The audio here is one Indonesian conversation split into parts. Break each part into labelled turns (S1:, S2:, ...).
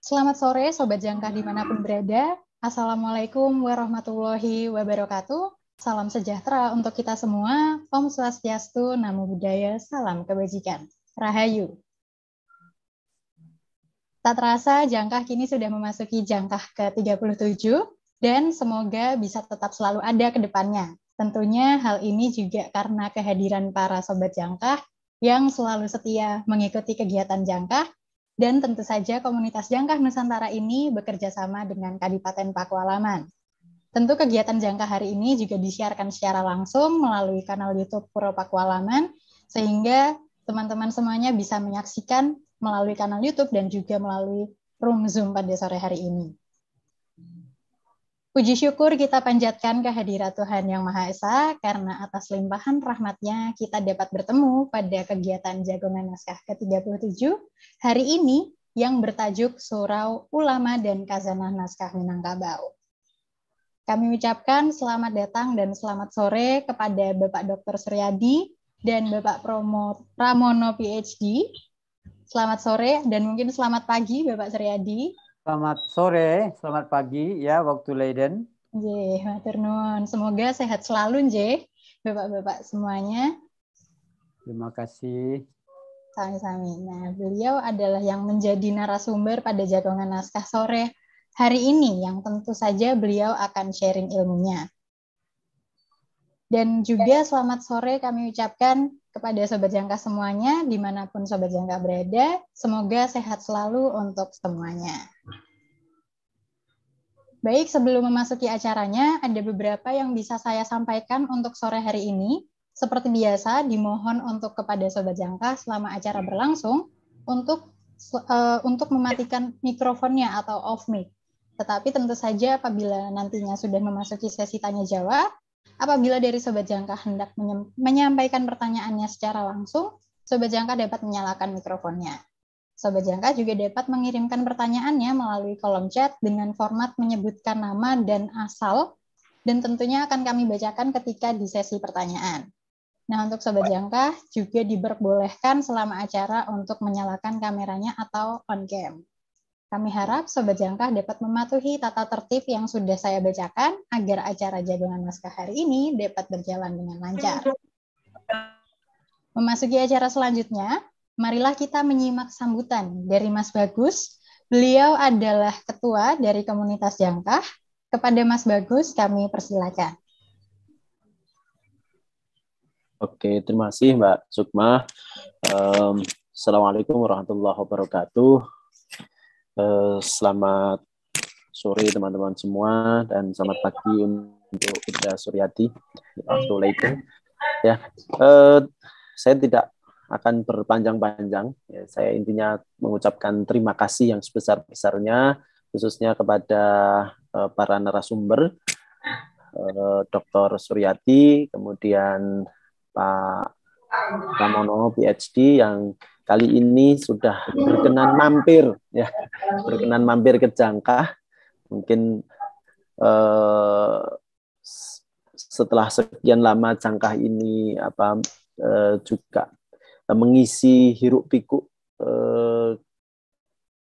S1: Selamat sore Sobat Jangka dimanapun berada. Assalamualaikum warahmatullahi wabarakatuh. Salam sejahtera untuk kita semua. Om Swastiastu, Namo Buddhaya, Salam Kebajikan. Rahayu. Tak terasa jangkah kini sudah memasuki jangkah ke-37 dan semoga bisa tetap selalu ada ke depannya. Tentunya hal ini juga karena kehadiran para sobat jangkah yang selalu setia mengikuti kegiatan jangkah dan tentu saja komunitas jangkah Nusantara ini bekerja sama dengan Kadipaten Pakualaman Tentu kegiatan jangka hari ini juga disiarkan secara langsung melalui kanal YouTube Pura Pakualaman, sehingga teman-teman semuanya bisa menyaksikan melalui kanal YouTube dan juga melalui room Zoom pada sore hari ini. Puji syukur kita panjatkan kehadirat Tuhan Yang Maha Esa karena atas limpahan rahmatnya kita dapat bertemu pada kegiatan Jagongan Naskah ke-37 hari ini yang bertajuk Surau Ulama dan Kazanah Naskah Minangkabau. Kami ucapkan selamat datang dan selamat sore kepada Bapak Dr. Suryadi dan Bapak Promo Ramono PhD. Selamat sore dan mungkin selamat pagi Bapak Suryadi. Selamat
S2: sore, selamat pagi ya waktu Leiden.
S1: Ye, matur nuwun. Semoga sehat selalu nje Bapak-bapak semuanya.
S2: Terima kasih.
S1: Sami-sami. Nah, beliau adalah yang menjadi narasumber pada jagongan naskah sore hari ini yang tentu saja beliau akan sharing ilmunya. Dan juga selamat sore kami ucapkan kepada Sobat Jangka semuanya, dimanapun Sobat Jangka berada, semoga sehat selalu untuk semuanya. Baik, sebelum memasuki acaranya, ada beberapa yang bisa saya sampaikan untuk sore hari ini. Seperti biasa, dimohon untuk kepada Sobat Jangka selama acara berlangsung untuk uh, untuk mematikan mikrofonnya atau off mic. Tetapi tentu saja apabila nantinya sudah memasuki sesi tanya jawab, apabila dari Sobat Jangka hendak menyampaikan pertanyaannya secara langsung, Sobat Jangka dapat menyalakan mikrofonnya. Sobat Jangka juga dapat mengirimkan pertanyaannya melalui kolom chat dengan format menyebutkan nama dan asal, dan tentunya akan kami bacakan ketika di sesi pertanyaan. Nah, untuk Sobat Jangka juga diperbolehkan selama acara untuk menyalakan kameranya atau on cam. Kami harap Sobat Jangkah dapat mematuhi tata tertib yang sudah saya bacakan agar acara jagongan naskah hari ini dapat berjalan dengan lancar. Memasuki acara selanjutnya, marilah kita menyimak sambutan dari Mas Bagus. Beliau adalah ketua dari komunitas Jangkah. Kepada Mas Bagus kami persilakan.
S3: Oke, terima kasih Mbak Sukma. Um, Assalamualaikum warahmatullahi wabarakatuh. Eh, selamat sore teman-teman semua dan selamat pagi untuk Ida Suryati Assalamualaikum ya eh, saya tidak akan berpanjang-panjang ya, saya intinya mengucapkan terima kasih yang sebesar-besarnya khususnya kepada eh, para narasumber eh, Dr. Suryati kemudian Pak Ramono PhD yang kali ini sudah berkenan mampir ya berkenan mampir ke Jangkah mungkin eh, setelah sekian lama Jangkah ini apa eh, juga mengisi hiruk pikuk eh,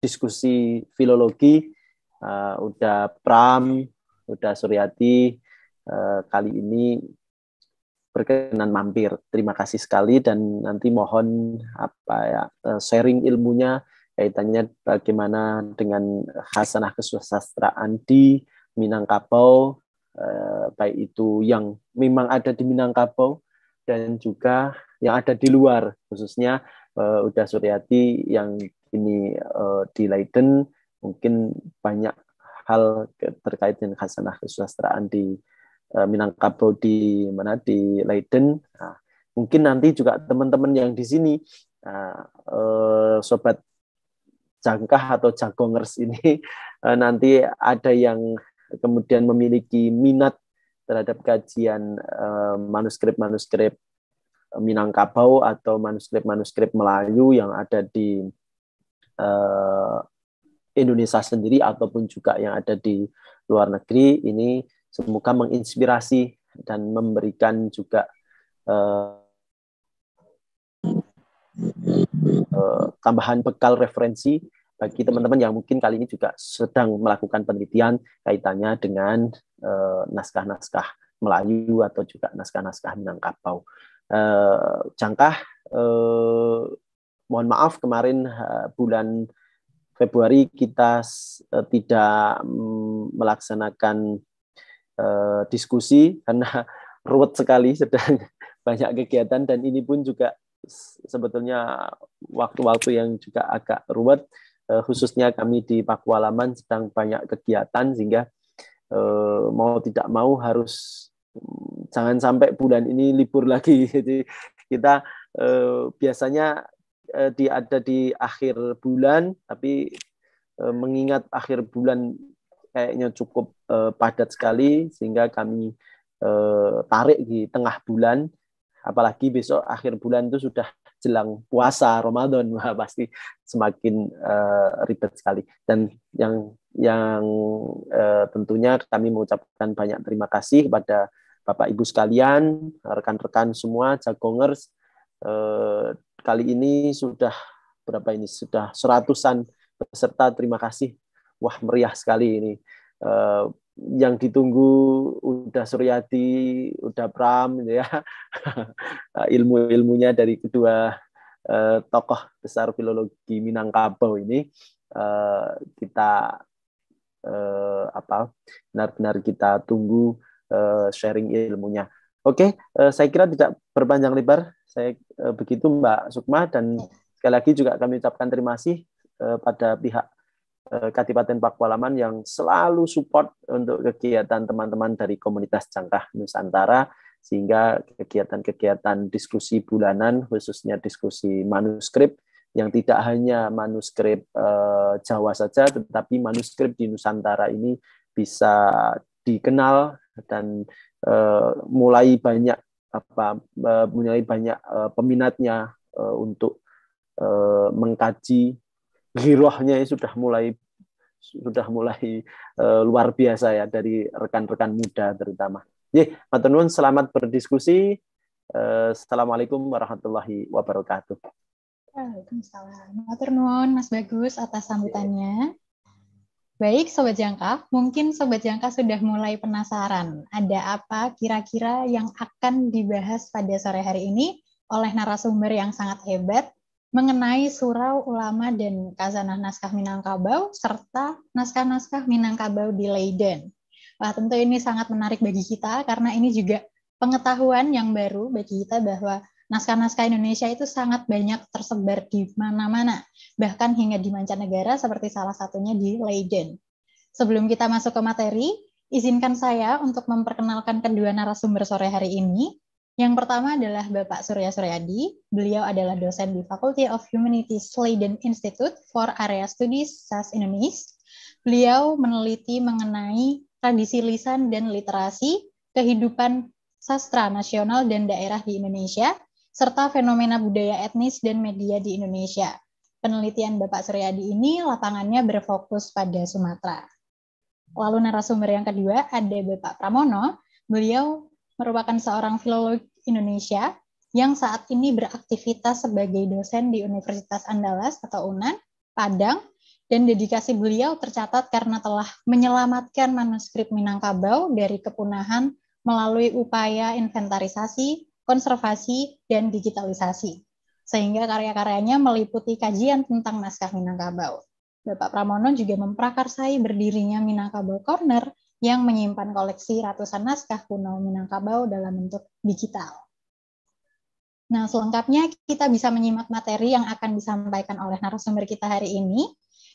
S3: diskusi filologi eh, udah Pram udah Suryati eh, kali ini berkenan mampir. Terima kasih sekali dan nanti mohon apa ya eh, sharing ilmunya kaitannya bagaimana dengan khasanah kesusastraan di Minangkabau eh, baik itu yang memang ada di Minangkabau dan juga yang ada di luar khususnya eh, Uda Suryati yang ini di Leiden mungkin banyak hal terkait dengan khasanah kesusastraan di Eh, Minangkabau di mana di Leiden. Nah, mungkin nanti juga teman-teman yang di sini nah, eh, sobat jangkah atau jagongers ini eh, nanti ada yang kemudian memiliki minat terhadap kajian eh, manuskrip-manuskrip eh, Minangkabau atau manuskrip-manuskrip Melayu yang ada di Indonesia sendiri ataupun juga yang ada di luar negeri ini Semoga menginspirasi dan memberikan juga uh, uh, tambahan bekal referensi bagi teman-teman yang mungkin kali ini juga sedang melakukan penelitian kaitannya dengan eh, naskah-naskah uh, Melayu atau juga naskah-naskah Minangkabau. Uh, jangka uh, mohon maaf kemarin uh, bulan Februari kita tidak mm, melaksanakan Eh, diskusi karena ruwet sekali sedang banyak kegiatan dan ini pun juga sebetulnya waktu-waktu yang juga agak ruwet eh, khususnya kami di Pakualaman sedang banyak kegiatan sehingga eh, mau tidak mau harus mm, jangan sampai bulan ini libur lagi jadi kita biasanya di ada di akhir bulan tapi mengingat akhir bulan kayaknya cukup uh, padat sekali sehingga kami uh, tarik di tengah bulan apalagi besok akhir bulan itu sudah jelang puasa Ramadan wah pasti semakin uh, ribet sekali dan yang yang uh, tentunya kami mengucapkan banyak terima kasih kepada Bapak Ibu sekalian rekan-rekan semua jagongers uh, kali ini sudah berapa ini sudah seratusan peserta terima kasih wah meriah sekali ini Eh, yang ditunggu udah Suryati, udah Pram, gitu ya ilmu-ilmunya dari kedua uh, tokoh besar filologi Minangkabau ini uh, kita uh, apa benar-benar kita tunggu uh, sharing ilmunya. Oke, okay, saya kira tidak berpanjang lebar. Saya uh, begitu Mbak Sukma dan sekali lagi juga kami ucapkan terima kasih uh, pada pihak Eh, Kadipaten Pakualaman yang selalu support untuk kegiatan teman-teman dari komunitas Cangkah Nusantara sehingga kegiatan-kegiatan diskusi bulanan khususnya diskusi manuskrip yang tidak hanya manuskrip eh, Jawa saja tetapi manuskrip di Nusantara ini bisa dikenal dan eh, mulai banyak apa eh, mulai banyak eh, peminatnya eh, untuk eh, mengkaji girohnya sudah mulai sudah mulai uh, luar biasa ya dari rekan-rekan muda terutama. Ye, matur selamat berdiskusi. Uh, Assalamualaikum warahmatullahi wabarakatuh.
S1: Waalaikumsalam. Matur nuwun Mas Bagus atas sambutannya. Baik Sobat Jangka, mungkin Sobat Jangka sudah mulai penasaran ada apa kira-kira yang akan dibahas pada sore hari ini oleh narasumber yang sangat hebat mengenai surau ulama dan kazanah naskah Minangkabau serta naskah-naskah Minangkabau di Leiden. Wah, tentu ini sangat menarik bagi kita karena ini juga pengetahuan yang baru bagi kita bahwa naskah-naskah Indonesia itu sangat banyak tersebar di mana-mana, bahkan hingga di mancanegara seperti salah satunya di Leiden. Sebelum kita masuk ke materi, izinkan saya untuk memperkenalkan kedua narasumber sore hari ini, yang pertama adalah Bapak Surya Suryadi. Beliau adalah dosen di Faculty of Humanities Leiden Institute for Area Studies SAS Indonesia. Beliau meneliti mengenai tradisi lisan dan literasi, kehidupan sastra nasional dan daerah di Indonesia, serta fenomena budaya etnis dan media di Indonesia. Penelitian Bapak Suryadi ini lapangannya berfokus pada Sumatera. Lalu narasumber yang kedua ada Bapak Pramono. Beliau merupakan seorang filolog Indonesia yang saat ini beraktivitas sebagai dosen di Universitas Andalas atau UNAN, Padang, dan dedikasi beliau tercatat karena telah menyelamatkan manuskrip Minangkabau dari kepunahan melalui upaya inventarisasi, konservasi, dan digitalisasi. Sehingga karya-karyanya meliputi kajian tentang naskah Minangkabau. Bapak Pramono juga memprakarsai berdirinya Minangkabau Corner yang menyimpan koleksi ratusan naskah kuno Minangkabau dalam bentuk digital. Nah, selengkapnya kita bisa menyimak materi yang akan disampaikan oleh narasumber kita hari ini.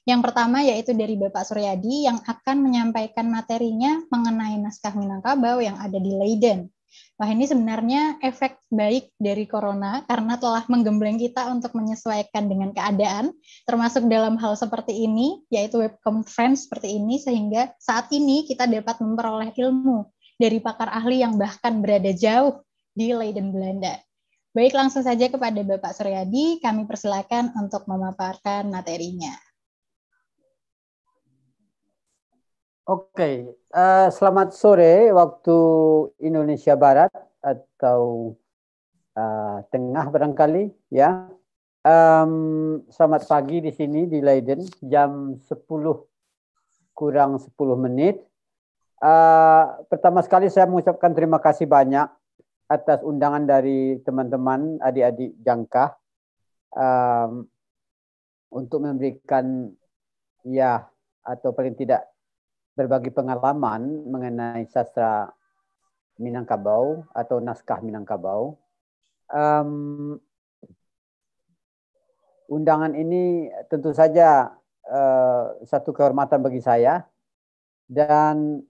S1: Yang pertama yaitu dari Bapak Suryadi yang akan menyampaikan materinya mengenai naskah Minangkabau yang ada di Leiden wah ini sebenarnya efek baik dari corona karena telah menggembleng kita untuk menyesuaikan dengan keadaan, termasuk dalam hal seperti ini, yaitu web conference seperti ini, sehingga saat ini kita dapat memperoleh ilmu dari pakar ahli yang bahkan berada jauh di Leiden, Belanda. Baik, langsung saja kepada Bapak Suryadi, kami persilakan untuk memaparkan materinya.
S2: Oke, okay. uh, eh, selamat sore waktu Indonesia Barat atau uh, tengah barangkali ya. Um, selamat pagi di sini di Leiden jam 10 kurang 10 menit. Uh, pertama sekali saya mengucapkan terima kasih banyak atas undangan dari teman-teman adik-adik jangka um, untuk memberikan ya atau paling tidak berbagi pengalaman mengenai sastra Minangkabau atau naskah Minangkabau. Um, undangan ini tentu saja uh, satu kehormatan bagi saya dan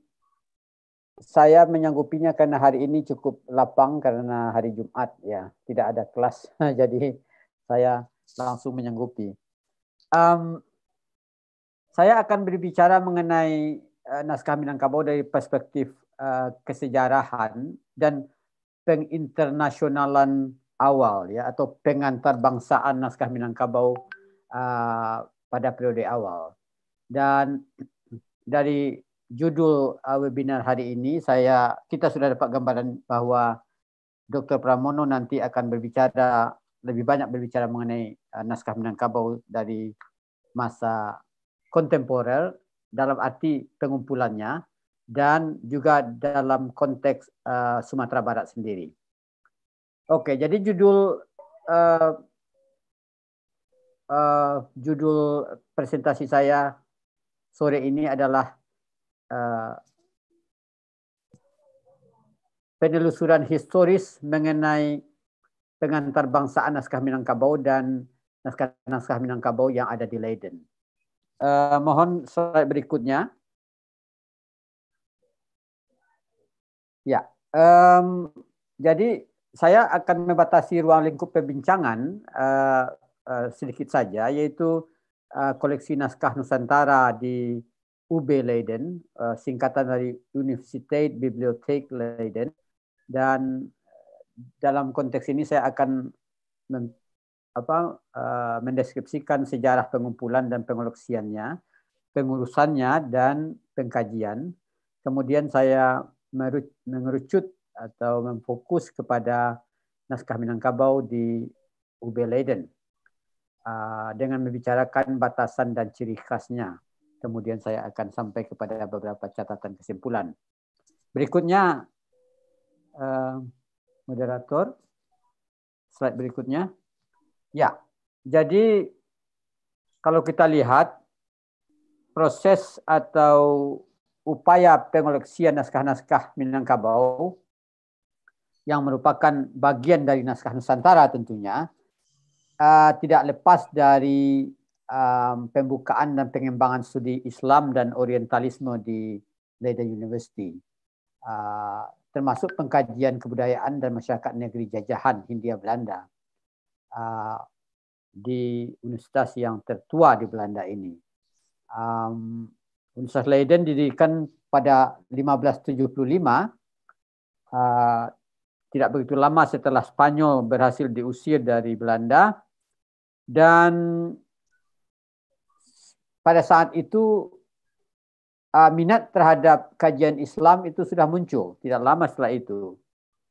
S2: saya menyanggupinya karena hari ini cukup lapang karena hari Jumat ya tidak ada kelas jadi saya langsung menyanggupi. Um, saya akan berbicara mengenai Eh, naskah Minangkabau dari perspektif uh, kesejarahan dan penginternasionalan awal ya atau bangsaan naskah Minangkabau uh, eh, pada periode awal. Dan dari judul uh, webinar hari ini saya kita sudah dapat gambaran bahwa Dr. Pramono nanti akan berbicara lebih banyak berbicara mengenai uh, naskah Minangkabau dari masa kontemporer dalam arti pengumpulannya dan juga dalam konteks uh, Sumatera Barat sendiri. Oke, jadi judul uh, uh, judul presentasi saya sore ini adalah uh, penelusuran historis mengenai pengantar bangsaan naskah Minangkabau dan naskah-naskah Minangkabau yang ada di Leiden. Uh, mohon slide berikutnya. Ya, um, jadi saya akan membatasi ruang lingkup perbincangan uh, uh, sedikit saja, yaitu uh, koleksi naskah Nusantara di UB Leiden, uh, singkatan dari Universiteit Bibliothek Leiden, dan dalam konteks ini saya akan apa uh, mendeskripsikan sejarah pengumpulan dan pengoleksiannya, pengurusannya dan pengkajian. Kemudian saya mengerucut atau memfokus kepada naskah Minangkabau di UB Leiden uh, dengan membicarakan batasan dan ciri khasnya. Kemudian saya akan sampai kepada beberapa catatan kesimpulan. Berikutnya, uh, moderator, slide berikutnya. Ya, jadi kalau kita lihat proses atau upaya pengoleksian naskah-naskah Minangkabau yang merupakan bagian dari naskah Nusantara tentunya uh, tidak lepas dari um, pembukaan dan pengembangan studi Islam dan Orientalisme di Leiden University, uh, termasuk pengkajian kebudayaan dan masyarakat negeri jajahan Hindia Belanda uh, di universitas yang tertua di Belanda ini. Um, universitas Leiden didirikan pada 1575, uh, tidak begitu lama setelah Spanyol berhasil diusir dari Belanda, dan pada saat itu uh, minat terhadap kajian Islam itu sudah muncul tidak lama setelah itu.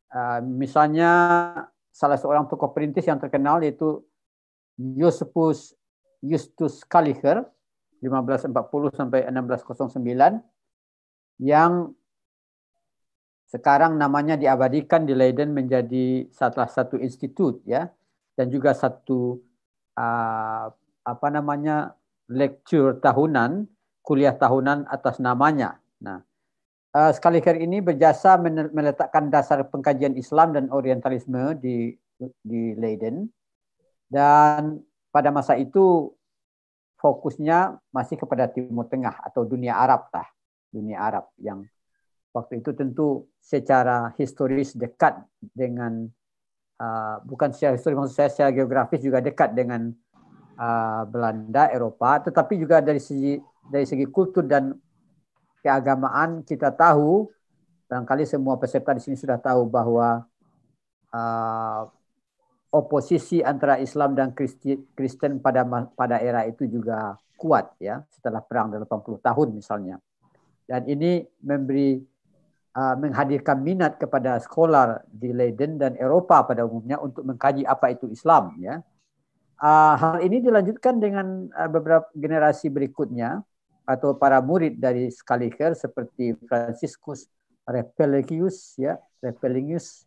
S2: Uh, misalnya salah seorang tokoh perintis yang terkenal yaitu Yusufus Justus Kaliger 1540 sampai 1609 yang sekarang namanya diabadikan di Leiden menjadi salah satu institut ya dan juga satu uh, apa namanya lecture tahunan kuliah tahunan atas namanya. Nah, uh, eh, Skaliker ini berjasa meletakkan dasar pengkajian Islam dan Orientalisme di di Leiden dan pada masa itu fokusnya masih kepada Timur Tengah atau dunia Arab lah dunia Arab yang waktu itu tentu secara historis dekat dengan uh, bukan secara historis maksud saya secara geografis juga dekat dengan uh, Belanda Eropa tetapi juga dari segi dari segi kultur dan keagamaan kita tahu, barangkali semua peserta di sini sudah tahu bahwa uh, oposisi antara Islam dan Kristen pada pada era itu juga kuat ya setelah perang 80 tahun misalnya. Dan ini memberi uh, menghadirkan minat kepada sekolah di Leiden dan Eropa pada umumnya untuk mengkaji apa itu Islam ya. Uh, hal ini dilanjutkan dengan uh, beberapa generasi berikutnya atau para murid dari Skaliker seperti Franciscus Repeligius ya, Repeligius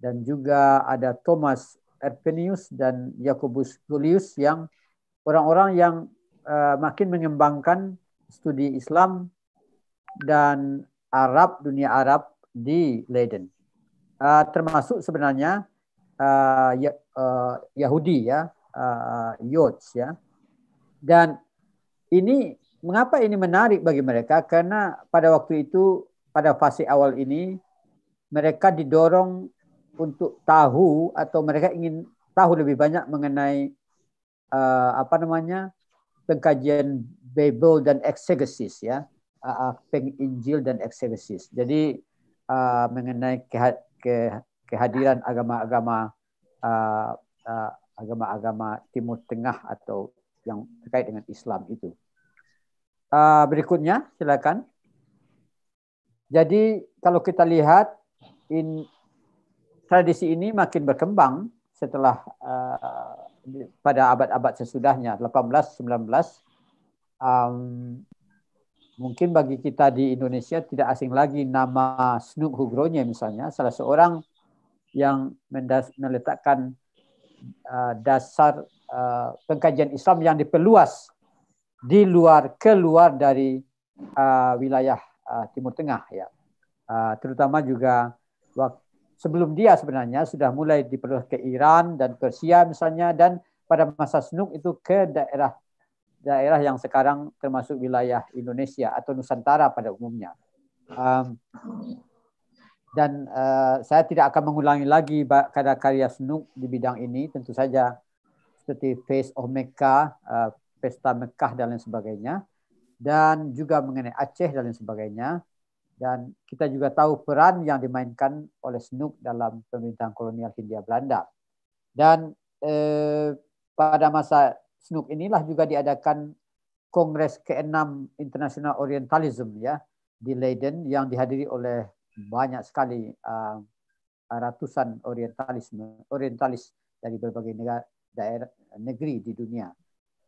S2: dan juga ada Thomas Erpenius dan Yakobus Julius yang orang-orang yang uh, makin mengembangkan studi Islam dan Arab dunia Arab di Leiden. Uh, termasuk sebenarnya uh, ya, uh, Yahudi ya, uh, Yods ya. Dan ini Mengapa ini menarik bagi mereka? Karena pada waktu itu, pada fase awal ini, mereka didorong untuk tahu atau mereka ingin tahu lebih banyak mengenai uh, apa namanya pengkajian Bible dan eksegesis ya, uh, ah, ah, penginjil dan eksegesis. Jadi uh, mengenai keha ke kehadiran agama-agama uh, uh, agama-agama Timur Tengah atau yang terkait dengan Islam itu uh, berikutnya silakan. Jadi kalau kita lihat in tradisi ini makin berkembang setelah uh, pada abad-abad sesudahnya 18 19 um, mungkin bagi kita di Indonesia tidak asing lagi nama Snook Hugronya misalnya salah seorang yang meletakkan uh, dasar uh, pengkajian Islam yang diperluas di luar keluar dari uh, wilayah uh, Timur Tengah ya. Uh, terutama juga waktu, sebelum dia sebenarnya sudah mulai diperluas ke Iran dan Persia misalnya dan pada masa Snook itu ke daerah daerah yang sekarang termasuk wilayah Indonesia atau Nusantara pada umumnya. Um, dan uh, saya tidak akan mengulangi lagi karya-karya Snook di bidang ini tentu saja seperti Face of Mecca, uh, pesta Mekah dan lain sebagainya, dan juga mengenai Aceh dan lain sebagainya. Dan kita juga tahu peran yang dimainkan oleh Snook dalam pemerintahan kolonial Hindia Belanda. Dan eh, pada masa Snook inilah juga diadakan Kongres ke-6 International Orientalism ya di Leiden yang dihadiri oleh banyak sekali uh, ratusan orientalisme orientalis dari berbagai negara daerah negeri di dunia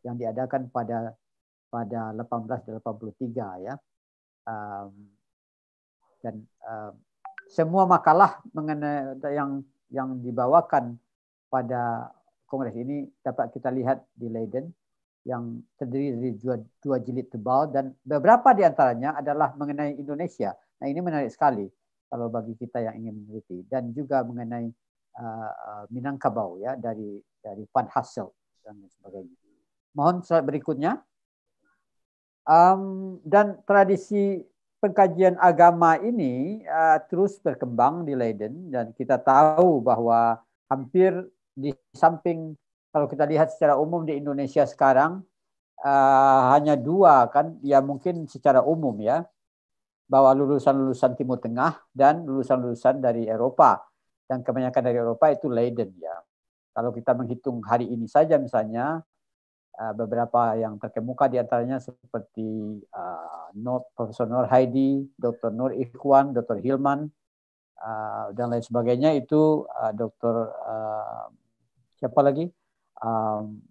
S2: yang diadakan pada pada 1883 ya. Um, dan um, semua makalah mengenai yang yang dibawakan pada kongres ini dapat kita lihat di Leiden yang terdiri dari dua, dua jilid tebal dan beberapa di antaranya adalah mengenai Indonesia. Nah ini menarik sekali kalau bagi kita yang ingin meneliti dan juga mengenai uh, Minangkabau ya dari dari Van Hassel
S4: dan sebagainya.
S2: Mohon slide berikutnya. Um, dan tradisi pengkajian agama ini uh, terus berkembang di Leiden dan kita tahu bahwa hampir di samping kalau kita lihat secara umum di Indonesia sekarang uh, hanya dua kan ya mungkin secara umum ya bahwa lulusan-lulusan Timur Tengah dan lulusan-lulusan dari Eropa dan kebanyakan dari Eropa itu Leiden ya. Kalau kita menghitung hari ini saja misalnya Ah, beberapa yang terkemuka diantaranya seperti uh, Profesor Nur Haidi, Dr. Nur Ikhwan, Dr. Hilman, uh, dan lain sebagainya itu uh, Dr. Uh, siapa lagi? Um,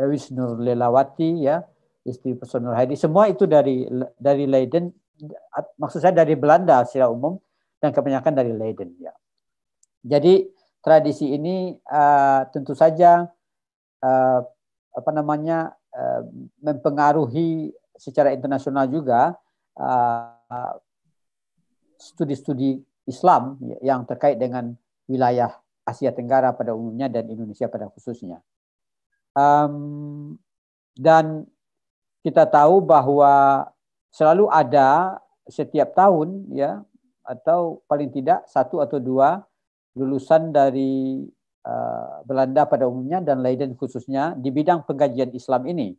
S2: Ewis Nur Lelawati ya, istri Profesor Nur Haidi. Semua itu dari dari Leiden, maksud saya dari Belanda secara umum dan kebanyakan dari Leiden ya. Jadi tradisi ini uh, tentu saja uh, apa namanya uh, mempengaruhi secara internasional juga eh, studi-studi uh, Islam yang terkait dengan wilayah Asia Tenggara pada umumnya dan Indonesia pada khususnya. Um, dan kita tahu bahwa selalu ada setiap tahun ya atau paling tidak satu atau dua lulusan dari uh, Belanda pada umumnya dan Leiden khususnya di bidang pengkajian Islam ini.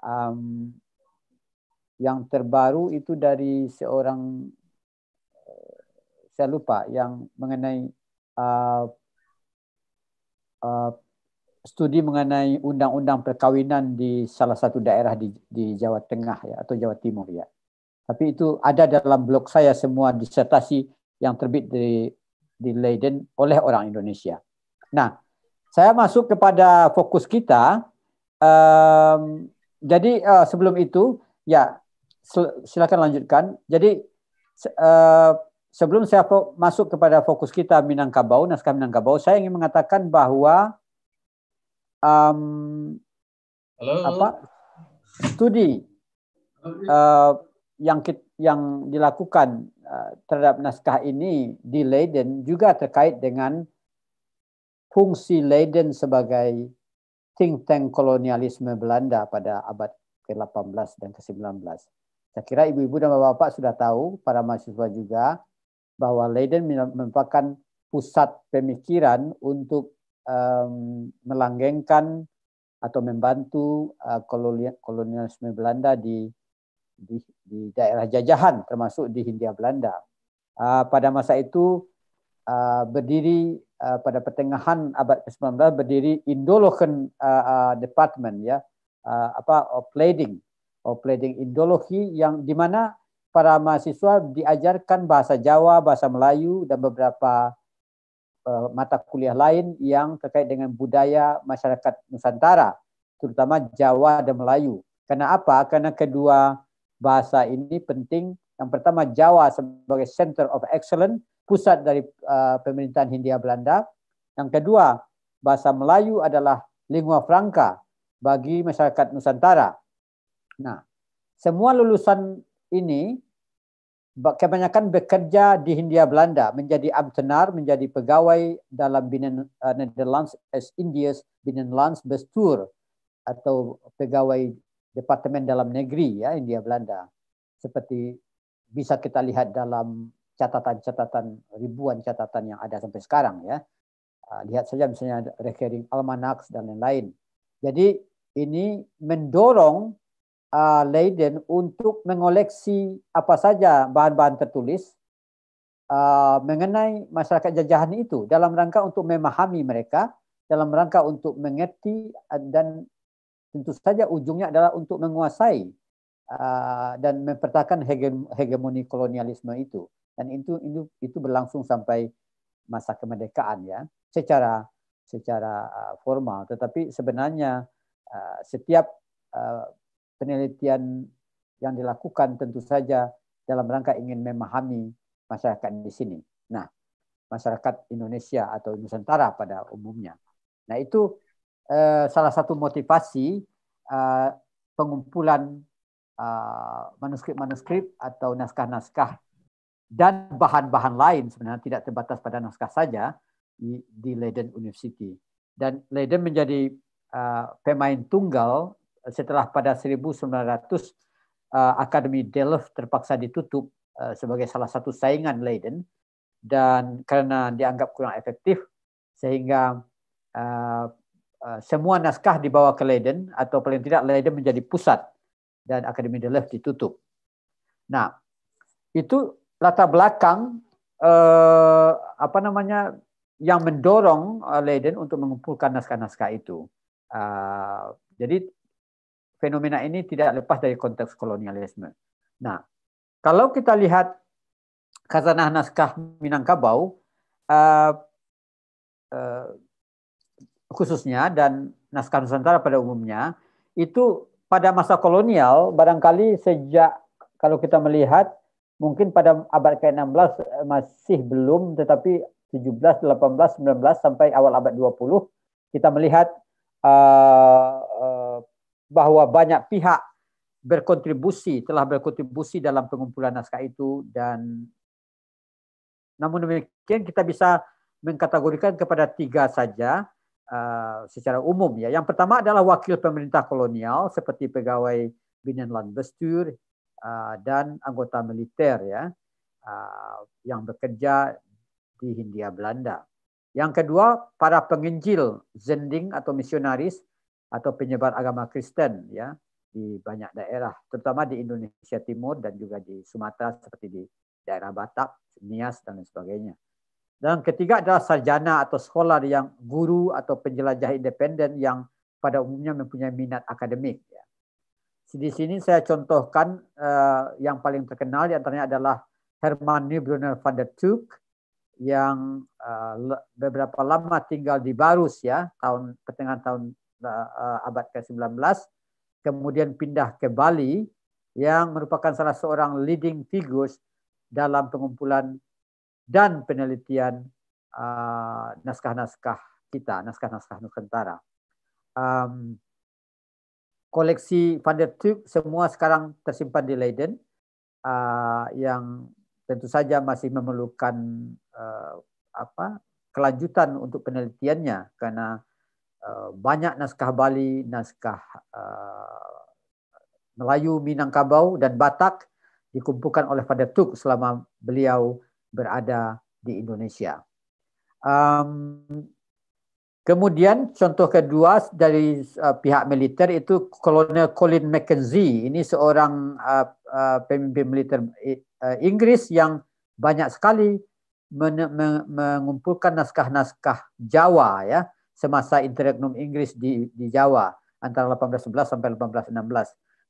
S2: Um, yang terbaru itu dari seorang eh, saya lupa yang mengenai uh, uh, studi mengenai undang-undang perkawinan di salah satu daerah di, di Jawa Tengah ya atau Jawa Timur ya. Tapi itu ada dalam blog saya semua disertasi yang terbit di di Leiden oleh orang Indonesia. Nah, saya masuk kepada fokus kita. Um, jadi uh, sebelum itu, ya silakan lanjutkan. Jadi uh, sebelum saya masuk kepada fokus kita Minangkabau, naskah Minangkabau, saya ingin mengatakan bahwa um, Halo. apa studi uh, yang kita, yang dilakukan terhadap naskah ini di Leiden juga terkait dengan fungsi Leiden sebagai think tank kolonialisme Belanda pada abad ke-18 dan ke-19. Saya kira ibu-ibu dan bapak-bapak sudah tahu, para mahasiswa juga, bahwa Leiden merupakan pusat pemikiran untuk um, melanggengkan atau membantu uh, kolonialisme Belanda di, di, di daerah jajahan, termasuk di Hindia Belanda. Uh, pada masa itu uh, berdiri Uh, pada pertengahan abad ke-19 berdiri Indologen uh, uh, Department ya uh, apa or plating or plating Indologi yang di mana para mahasiswa diajarkan bahasa Jawa, bahasa Melayu dan beberapa uh, mata kuliah lain yang terkait dengan budaya masyarakat Nusantara, terutama Jawa dan Melayu. Karena apa? Karena kedua bahasa ini penting. Yang pertama Jawa sebagai center of excellence pusat dari uh, pemerintahan Hindia Belanda. Yang kedua, bahasa Melayu adalah lingua franca bagi masyarakat Nusantara. Nah, semua lulusan ini kebanyakan bekerja di Hindia Belanda, menjadi amtenar, menjadi pegawai dalam Binnen uh, Netherlands as Indias Binnenlands Bestuur atau pegawai departemen dalam negeri ya Hindia Belanda. Seperti bisa kita lihat dalam catatan-catatan ribuan catatan yang ada sampai sekarang ya. Ah, lihat saja misalnya recurring almanacs dan lain-lain. Jadi ini mendorong uh, Leiden untuk mengoleksi apa saja bahan-bahan tertulis ah, mengenai masyarakat jajahan itu dalam rangka untuk memahami mereka, dalam rangka untuk mengerti dan tentu saja ujungnya adalah untuk menguasai dan mempertahankan hegemoni kolonialisme itu dan itu itu itu berlangsung sampai masa kemerdekaan ya secara secara uh, formal tetapi sebenarnya uh, setiap uh, penelitian yang dilakukan tentu saja dalam rangka ingin memahami masyarakat di sini nah masyarakat Indonesia atau Nusantara pada umumnya nah itu salah satu motivasi pengumpulan manuskrip-manuskrip atau naskah-naskah dan bahan-bahan lain sebenarnya tidak terbatas pada naskah saja di, di Leiden University. Dan Leiden menjadi uh, pemain tunggal setelah pada 1900 uh, Akademi Delft terpaksa ditutup uh, sebagai salah satu saingan Leiden dan karena dianggap kurang efektif sehingga uh, uh, semua naskah dibawa ke Leiden atau paling tidak Leiden menjadi pusat dan Akademi Delft ditutup. Nah, itu latar belakang eh, apa namanya yang mendorong eh, Leiden untuk mengumpulkan naskah-naskah itu. Uh, jadi fenomena ini tidak lepas dari konteks kolonialisme. Nah, kalau kita lihat khazanah naskah Minangkabau uh, uh, khususnya dan naskah Nusantara pada umumnya itu pada masa kolonial barangkali sejak kalau kita melihat mungkin pada abad ke-16 eh, masih belum tetapi 17, 18, 19 sampai awal abad 20 kita melihat uh, bahwa banyak pihak berkontribusi telah berkontribusi dalam pengumpulan naskah itu dan namun demikian kita bisa mengkategorikan kepada tiga saja uh, secara umum ya. Yang pertama adalah wakil pemerintah kolonial seperti pegawai Binan bestuur Ah, dan anggota militer ya ah, yang bekerja di Hindia Belanda. Yang kedua, para penginjil zending atau misionaris atau penyebar agama Kristen ya di banyak daerah, terutama di Indonesia Timur dan juga di Sumatera seperti di daerah Batak, Nias dan lain sebagainya. Dan ketiga adalah sarjana atau scholar yang guru atau penjelajah independen yang pada umumnya mempunyai minat akademik. Ya. Di sini saya contohkan uh, yang paling terkenal diantaranya adalah Herman Neubrunner van der Tuuk yang uh, beberapa lama tinggal di Barus ya tahun pertengahan tahun uh, abad ke-19 kemudian pindah ke Bali yang merupakan salah seorang leading figures dalam pengumpulan dan penelitian naskah-naskah uh, kita, naskah-naskah Nusantara. Um, koleksi Van der Tuk semua sekarang tersimpan di Leiden uh, yang tentu saja masih memerlukan uh, apa kelanjutan untuk penelitiannya karena uh, banyak naskah Bali, naskah uh, Melayu, Minangkabau dan Batak dikumpulkan oleh Van der Tuk selama beliau berada di Indonesia. Um, Kemudian contoh kedua dari uh, pihak militer itu Kolonel Colin McKenzie. Ini seorang uh, uh, pemimpin militer uh, Inggris yang banyak sekali men men mengumpulkan naskah-naskah Jawa ya semasa interregnum Inggris di di Jawa antara 1811 sampai 1816.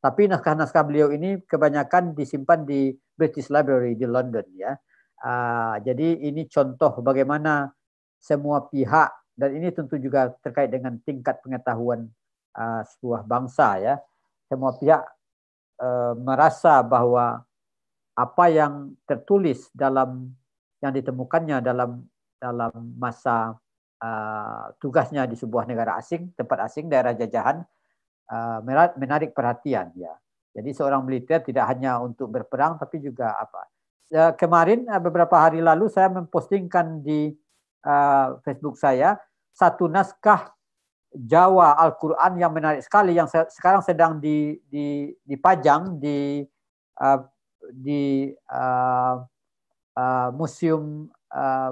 S2: Tapi naskah-naskah beliau ini kebanyakan disimpan di British Library di London ya. Uh, jadi ini contoh bagaimana semua pihak dan ini tentu juga terkait dengan tingkat pengetahuan uh, sebuah bangsa ya semua pihak uh, merasa bahwa apa yang tertulis dalam yang ditemukannya dalam dalam masa uh, tugasnya di sebuah negara asing tempat asing daerah jajahan uh, menarik perhatian ya jadi seorang militer tidak hanya untuk berperang tapi juga apa eh, kemarin eh, beberapa hari lalu saya mempostingkan di uh, Facebook saya satu naskah Jawa Al-Quran yang menarik sekali yang sekarang sedang di, di, dipajang di uh, di uh, uh, museum uh,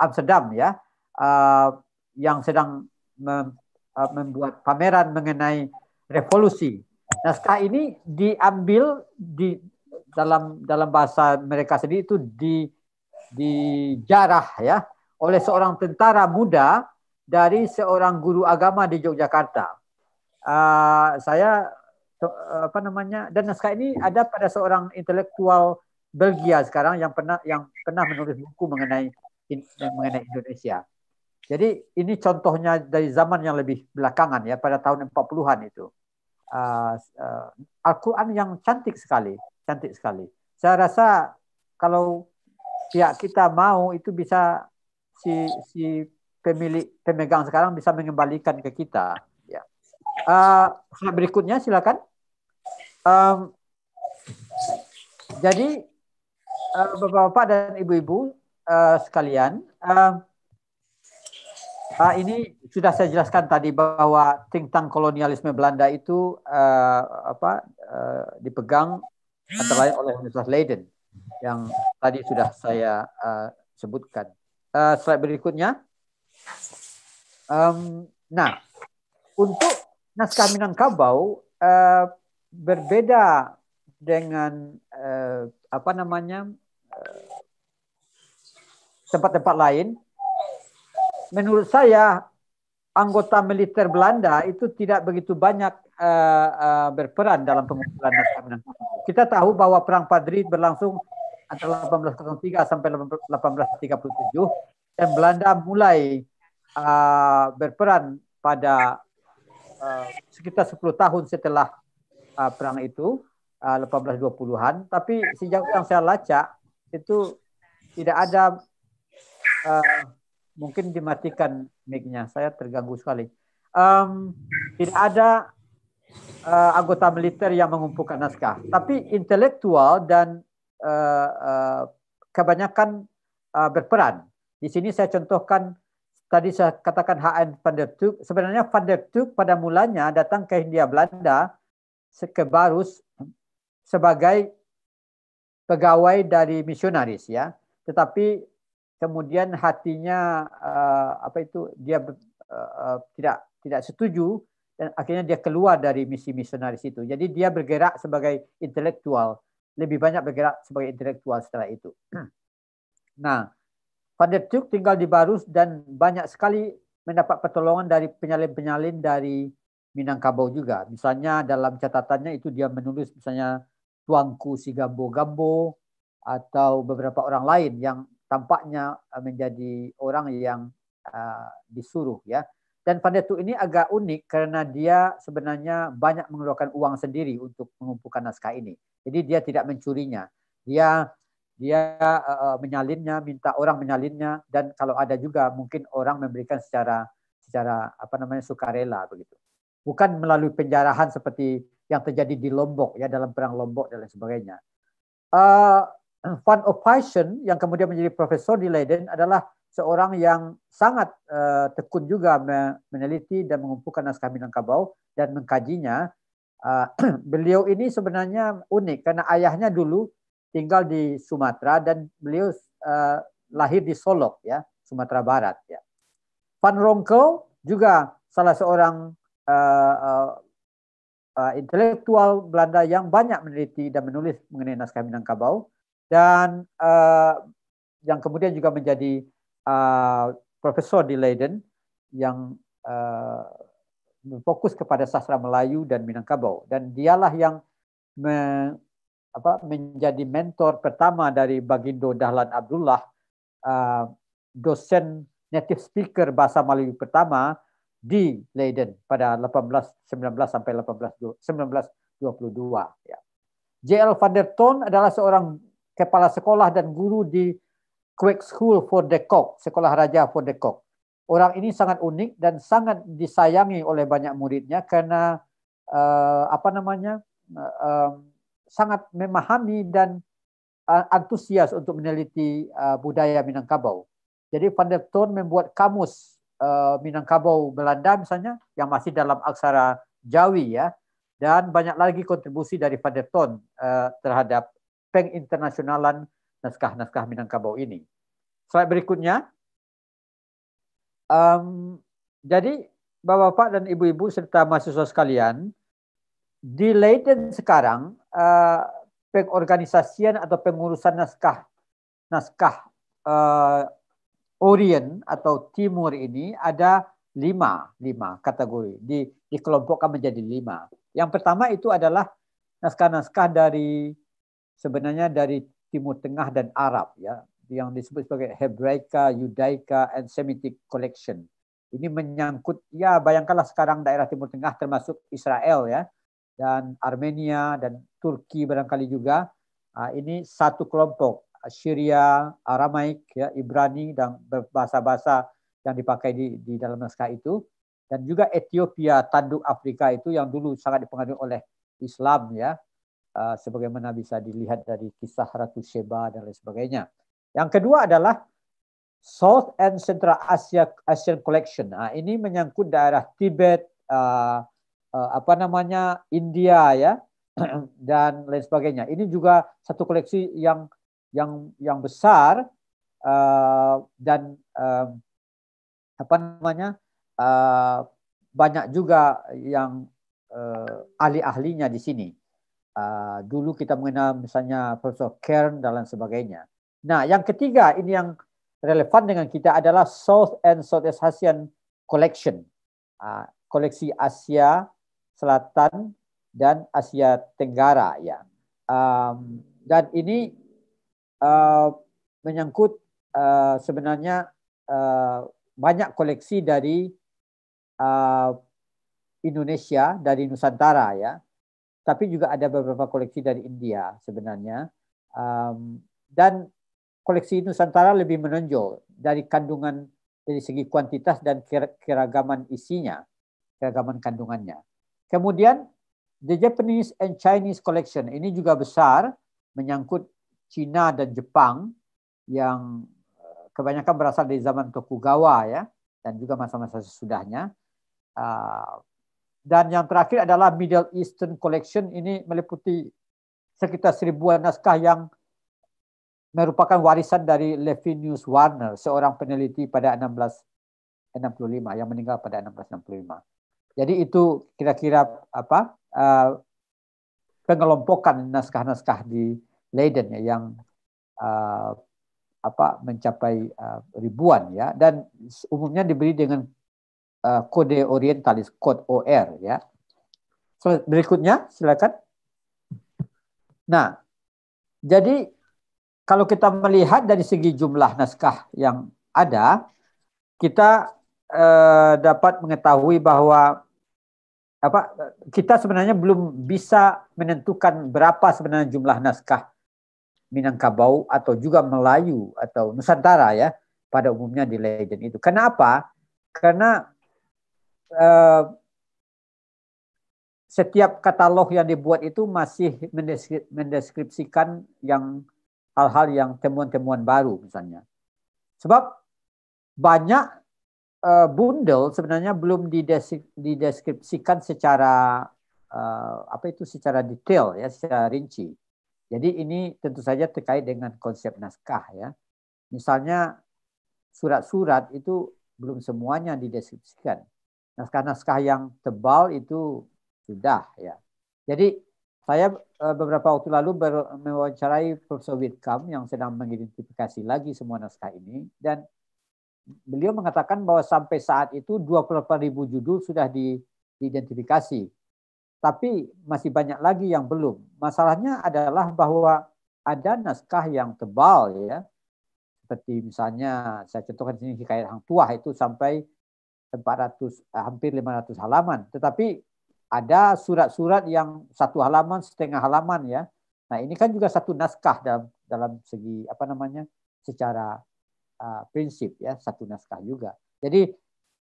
S2: Amsterdam ya uh, yang sedang mem, uh, membuat pameran mengenai revolusi. Naskah ini diambil di dalam dalam bahasa mereka sendiri itu di dijarah ya oleh seorang tentara muda dari seorang guru agama di Yogyakarta. Uh, saya apa namanya dan naskah ini ada pada seorang intelektual Belgia sekarang yang pernah yang pernah menulis buku mengenai mengenai Indonesia. Jadi ini contohnya dari zaman yang lebih belakangan ya pada tahun 40-an itu. Uh, uh, Al-Qur'an yang cantik sekali, cantik sekali. Saya rasa kalau pihak kita mau itu bisa si si pemilik pemegang sekarang bisa mengembalikan ke kita. Ya. Uh, berikutnya silakan. Um, jadi uh, bapak-bapak dan ibu-ibu uh, sekalian, uh, uh, ini sudah saya jelaskan tadi bahwa tentang kolonialisme Belanda itu uh, apa uh, dipegang antara lain oleh Universitas Leiden yang tadi sudah saya uh, sebutkan. Uh, slide berikutnya. Um, nah, untuk naskah Minangkabau uh, eh, berbeda dengan uh, apa namanya eh, tempat-tempat uh, lain. Menurut saya anggota militer Belanda itu tidak begitu banyak uh, uh, berperan dalam pengumpulan naskah Minangkabau. Kita tahu bahwa Perang Padri berlangsung antara 1803 sampai 1837 dan Belanda mulai uh, berperan pada uh, sekitar 10 tahun setelah uh, perang itu uh, 1820-an tapi sejak yang saya lacak itu tidak ada uh, mungkin dimatikan mic-nya saya terganggu sekali um, tidak ada uh, anggota militer yang mengumpulkan naskah tapi intelektual dan uh, uh, kebanyakan uh, berperan di sini saya contohkan tadi saya katakan HN van der Tuk. Sebenarnya van der Tuk pada mulanya datang ke Hindia Belanda ke Barus sebagai pegawai dari misionaris ya. Tetapi kemudian hatinya uh, apa itu dia uh, tidak tidak setuju dan akhirnya dia keluar dari misi misionaris itu. Jadi dia bergerak sebagai intelektual, lebih banyak bergerak sebagai intelektual setelah itu. Nah, Fadetjuk tinggal di Barus dan banyak sekali mendapat pertolongan dari penyalin-penyalin dari Minangkabau juga. Misalnya dalam catatannya itu dia menulis misalnya Tuanku si Gambo-Gambo atau beberapa orang lain yang tampaknya eh, menjadi orang yang uh, disuruh ya. Dan Fadetjuk ini agak unik karena dia sebenarnya banyak mengeluarkan uang sendiri untuk mengumpulkan naskah ini. Jadi dia tidak mencurinya. Dia dia uh, menyalinnya, minta orang menyalinnya, dan kalau ada juga mungkin orang memberikan secara secara apa namanya sukarela begitu. Bukan melalui penjarahan seperti yang terjadi di Lombok ya dalam perang Lombok dan lain sebagainya. Uh, Van Opaisen yang kemudian menjadi profesor di Leiden adalah seorang yang sangat uh, tekun juga meneliti dan mengumpulkan naskah Minangkabau dan mengkajinya. Uh, beliau ini sebenarnya unik karena ayahnya dulu tinggal di Sumatera dan beliau uh, lahir di Solok ya, Sumatera Barat ya. Van Ronkel juga salah seorang uh, uh, uh, intelektual Belanda yang banyak meneliti dan menulis mengenai naskah Minangkabau dan uh, yang kemudian juga menjadi uh, profesor di Leiden yang uh, fokus kepada sastra Melayu dan Minangkabau dan dialah yang apa menjadi mentor pertama dari Bagindo Dahlan Abdullah uh, dosen native speaker bahasa Melayu pertama di Leiden pada 1819 sampai 18 1922 ya. JL van der Ton adalah seorang kepala sekolah dan guru di Quick School for the Cock, Sekolah Raja for the Cock. Orang ini sangat unik dan sangat disayangi oleh banyak muridnya karena uh, apa namanya? Uh, um, sangat memahami dan uh, antusias untuk meneliti uh, budaya Minangkabau. Jadi Van der Toon membuat kamus uh, Minangkabau Belanda misalnya yang masih dalam aksara Jawi ya dan banyak lagi kontribusi dari Van der Toon uh, terhadap penginternasionalan naskah-naskah Minangkabau ini. Slide berikutnya. Um, jadi Bapak-bapak dan ibu-ibu serta mahasiswa sekalian, di Leiden sekarang Eh, pengorganisasian atau pengurusan naskah naskah uh, Orient atau Timur ini ada lima, lima kategori di, dikelompokkan menjadi lima. Yang pertama itu adalah naskah-naskah dari sebenarnya dari Timur Tengah dan Arab ya yang disebut sebagai Hebraica, Yudaika, and Semitic Collection. Ini menyangkut ya bayangkanlah sekarang daerah Timur Tengah termasuk Israel ya dan Armenia dan Turki barangkali juga ah, ini satu kelompok Syria, Aramaik, ya, Ibrani dan bahasa-bahasa yang dipakai di, di dalam naskah itu dan juga Ethiopia tanduk Afrika itu yang dulu sangat dipengaruhi oleh Islam ya ah, sebagaimana bisa dilihat dari kisah Ratu Sheba dan lain sebagainya. Yang kedua adalah South and Central Asia Asian Collection. Nah, ini menyangkut daerah Tibet, ah, Eh, apa namanya India ya dan lain sebagainya. Ini juga satu koleksi yang yang yang besar uh, dan uh, apa namanya uh, banyak juga yang uh, ahli-ahlinya di sini. Uh, dulu kita mengenal misalnya Profesor Kern dan lain sebagainya. Nah, yang ketiga ini yang relevan dengan kita adalah South and Southeast Asian Collection, uh, koleksi Asia Selatan dan Asia Tenggara ya. Um, dan ini uh, menyangkut uh, sebenarnya uh, banyak koleksi dari uh, Indonesia dari Nusantara ya. Tapi juga ada beberapa koleksi dari India sebenarnya. Um, dan koleksi Nusantara lebih menonjol dari kandungan dari segi kuantitas dan keragaman isinya, keragaman kandungannya. Kemudian the Japanese and Chinese collection ini juga besar menyangkut Cina dan Jepang yang eh, kebanyakan berasal dari zaman Tokugawa ya dan juga masa-masa sesudahnya. Ah, dan yang terakhir adalah Middle Eastern Collection ini meliputi sekitar seribuan naskah yang merupakan warisan dari Levinus Warner, seorang peneliti pada 1665 yang meninggal pada 1665. Jadi itu kira-kira apa uh, pengelompokan naskah-naskah di Leiden ya, yang uh, apa mencapai uh, ribuan ya dan umumnya diberi dengan uh, kode orientalis kode OR ya. Berikutnya silakan. Nah, jadi kalau kita melihat dari segi jumlah naskah yang ada, kita eh, dapat mengetahui bahwa apa kita sebenarnya belum bisa menentukan berapa sebenarnya jumlah naskah Minangkabau atau juga Melayu atau Nusantara ya pada umumnya di legend itu. Kenapa? Karena eh, setiap katalog yang dibuat itu masih mendeskripsikan yang hal-hal yang temuan-temuan baru misalnya. Sebab banyak uh, eh, bundel sebenarnya belum dideskripsikan secara uh, apa itu secara detail ya secara rinci. Jadi ini tentu saja terkait dengan konsep naskah ya. Misalnya surat-surat itu belum semuanya dideskripsikan. Naskah-naskah yang tebal itu sudah ya. Jadi saya eh, beberapa waktu lalu mewawancarai Profesor Whitcomb yang sedang mengidentifikasi lagi semua naskah ini dan beliau mengatakan bahwa sampai saat itu ribu judul sudah diidentifikasi. Tapi masih banyak lagi yang belum. Masalahnya adalah bahwa ada naskah yang tebal ya. Seperti misalnya saya contohkan di sini Hikayat Hang Tuah itu sampai 400 eh, hampir 500 halaman. Tetapi ada surat-surat yang satu halaman, setengah halaman ya. Nah, ini kan juga satu naskah dalam dalam segi apa namanya? secara Eh, prinsip ya satu naskah juga. Jadi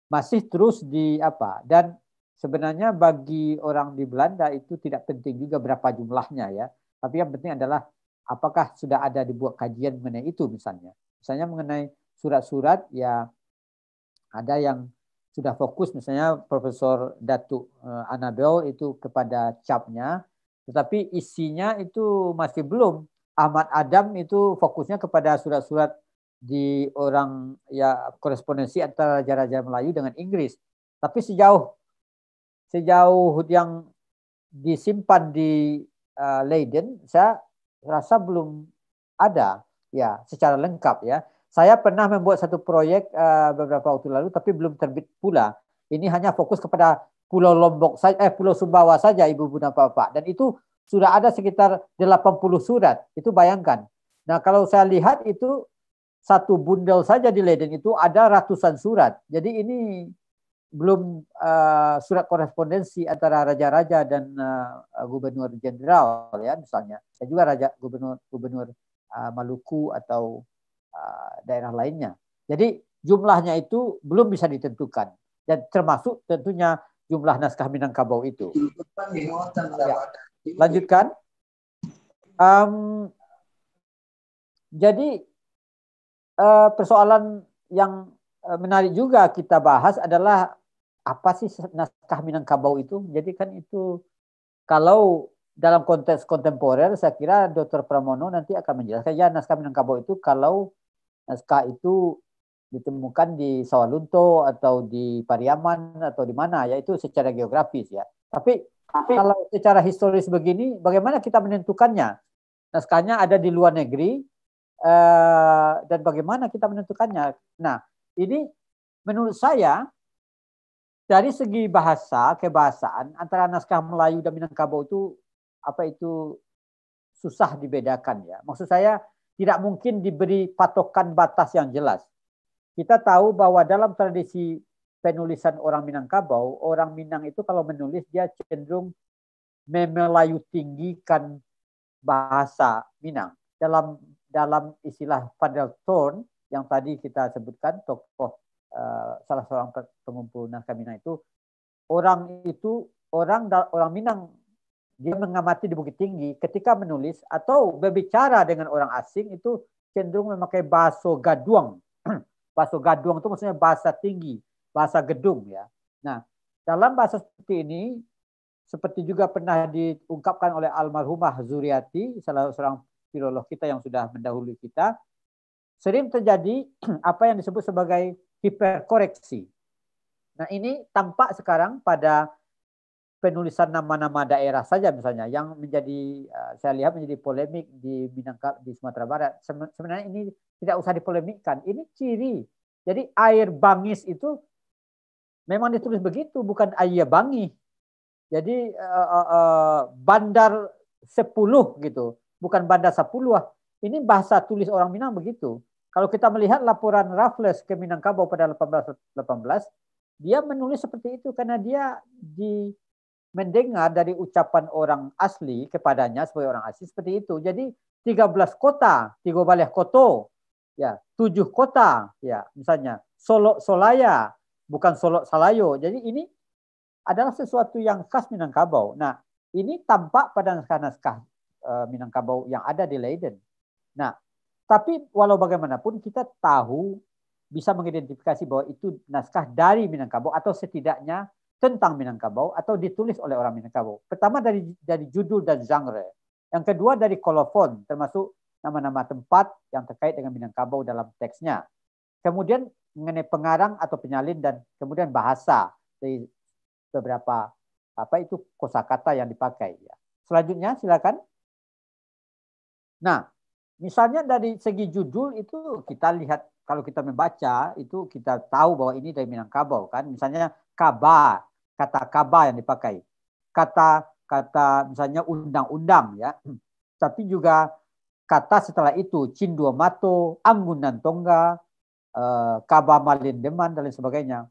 S2: masih terus di apa dan sebenarnya bagi orang di Belanda itu tidak penting juga berapa jumlahnya ya. Tapi yang penting adalah apakah sudah ada dibuat kajian mengenai itu misalnya. Misalnya mengenai surat-surat ya ada yang sudah fokus misalnya Profesor Datuk eh, Anabel itu kepada capnya tetapi isinya itu masih belum Ahmad Adam itu fokusnya kepada surat-surat di orang ya korespondensi antara raja-raja Melayu dengan Inggris. Tapi sejauh sejauh yang disimpan di uh, Leiden, saya rasa belum ada ya secara lengkap ya. Saya pernah membuat satu proyek uh, beberapa waktu lalu, tapi belum terbit pula. Ini hanya fokus kepada Pulau Lombok saja, eh Pulau Sumbawa saja, ibu Bunda dan Bapak. Dan itu sudah ada sekitar 80 surat. Itu bayangkan. Nah kalau saya lihat itu satu bundel saja di Leiden itu ada ratusan surat. Jadi ini belum uh, surat korespondensi antara raja-raja dan uh, gubernur jenderal ya misalnya dan juga raja gubernur gubernur uh, Maluku atau uh, daerah lainnya. Jadi jumlahnya itu belum bisa ditentukan dan termasuk tentunya jumlah naskah Minangkabau itu. Ya. Lanjutkan. Um, jadi uh, persoalan yang uh, menarik juga kita bahas adalah apa sih naskah Minangkabau itu? Jadi kan itu kalau dalam konteks kontemporer saya kira Dr. Pramono nanti akan menjelaskan ya naskah Minangkabau itu kalau naskah itu ditemukan di Sawalunto atau di Pariaman atau di mana yaitu secara geografis ya. Tapi kalau secara historis begini bagaimana kita menentukannya? Naskahnya ada di luar negeri Eh, dan bagaimana kita menentukannya. Nah, ini menurut saya dari segi bahasa kebahasaan antara naskah Melayu dan Minangkabau itu apa itu susah dibedakan ya. Maksud saya tidak mungkin diberi patokan batas yang jelas. Kita tahu bahwa dalam tradisi penulisan orang Minangkabau, orang Minang itu kalau menulis dia cenderung memelayu tinggikan bahasa Minang. Dalam dalam istilah Fadel Thorn yang tadi kita sebutkan tokoh eh, salah seorang pengumpul Minang itu orang itu orang orang Minang dia mengamati di Bukit Tinggi ketika menulis atau berbicara dengan orang asing itu cenderung memakai bahasa gaduang. bahasa gaduang itu maksudnya bahasa tinggi, bahasa gedung ya. Nah, dalam bahasa seperti ini seperti juga pernah diungkapkan oleh almarhumah Zuriati, salah seorang filolog kita yang sudah mendahului kita, sering terjadi apa yang disebut sebagai hiperkoreksi. Nah ini tampak sekarang pada penulisan nama-nama daerah saja misalnya yang menjadi eh, saya lihat menjadi polemik di Minangkab di Sumatera Barat. Sebenarnya ini tidak usah dipolemikkan. Ini ciri. Jadi air bangis itu memang ditulis begitu, bukan air bangi. Jadi eh, eh, bandar 10 gitu bukan bandar Sapulua. Ah. Ini bahasa tulis orang Minang begitu. Kalau kita melihat laporan Raffles ke Minangkabau pada 1818, dia menulis seperti itu karena dia di mendengar dari ucapan orang asli kepadanya sebagai orang asli seperti itu. Jadi 13 kota, tiga balai koto, ya, tujuh kota, ya, misalnya Solok Solaya, bukan Solok Salayo. Jadi ini adalah sesuatu yang khas Minangkabau. Nah, ini tampak pada naskah-naskah Eh, Minangkabau yang ada di Leiden. Nah, tapi walau bagaimanapun kita tahu bisa mengidentifikasi bahwa itu naskah dari Minangkabau atau setidaknya tentang Minangkabau atau ditulis oleh orang Minangkabau. Pertama dari dari judul dan genre. Yang kedua dari kolofon termasuk nama-nama tempat yang terkait dengan Minangkabau dalam teksnya. Kemudian mengenai pengarang atau penyalin dan kemudian bahasa dari beberapa apa itu kosakata yang dipakai Selanjutnya silakan. Nah, misalnya dari segi judul itu kita lihat kalau kita membaca itu kita tahu bahwa ini dari Minangkabau kan. Misalnya kaba, kata kaba yang dipakai. Kata kata misalnya undang-undang ya. Tapi juga kata setelah itu Cindua Mato, Anggunan Tongga, eh, Kaba Malindeman dan lain sebagainya.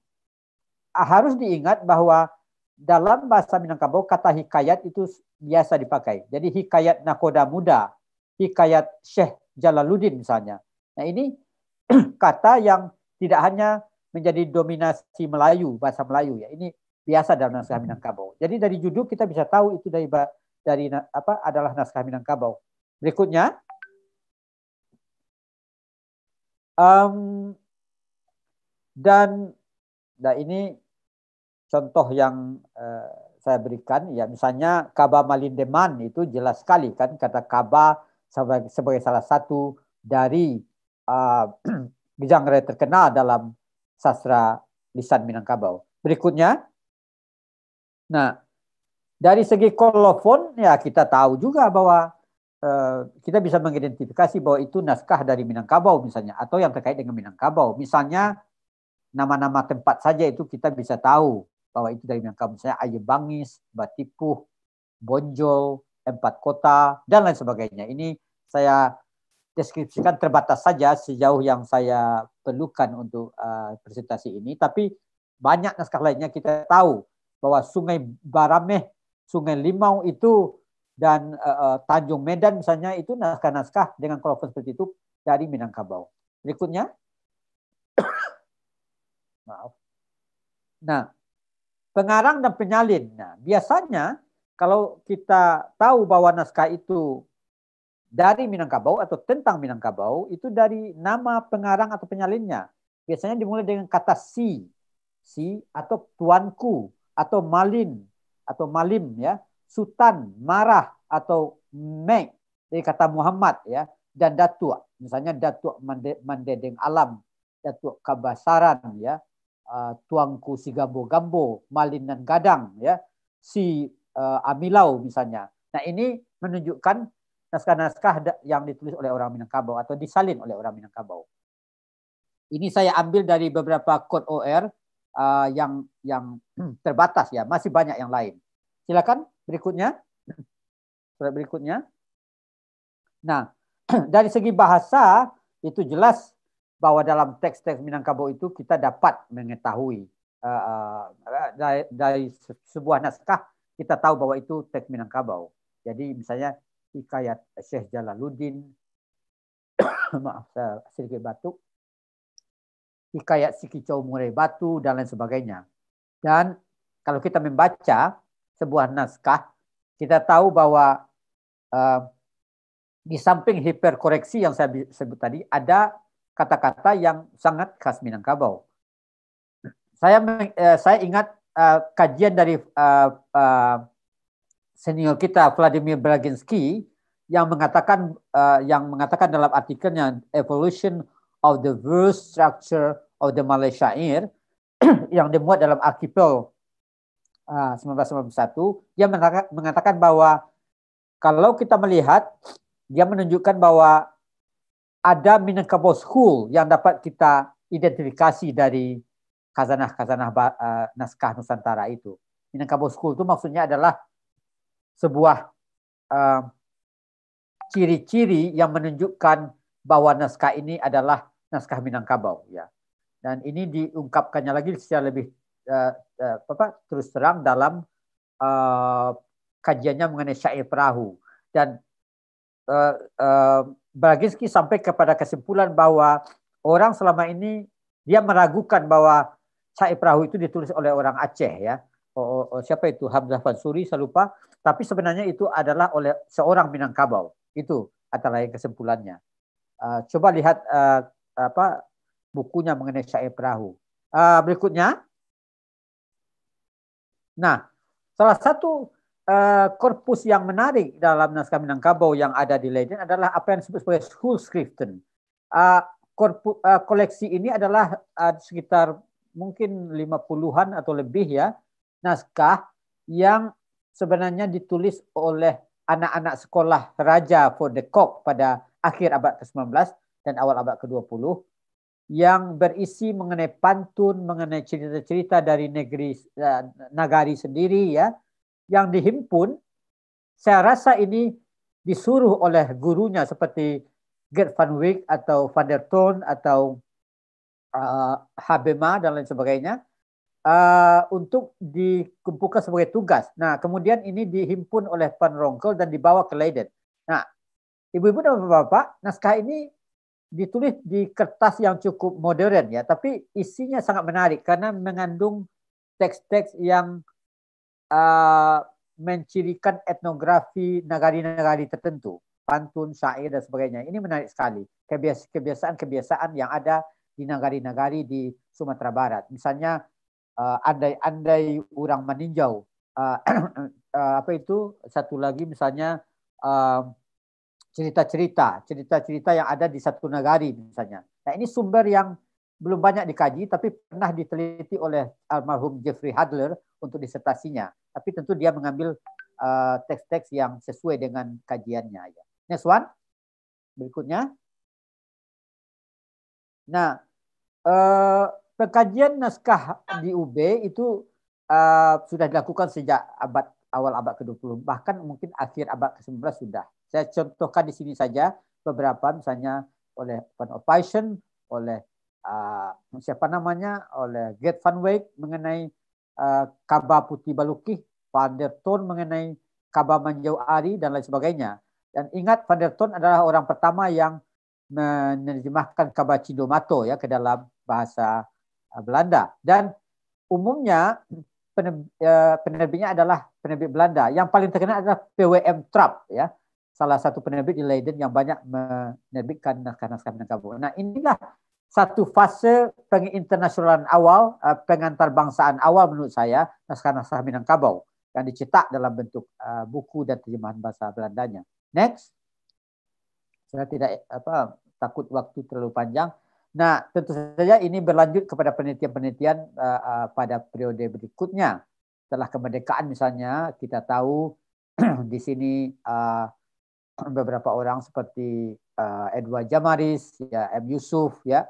S2: Harus diingat bahwa dalam bahasa Minangkabau kata hikayat itu biasa dipakai. Jadi hikayat nakoda muda hikayat Syekh Jalaluddin misalnya. Nah ini kata yang tidak hanya menjadi dominasi Melayu, bahasa Melayu ya. Ini biasa dalam naskah Minangkabau. Jadi dari judul kita bisa tahu itu dari dari apa adalah naskah Minangkabau. Berikutnya um, dan nah ini contoh yang uh, saya berikan ya misalnya Kaba Malindeman itu jelas sekali kan kata Kaba sebagai, salah satu dari uh, genre terkenal dalam sastra lisan Minangkabau. Berikutnya, nah dari segi kolofon ya kita tahu juga bahwa uh, kita bisa mengidentifikasi bahwa itu naskah dari Minangkabau misalnya atau yang terkait dengan Minangkabau. Misalnya nama-nama tempat saja itu kita bisa tahu bahwa itu dari Minangkabau. Misalnya Ayu Bangis, Batipuh, Bonjol, empat kota, dan lain sebagainya. Ini saya deskripsikan terbatas saja sejauh yang saya perlukan untuk uh, presentasi ini. Tapi banyak naskah lainnya kita tahu bahwa Sungai Barameh, Sungai Limau itu dan uh, uh Tanjung Medan misalnya itu naskah-naskah dengan kolofon seperti itu dari Minangkabau. Berikutnya. Maaf. Nah, pengarang dan penyalin. Nah, biasanya kalau kita tahu bahwa naskah itu dari Minangkabau atau tentang Minangkabau itu dari nama pengarang atau penyalinnya. Biasanya dimulai dengan kata si, si atau tuanku atau malin atau malim ya, sultan, marah atau me dari kata Muhammad ya dan datuk misalnya datuk mandedeng alam, datuk kabasaran ya, ah, tuanku si gambo gambo, malin dan gadang ya, si uh, Amilau misalnya. Nah ini menunjukkan naskah-naskah yang ditulis oleh orang Minangkabau atau disalin oleh orang Minangkabau. Ini saya ambil dari beberapa kod OR uh, eh, yang yang terbatas ya, masih banyak yang lain. Silakan berikutnya. Surat berikutnya. Nah, dari segi bahasa itu jelas bahwa dalam teks-teks Minangkabau itu kita dapat mengetahui uh, dari, dari sebuah naskah kita tahu bahwa itu teks Minangkabau. Jadi misalnya hikayat Syekh Jalaluddin, maaf eh, saya batu batuk, hikayat Sikicau Murai Batu, dan lain sebagainya. Dan kalau kita membaca sebuah naskah, kita tahu bahwa uh, di samping hiperkoreksi yang saya sebut tadi, ada kata-kata yang sangat khas Minangkabau. Saya eh, saya ingat uh, kajian dari uh, uh, senior kita Vladimir Braginsky yang mengatakan uh, yang mengatakan dalam artikelnya Evolution of the Verse Structure of the Malaysia Air yang dimuat dalam artikel uh, 1991 dia mengatakan bahwa kalau kita melihat dia menunjukkan bahwa ada Minangkabau School yang dapat kita identifikasi dari kazanah kazanah eh, uh, naskah Nusantara itu. Minangkabau School itu maksudnya adalah sebuah eh, ciri-ciri uh, yang menunjukkan bahwa naskah ini adalah naskah Minangkabau ya. Dan ini diungkapkannya lagi secara lebih uh, uh, apa terus terang dalam uh, kajiannya mengenai syair perahu dan uh, uh, Braginski sampai kepada kesimpulan bahwa orang selama ini dia meragukan bahwa Syair Perahu itu ditulis oleh orang Aceh ya. Oh, oh, oh, siapa itu Hamzah Fansuri saya lupa. Tapi sebenarnya itu adalah oleh seorang Minangkabau. Itu antara lain kesimpulannya. Uh, coba lihat uh, apa bukunya mengenai syair perahu. Uh, berikutnya. Nah, salah satu uh, korpus yang menarik dalam naskah Minangkabau yang ada di Leiden adalah apa yang disebut sebagai Schulschriften. Uh, korpus, uh, koleksi ini adalah uh, sekitar mungkin lima puluhan atau lebih ya naskah yang sebenarnya ditulis oleh anak-anak sekolah Raja for the cock pada akhir abad ke-19 dan awal abad ke-20 yang berisi mengenai pantun, mengenai cerita-cerita dari negeri eh, nagari sendiri ya, yang dihimpun, saya rasa ini disuruh oleh gurunya seperti Gert van Wyk atau Van der Toon atau uh, eh, HBMA dan lain sebagainya uh, untuk dikumpulkan sebagai tugas. Nah, kemudian ini dihimpun oleh Pan Rongkel dan dibawa ke Leiden. Nah, ibu-ibu dan bapak-bapak, naskah ini ditulis di kertas yang cukup modern ya, tapi isinya sangat menarik karena mengandung teks-teks yang uh, mencirikan etnografi nagari-nagari tertentu, pantun, syair dan sebagainya. Ini menarik sekali kebiasaan-kebiasaan yang ada di negari-negari di Sumatera Barat. Misalnya andai-andai eh, orang meninjau uh, uh, apa itu satu lagi misalnya cerita-cerita, uh, cerita-cerita yang ada di satu negari misalnya. Nah ini sumber yang belum banyak dikaji tapi pernah diteliti oleh almarhum Jeffrey Hadler untuk disertasinya. Tapi tentu dia mengambil teks-teks uh, yang sesuai dengan kajiannya. Ya. Next one, berikutnya. Nah, eh, pekajian naskah di UB itu eh, sudah dilakukan sejak abad awal abad ke-20, bahkan mungkin akhir abad ke-19 sudah. Saya contohkan di sini saja beberapa misalnya oleh Van Opation, oleh uh, siapa namanya, oleh Gert van Wijk mengenai uh, Kaba Putih Balukih, Van der Toon mengenai Kaba Manjau Ari, dan lain sebagainya. Dan ingat Van der Toon adalah orang pertama yang menerjemahkan Kabacidomato ya ke dalam bahasa eh, Belanda dan umumnya eh, penerbitnya adalah penerbit Belanda. Yang paling terkenal adalah PWM Trap ya. Salah satu penerbit di Leiden yang banyak menerbitkan naskah-naskah Minangkabau. Nah, inilah satu fase penginternasionalan awal, eh, pengantar bangsaan awal menurut saya naskah-naskah Minangkabau yang dicetak dalam bentuk buku dan terjemahan bahasa Belandanya. Next. Saya tidak apa takut waktu terlalu panjang. Nah, tentu saja ini berlanjut kepada penelitian-penelitian uh, uh, pada periode berikutnya. Setelah kemerdekaan misalnya, kita tahu di sini uh, beberapa orang seperti uh, Edward Jamaris, ya M Yusuf, ya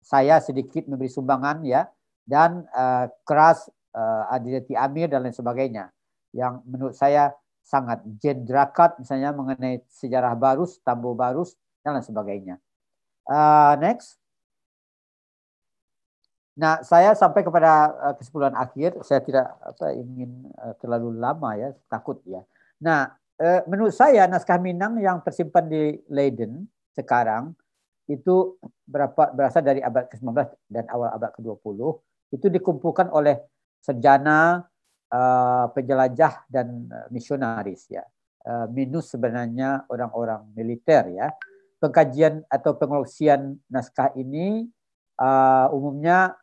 S2: saya sedikit memberi sumbangan ya dan uh, keras uh, Adidati Amir dan lain sebagainya yang menurut saya sangat jendrakat misalnya mengenai sejarah barus, tambo barus dan lain sebagainya. Eh, next. Nah, saya sampai kepada eh, kesimpulan akhir, saya tidak apa, ingin eh, terlalu lama ya, takut ya. Nah, menurut saya naskah Minang yang tersimpan di Leiden sekarang itu berapa berasal dari abad ke-19 dan awal abad ke-20 itu dikumpulkan oleh sejana, penjelajah dan misionaris ya. Minus sebenarnya orang-orang militer ya pengkajian atau pengoleksian naskah ini uh, umumnya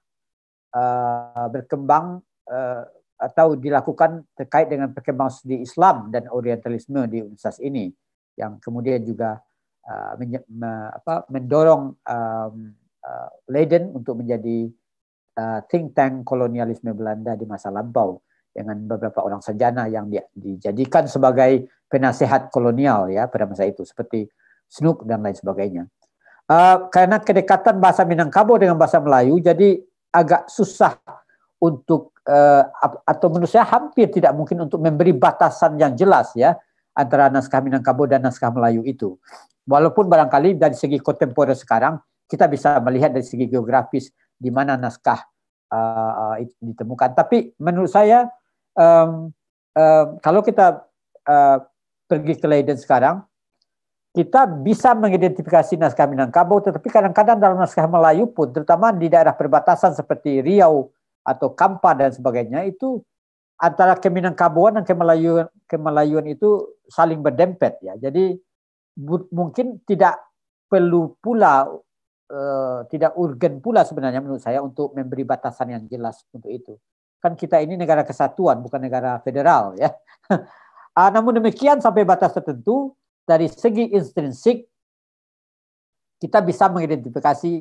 S2: uh, berkembang uh, atau dilakukan terkait dengan perkembangan studi Islam dan Orientalisme di universitas ini yang kemudian juga uh, menye, me, apa, mendorong um, uh, Leiden untuk menjadi uh, think tank kolonialisme Belanda di masa lampau dengan beberapa orang sejana yang di, dijadikan sebagai penasehat kolonial ya pada masa itu seperti snook dan lain sebagainya. Uh, karena kedekatan bahasa Minangkabau dengan bahasa Melayu, jadi agak susah untuk uh, atau menurut saya hampir tidak mungkin untuk memberi batasan yang jelas ya antara naskah Minangkabau dan naskah Melayu itu. Walaupun barangkali dari segi kontemporer sekarang kita bisa melihat dari segi geografis di mana naskah uh, ditemukan. Tapi menurut saya um, um, kalau kita uh, pergi ke Leiden sekarang, kita bisa mengidentifikasi naskah Minangkabau, tetapi kadang-kadang dalam naskah Melayu pun, terutama di daerah perbatasan seperti Riau atau Kampa dan sebagainya, itu antara keminangkabauan dan kemelayuan, kemelayuan itu saling berdempet ya. Jadi mungkin tidak perlu pula uh, tidak urgen pula sebenarnya menurut saya untuk memberi batasan yang jelas untuk itu. Kan kita ini negara kesatuan bukan negara federal ya. Ah, namun demikian sampai batas tertentu dari segi intrinsik kita bisa mengidentifikasi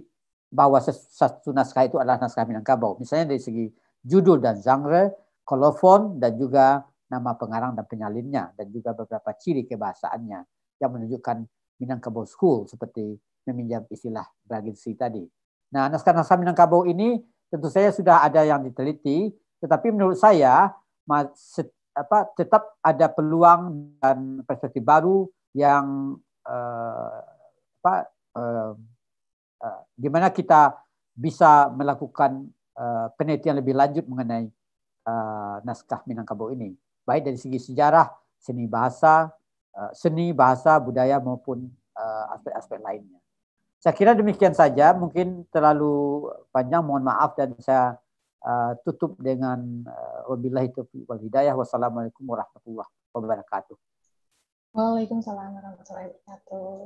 S2: bahwa satu naskah itu adalah naskah Minangkabau. Misalnya dari segi judul dan genre, kolofon, dan juga nama pengarang dan penyalinnya, dan juga beberapa ciri kebahasaannya yang menunjukkan Minangkabau School seperti meminjam istilah Braginsi tadi. Nah, naskah-naskah Minangkabau ini tentu saja sudah ada yang diteliti, tetapi menurut saya apa, tetap ada peluang dan perspektif baru yang uh, apa uh, uh, di kita bisa melakukan uh, penelitian lebih lanjut mengenai uh, naskah Minangkabau ini, baik dari segi sejarah, seni bahasa, uh, seni bahasa, budaya maupun aspek-aspek uh, lainnya. Saya kira demikian saja, mungkin terlalu panjang, mohon maaf dan saya Uh, tutup dengan uh, wabillahi taufiq wal hidayah wassalamualaikum warahmatullahi wabarakatuh
S4: Waalaikumsalam warahmatullahi wabarakatuh.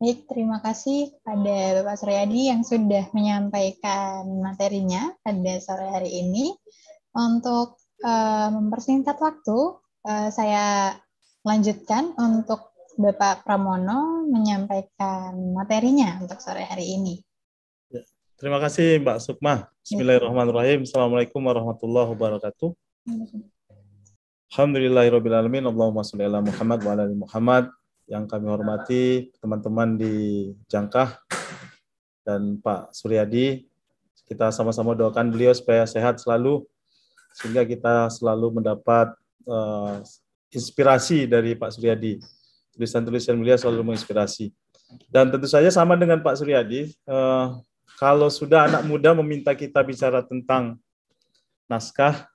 S1: Baik, terima kasih pada Bapak Suryadi yang sudah menyampaikan materinya pada sore hari ini. Untuk uh, mempersingkat waktu, uh, saya lanjutkan untuk Bapak Pramono menyampaikan materinya untuk sore hari ini.
S5: Terima kasih Mbak Sukma. Ya. Bismillahirrahmanirrahim. Assalamualaikum warahmatullahi wabarakatuh. Alhamdulillahirrahmanirrahim. Allahumma salli ala Muhammad wa ala Muhammad. Yang kami hormati teman-teman di Jangkah dan Pak Suryadi. Kita sama-sama doakan beliau supaya sehat selalu. Sehingga kita selalu mendapat uh, inspirasi dari Pak Suryadi. Tulisan-tulisan beliau selalu menginspirasi. Dan tentu saja sama dengan Pak Suryadi, eh, kalau sudah anak muda meminta kita bicara tentang naskah,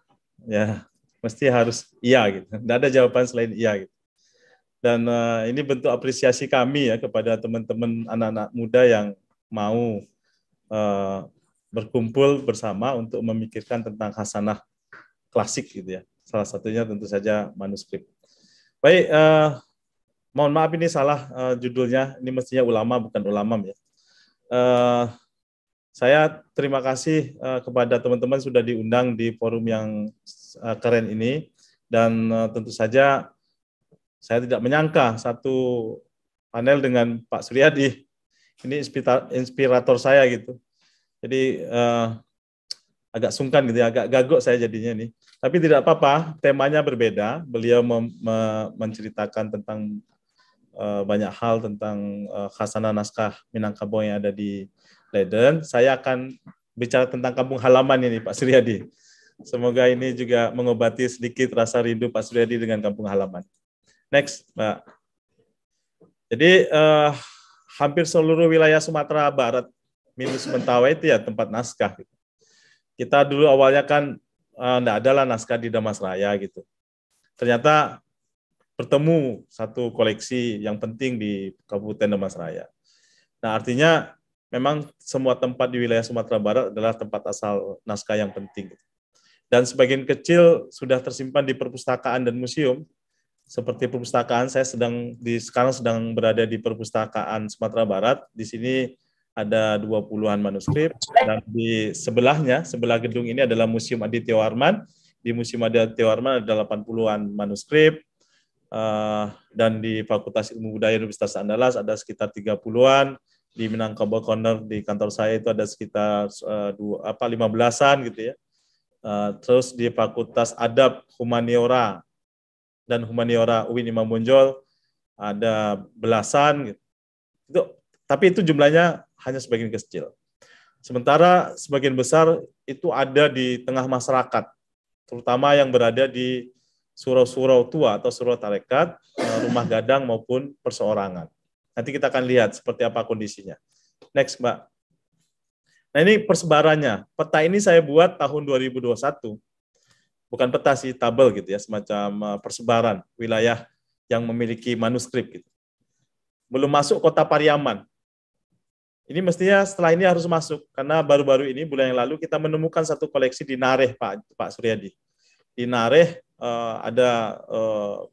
S5: ya mesti harus iya gitu. Tidak ada jawaban selain iya gitu. Dan uh, ini bentuk apresiasi kami ya kepada teman-teman anak-anak muda yang mau uh, berkumpul bersama untuk memikirkan tentang hasanah klasik gitu ya. Salah satunya tentu saja manuskrip. Baik, uh, mohon maaf ini salah uh, judulnya. Ini mestinya ulama bukan ulamam ya. Uh, saya terima kasih eh, kepada teman-teman sudah diundang di forum yang eh, keren ini dan eh, tentu saja saya tidak menyangka satu panel dengan Pak Suryadi ini inspirator saya gitu. Jadi uh, agak sungkan gitu ya, agak gagok saya jadinya nih. Tapi tidak apa-apa, temanya berbeda. Beliau mem- me- menceritakan tentang uh, banyak hal tentang uh, khasanah naskah Minangkabau yang ada di Leiden. Saya akan bicara tentang kampung halaman ini Pak Suryadi. Semoga ini juga mengobati sedikit rasa rindu Pak Suryadi dengan kampung halaman. Next, Pak. Jadi eh, hampir seluruh wilayah Sumatera Barat minus Mentawai itu ya tempat naskah. Gitu. Kita dulu awalnya kan tidak eh, ada lah naskah di Damas Raya gitu. Ternyata bertemu satu koleksi yang penting di Kabupaten Damas Raya. Nah artinya memang semua tempat di wilayah Sumatera Barat adalah tempat asal naskah yang penting. Dan sebagian kecil sudah tersimpan di perpustakaan dan museum, seperti perpustakaan saya sedang di sekarang sedang berada di perpustakaan Sumatera Barat. Di sini ada dua an manuskrip dan di sebelahnya, sebelah gedung ini adalah Museum Aditya Warman. Di Museum Aditya Warman ada delapan an manuskrip, eh, dan di Fakultas Ilmu Budaya Universitas Andalas ada sekitar tiga an di Minangkabau Corner di kantor saya itu ada sekitar uh, dua apa lima belasan gitu ya. Uh, terus di Fakultas Adab Humaniora dan Humaniora UIN Imam Bonjol ada belasan gitu. Itu tapi itu jumlahnya hanya sebagian kecil. Sementara sebagian besar itu ada di tengah masyarakat, terutama yang berada di surau-surau tua atau surau tarekat, eh, rumah gadang maupun perseorangan. Nanti kita akan lihat seperti apa kondisinya. Next, Mbak. Nah, ini persebarannya. Peta ini saya buat tahun 2021. Bukan peta sih, tabel gitu ya, semacam eh, persebaran wilayah yang memiliki manuskrip gitu. Belum masuk kota Pariaman. Ini mestinya setelah ini harus masuk karena baru-baru ini bulan yang lalu kita menemukan satu koleksi di Nareh Pak Pak Suryadi. Di Nareh uh, ada uh,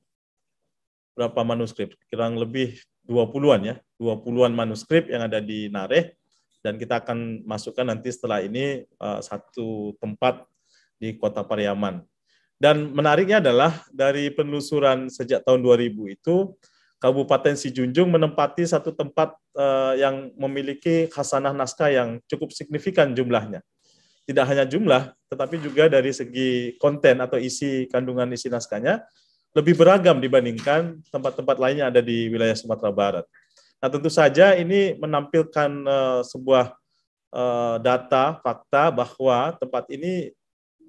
S5: berapa manuskrip? Kurang lebih dua puluhan ya, dua puluhan manuskrip yang ada di Nareh dan kita akan masukkan nanti setelah ini uh, satu tempat di Kota Pariaman. Dan menariknya adalah dari penelusuran sejak tahun 2000 itu Kabupaten Sijunjung menempati satu tempat uh, yang memiliki khasanah naskah yang cukup signifikan jumlahnya. Tidak hanya jumlah, tetapi juga dari segi konten atau isi kandungan isi naskahnya lebih beragam dibandingkan tempat-tempat lainnya ada di wilayah Sumatera Barat. Nah, tentu saja ini menampilkan uh, sebuah uh, data, fakta bahwa tempat ini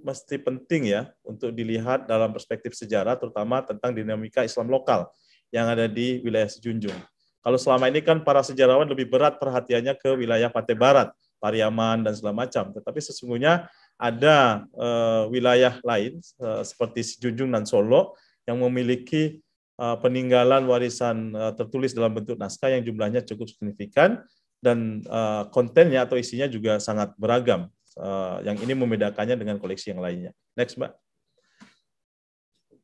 S5: mesti penting ya untuk dilihat dalam perspektif sejarah, terutama tentang dinamika Islam lokal yang ada di wilayah Sejunjung. Kalau selama ini kan para sejarawan lebih berat perhatiannya ke wilayah Pantai Barat, Pariaman dan segala macam, tetapi sesungguhnya ada uh, wilayah lain uh, seperti Sejunjung dan Solo yang memiliki uh, peninggalan warisan uh, tertulis dalam bentuk naskah yang jumlahnya cukup signifikan dan uh, kontennya atau isinya juga sangat beragam. Yang ini membedakannya dengan koleksi yang lainnya. Next, Mbak.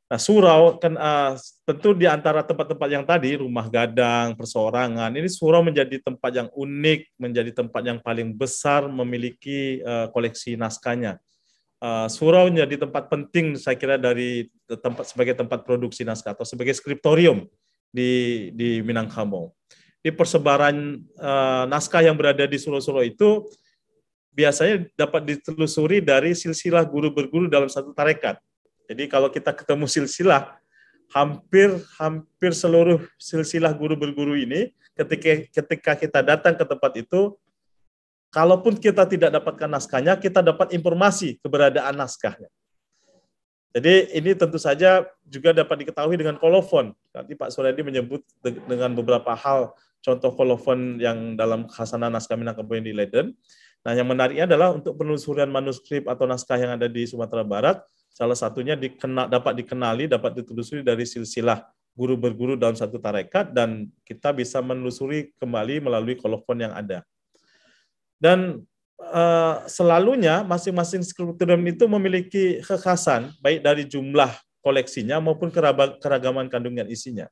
S5: Nah, surau kan uh, tentu di antara tempat-tempat yang tadi rumah gadang, perseorangan, ini surau menjadi tempat yang unik, menjadi tempat yang paling besar memiliki uh, koleksi naskahnya. Eh, surau menjadi tempat penting saya kira dari tempat sebagai tempat produksi naskah atau sebagai skriptorium di di Minangkabau. Di persebaran uh, naskah yang berada di surau-surau itu biasanya dapat ditelusuri dari silsilah guru berguru dalam satu tarekat. Jadi kalau kita ketemu silsilah hampir hampir seluruh silsilah guru berguru ini ketika ketika kita datang ke tempat itu Kalaupun kita tidak dapatkan naskahnya, kita dapat informasi keberadaan naskahnya. Jadi ini tentu saja juga dapat diketahui dengan kolofon. Tadi Pak Suryadi menyebut dengan beberapa hal contoh kolofon yang dalam khasanah naskah Minangkabau di Leiden. Nah, yang menariknya adalah untuk penelusuran manuskrip atau naskah yang ada di Sumatera Barat, salah satunya dikena, dapat dikenali, dapat ditelusuri dari silsilah guru berguru dalam satu tarekat dan kita bisa menelusuri kembali melalui kolofon yang ada dan uh, selalunya masing-masing skriptorium itu memiliki kekhasan baik dari jumlah koleksinya maupun keragaman kandungan isinya.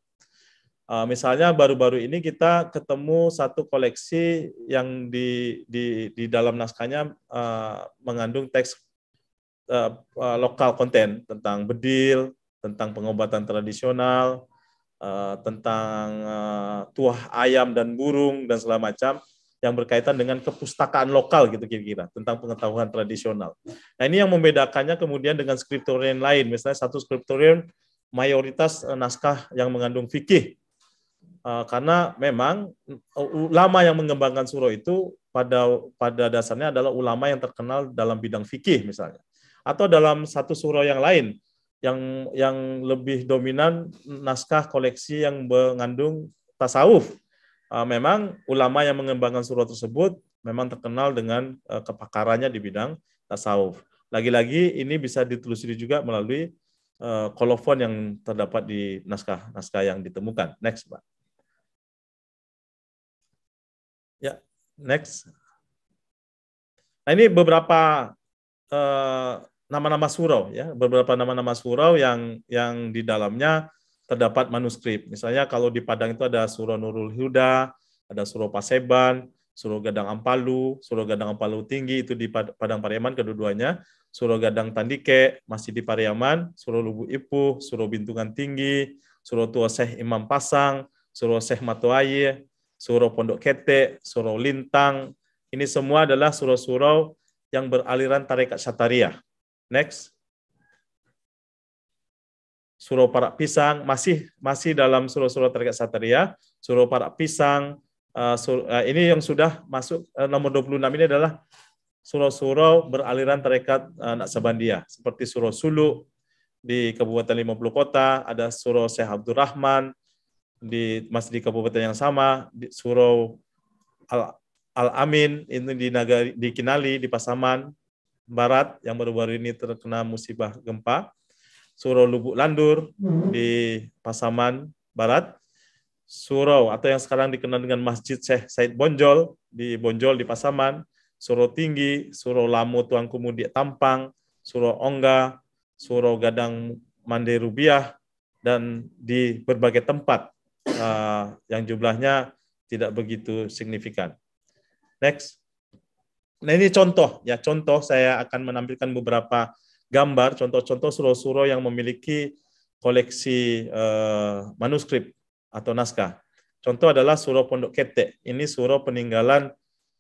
S5: Uh, misalnya baru-baru ini kita ketemu satu koleksi yang di di, di dalam naskahnya uh, mengandung teks uh, uh, lokal konten tentang bedil, tentang pengobatan tradisional, uh, tentang uh, tuah ayam dan burung dan segala macam yang berkaitan dengan kepustakaan lokal gitu kira-kira tentang pengetahuan tradisional. Nah ini yang membedakannya kemudian dengan skriptorium lain, misalnya satu skriptorium mayoritas eh, naskah yang mengandung fikih eh, karena memang eh, ulama yang mengembangkan surau itu pada pada dasarnya adalah ulama yang terkenal dalam bidang fikih misalnya atau dalam satu surau yang lain yang yang lebih dominan naskah koleksi yang mengandung tasawuf Eh, memang ulama yang mengembangkan surah tersebut memang terkenal dengan eh, kepakarannya di bidang tasawuf. Lagi-lagi ini bisa ditelusuri juga melalui eh, kolofon yang terdapat di naskah-naskah yang ditemukan. Next, Pak. Ya, next. Nah, ini beberapa nama-nama uh, surau ya, beberapa nama-nama surau yang yang di dalamnya terdapat manuskrip. Misalnya kalau di Padang itu ada Surah Nurul Huda, ada Surah Paseban, Surah Gadang Ampalu, Surah Gadang Ampalu Tinggi itu di Padang Pariaman kedua-duanya, Surah Gadang Tandike masih di Pariaman, Surah Lubu Ipuh, Surah Bintungan Tinggi, Surah Tua Seh Imam Pasang, Surah Seh Matuaye, Surah Pondok Kete, Surah Lintang. Ini semua adalah surau-surau yang beraliran tarekat syatariah. Next surau para pisang masih masih dalam surau-surau terkait satria surau para pisang eh, eh, ini yang sudah masuk uh, nomor 26 ini adalah surau-surau beraliran tarekat uh, Naksabandia seperti surau Sulu di Kabupaten 50 Kota ada surau Syekh Abdul Rahman di masih di kabupaten yang sama di surau Al, Al Amin ini di Nagari di Kinali di Pasaman Barat yang baru-baru ini terkena musibah gempa Surau Lubuk Landur hmm. di Pasaman Barat, Surau atau yang sekarang dikenal dengan Masjid Syekh Said Bonjol di Bonjol di Pasaman, Surau Tinggi, Surau Lamu Tuanku di Tampang, Surau Ongga, Surau Gadang Mande Rubiah, dan di berbagai tempat uh, yang jumlahnya tidak begitu signifikan. Next. Nah ini contoh ya, contoh saya akan menampilkan beberapa gambar, contoh-contoh suro-suro yang memiliki koleksi uh, manuskrip atau naskah. Contoh adalah Suro Pondok Kete. Ini suro peninggalan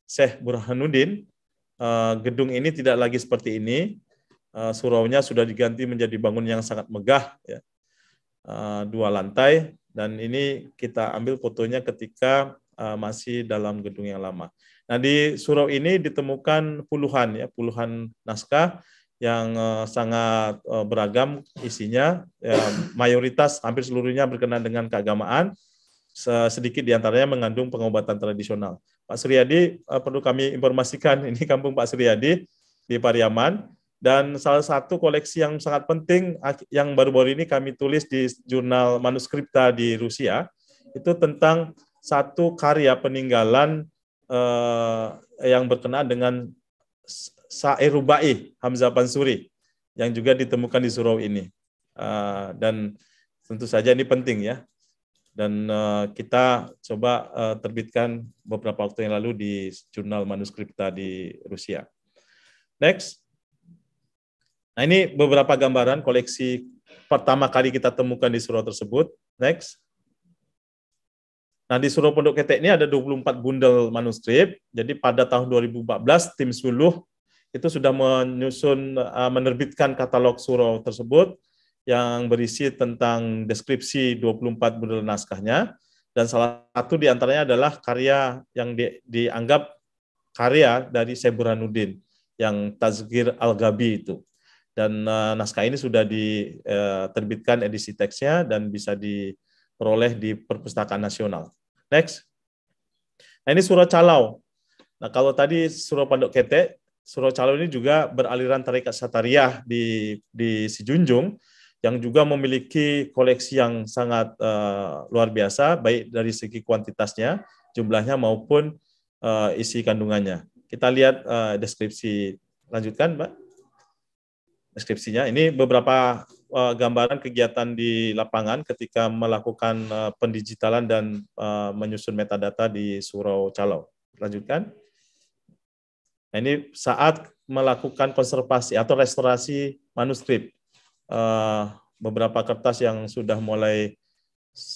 S5: Syekh Burhanuddin. Uh, gedung ini tidak lagi seperti ini. Uh, eh, nya sudah diganti menjadi bangun yang sangat megah, ya. uh, dua lantai. Dan ini kita ambil fotonya ketika uh, masih dalam gedung yang lama. Nah di surau ini ditemukan puluhan ya puluhan naskah yang uh, sangat uh, beragam isinya, ya, mayoritas hampir seluruhnya berkenaan dengan keagamaan, sedikit diantaranya mengandung pengobatan tradisional. Pak Suryadi uh, perlu kami informasikan ini kampung Pak Suryadi di Pariaman dan salah satu koleksi yang sangat penting yang baru-baru ini kami tulis di jurnal manuskripta di Rusia itu tentang satu karya peninggalan uh, yang berkenaan dengan Sa'ir Rubai Hamzah Pansuri yang juga ditemukan di surau ini. Uh, dan tentu saja ini penting ya. Dan uh, kita coba uh, terbitkan beberapa waktu yang lalu di jurnal manuskrip tadi Rusia. Next. Nah ini beberapa gambaran koleksi pertama kali kita temukan di surau tersebut. Next. Nah, di Surau Pondok Ketek ini ada 24 bundel manuskrip. Jadi pada tahun 2014, tim Suluh itu sudah menyusun uh, menerbitkan katalog surau tersebut yang berisi tentang deskripsi 24 model naskahnya dan salah satu di antaranya adalah karya yang di, dianggap karya dari Seburanuddin yang Tazkir Al-Gabi itu. Dan uh, naskah ini sudah diterbitkan eh, edisi teksnya dan bisa diperoleh di Perpustakaan Nasional. Next. Nah, ini surah Calau. Nah, kalau tadi surah Pandok Ketek, Surau Calo ini juga beraliran tarikat satariah di di Sijunjung yang juga memiliki koleksi yang sangat uh, luar biasa baik dari segi kuantitasnya, jumlahnya maupun uh, isi kandungannya. Kita lihat uh, deskripsi lanjutkan, Mbak. Deskripsinya ini beberapa uh, gambaran kegiatan di lapangan ketika melakukan uh, pendigitalan dan uh, menyusun metadata di Surau Calo. Lanjutkan. Nah, ini saat melakukan konservasi atau restorasi manuskrip. Uh, beberapa kertas yang sudah mulai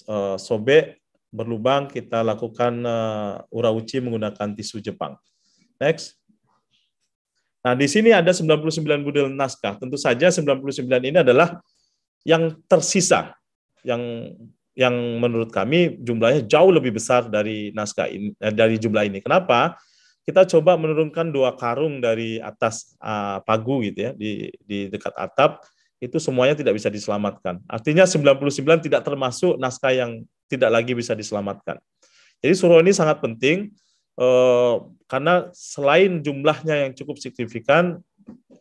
S5: uh, sobek, berlubang, kita lakukan uh, urauci menggunakan tisu Jepang. Next. Nah, di sini ada 99 budel naskah. Tentu saja 99 ini adalah yang tersisa, yang yang menurut kami jumlahnya jauh lebih besar dari naskah ini, dari jumlah ini. Kenapa? kita coba menurunkan dua karung dari atas uh, pagu gitu ya di di dekat atap itu semuanya tidak bisa diselamatkan. Artinya 99 tidak termasuk naskah yang tidak lagi bisa diselamatkan. Jadi surau ini sangat penting eh, karena selain jumlahnya yang cukup signifikan,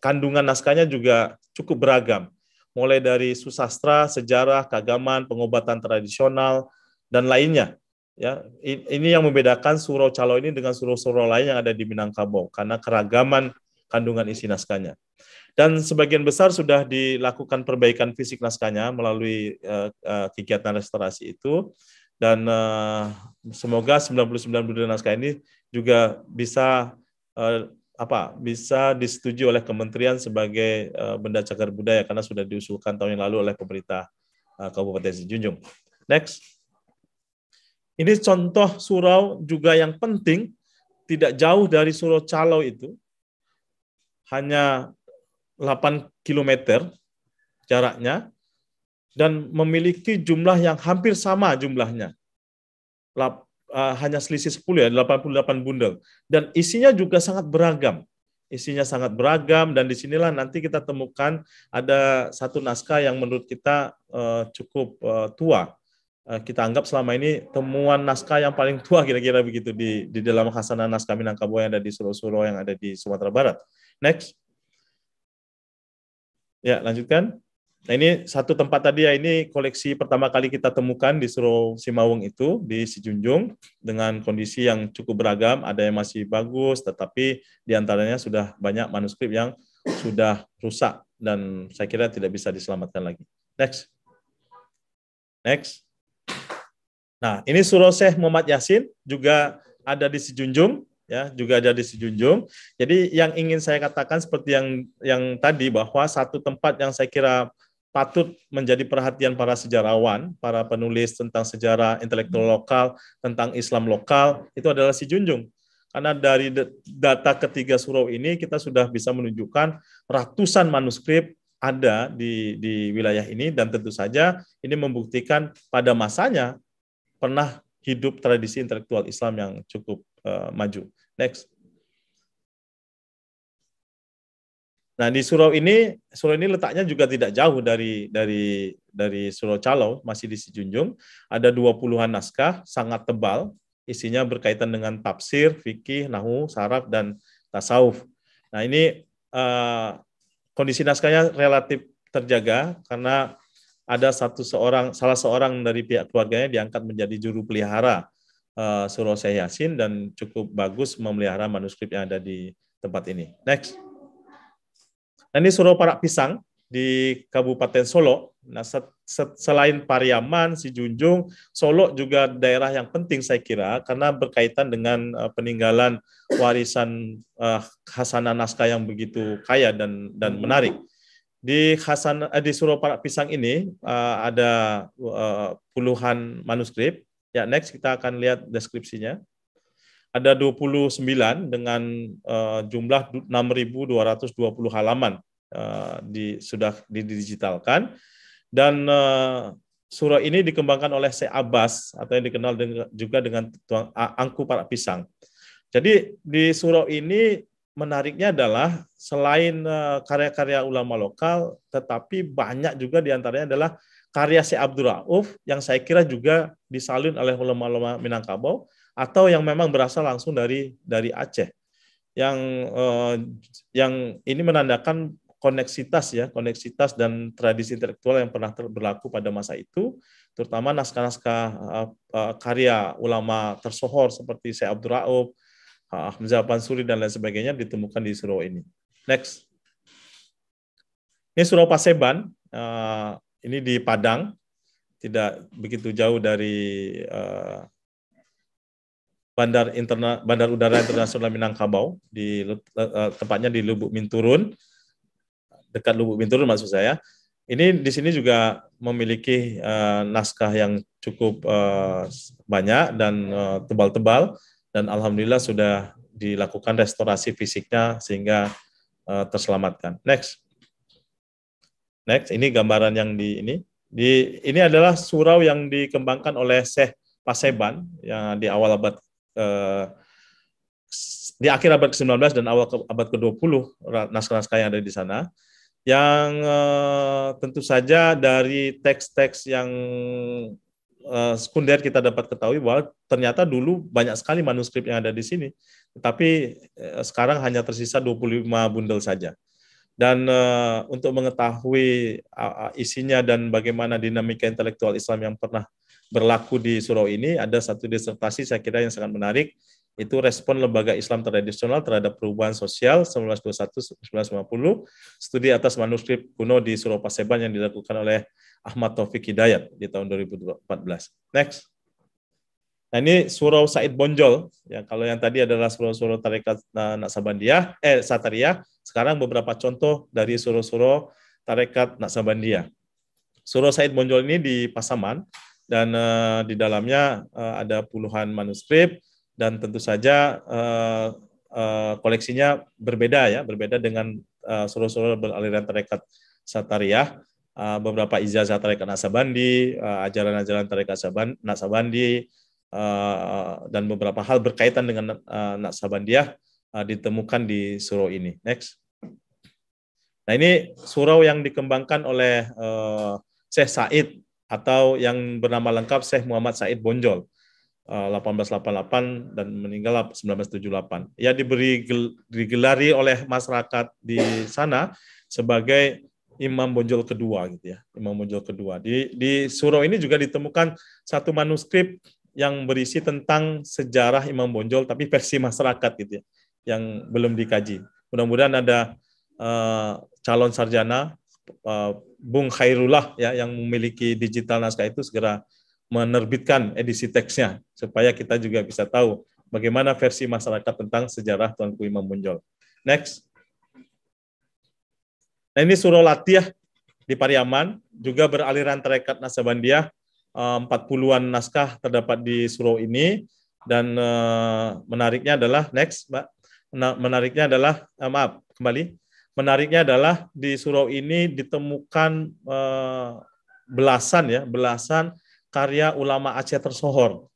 S5: kandungan naskahnya juga cukup beragam. Mulai dari susastra, sejarah, keagamaan, pengobatan tradisional, dan lainnya. Ya, ini yang membedakan surau calo ini dengan surau-surau lain yang ada di Minangkabau karena keragaman kandungan isi naskahnya. Dan sebagian besar sudah dilakukan perbaikan fisik naskahnya melalui uh, uh, kegiatan restorasi itu dan uh, semoga 99 bulan naskah ini juga bisa uh, apa bisa disetujui oleh kementerian sebagai uh, benda cagar budaya karena sudah diusulkan tahun yang lalu oleh pemerintah uh, Kabupaten Sijunjung. Next. Ini contoh surau juga yang penting, tidak jauh dari surau Calau itu, hanya 8 km jaraknya, dan memiliki jumlah yang hampir sama jumlahnya. Eh, hanya selisih 10 ya, 88 bundel. Dan isinya juga sangat beragam. Isinya sangat beragam dan disinilah nanti kita temukan ada satu naskah yang menurut kita eh, cukup eh, tua Eh, kita anggap selama ini temuan naskah yang paling tua kira-kira begitu di di dalam khasanah naskah Minangkabau yang ada di Solo-Solo yang ada di Sumatera Barat. Next. Ya, lanjutkan. Nah, ini satu tempat tadi ya ini koleksi pertama kali kita temukan di Suro Simawung itu di Sijunjung dengan kondisi yang cukup beragam, ada yang masih bagus tetapi diantaranya sudah banyak manuskrip yang sudah rusak dan saya kira tidak bisa diselamatkan lagi. Next. Next. Nah, ini surah Syekh Muhammad Yasin juga ada di Sijunjung, ya, juga ada di Sijunjung. Jadi yang ingin saya katakan seperti yang yang tadi bahwa satu tempat yang saya kira patut menjadi perhatian para sejarawan, para penulis tentang sejarah intelektual hmm. lokal, tentang Islam lokal, itu adalah Si Junjung Karena dari data ketiga surau ini kita sudah bisa menunjukkan ratusan manuskrip ada di, di wilayah ini dan tentu saja ini membuktikan pada masanya pernah hidup tradisi intelektual Islam yang cukup uh, maju. Next. Nah di surau ini surau ini letaknya juga tidak jauh dari dari dari surau Calo, masih di Sijunjung ada 20-an naskah sangat tebal isinya berkaitan dengan tafsir, fikih, nahu, saraf dan tasawuf. Nah ini uh, kondisi naskahnya relatif terjaga karena ada satu seorang salah seorang dari pihak keluarganya diangkat menjadi juru pelihara uh, eh, surah Syekh Yasin dan cukup bagus memelihara manuskrip yang ada di tempat ini. Next. Nah, ini surau parak pisang di Kabupaten Solo. Nah, set, set, selain Pariaman, Si Junjung, Solo juga daerah yang penting saya kira karena berkaitan dengan uh, peninggalan warisan uh, Hasanah naskah yang begitu kaya dan dan menarik di Hasan eh, di Surau Parak Pisang ini uh, ada uh, puluhan manuskrip. Ya, next kita akan lihat deskripsinya. Ada 29 dengan uh, jumlah 6.220 halaman uh, di sudah didigitalkan dan uh, surau ini dikembangkan oleh Se Abbas atau yang dikenal dengan, juga dengan Angku Parak Pisang. Jadi di surah ini menariknya adalah selain eh, karya-karya ulama lokal, tetapi banyak juga diantaranya adalah karya si Abdul Rauf yang saya kira juga disalin oleh ulama-ulama Minangkabau atau yang memang berasal langsung dari dari Aceh. Yang eh, yang ini menandakan koneksitas ya, koneksitas dan tradisi intelektual yang pernah berlaku pada masa itu, terutama naskah-naskah eh, eh karya ulama tersohor seperti Syekh Abdul Rauf, Hamzah ah, Pansuri dan lain sebagainya ditemukan di surau ini. Next. Ini surau Paseban, uh, ini di Padang, tidak begitu jauh dari uh, bandar interna bandar udara internasional Minangkabau di uh, tepatnya di Lubuk Minturun dekat Lubuk Minturun maksud saya ini di sini juga memiliki uh, naskah yang cukup uh, banyak dan tebal-tebal uh, tebal -tebal dan alhamdulillah sudah dilakukan restorasi fisiknya sehingga uh, terselamatkan. Next. Next, ini gambaran yang di ini. Di ini adalah surau yang dikembangkan oleh Syekh Paseban yang di awal abad uh, di akhir abad ke-19 dan awal ke, abad ke-20 naskah-naskah yang ada di sana yang uh, tentu saja dari teks-teks yang Eh, sekunder kita dapat ketahui bahwa ternyata dulu banyak sekali manuskrip yang ada di sini, tetapi eh, sekarang hanya tersisa 25 bundel saja. Dan eh, untuk mengetahui isinya dan bagaimana dinamika intelektual Islam yang pernah berlaku di surau ini, ada satu disertasi saya kira yang sangat menarik, itu respon lembaga Islam tradisional terhadap perubahan sosial 1921-1950, studi atas manuskrip kuno di Surau Paseban yang dilakukan oleh Ahmad Taufik Hidayat di tahun 2014. Next. Nah ini surau Said Bonjol, ya kalau yang tadi adalah surau-surau tarekat nah, Naksabandia, eh Sataria, sekarang beberapa contoh dari surau-surau tarekat Naksabandia. Surau Said Bonjol ini di Pasaman, dan uh, di dalamnya uh, ada puluhan manuskrip, dan tentu saja uh, uh, koleksinya berbeda ya, berbeda dengan uh, surau-surau beraliran tarekat Sataria. Ah, beberapa ijazah tarekat Nasabandi, uh, ah, ajaran-ajaran tarekat Nasabandi, uh, ah, dan beberapa hal berkaitan dengan uh, Nasabandiah ditemukan di surau ini. Next. Nah ini surau yang dikembangkan oleh uh, Syekh Said atau yang bernama lengkap Syekh Muhammad Said Bonjol. 1888 dan meninggal 1978. Ia diberi digelari oleh masyarakat di sana sebagai Imam Bonjol kedua gitu ya. Imam Bonjol kedua. Di di Suro ini juga ditemukan satu manuskrip yang berisi tentang sejarah Imam Bonjol tapi versi masyarakat gitu ya yang belum dikaji. Mudah-mudahan ada uh, calon sarjana uh, Bung Khairullah ya yang memiliki digital naskah itu segera menerbitkan edisi teksnya supaya kita juga bisa tahu bagaimana versi masyarakat tentang sejarah Tuanku Imam Bonjol. Next. Nah ini Surau Latiah di Pariaman, juga beraliran terekat Nasabandiah, 40-an eh, naskah terdapat di surau ini, dan eh, menariknya adalah, next Mbak, menariknya adalah, eh, maaf, kembali, menariknya adalah di surau ini ditemukan belasan ya, belasan karya ulama Aceh tersohor,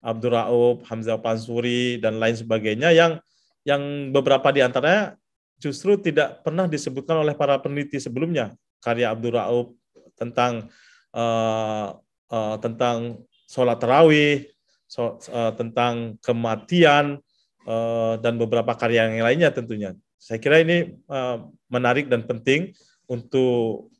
S5: Abdurraub, Hamzah Pansuri, dan lain sebagainya, yang yang beberapa di antaranya justru tidak pernah disebutkan oleh para peneliti sebelumnya karya Abdul Raub tentang uh, uh, tentang sholat tarawih, so, uh, tentang kematian uh, dan beberapa karya yang lainnya tentunya. Saya kira ini uh, menarik dan penting untuk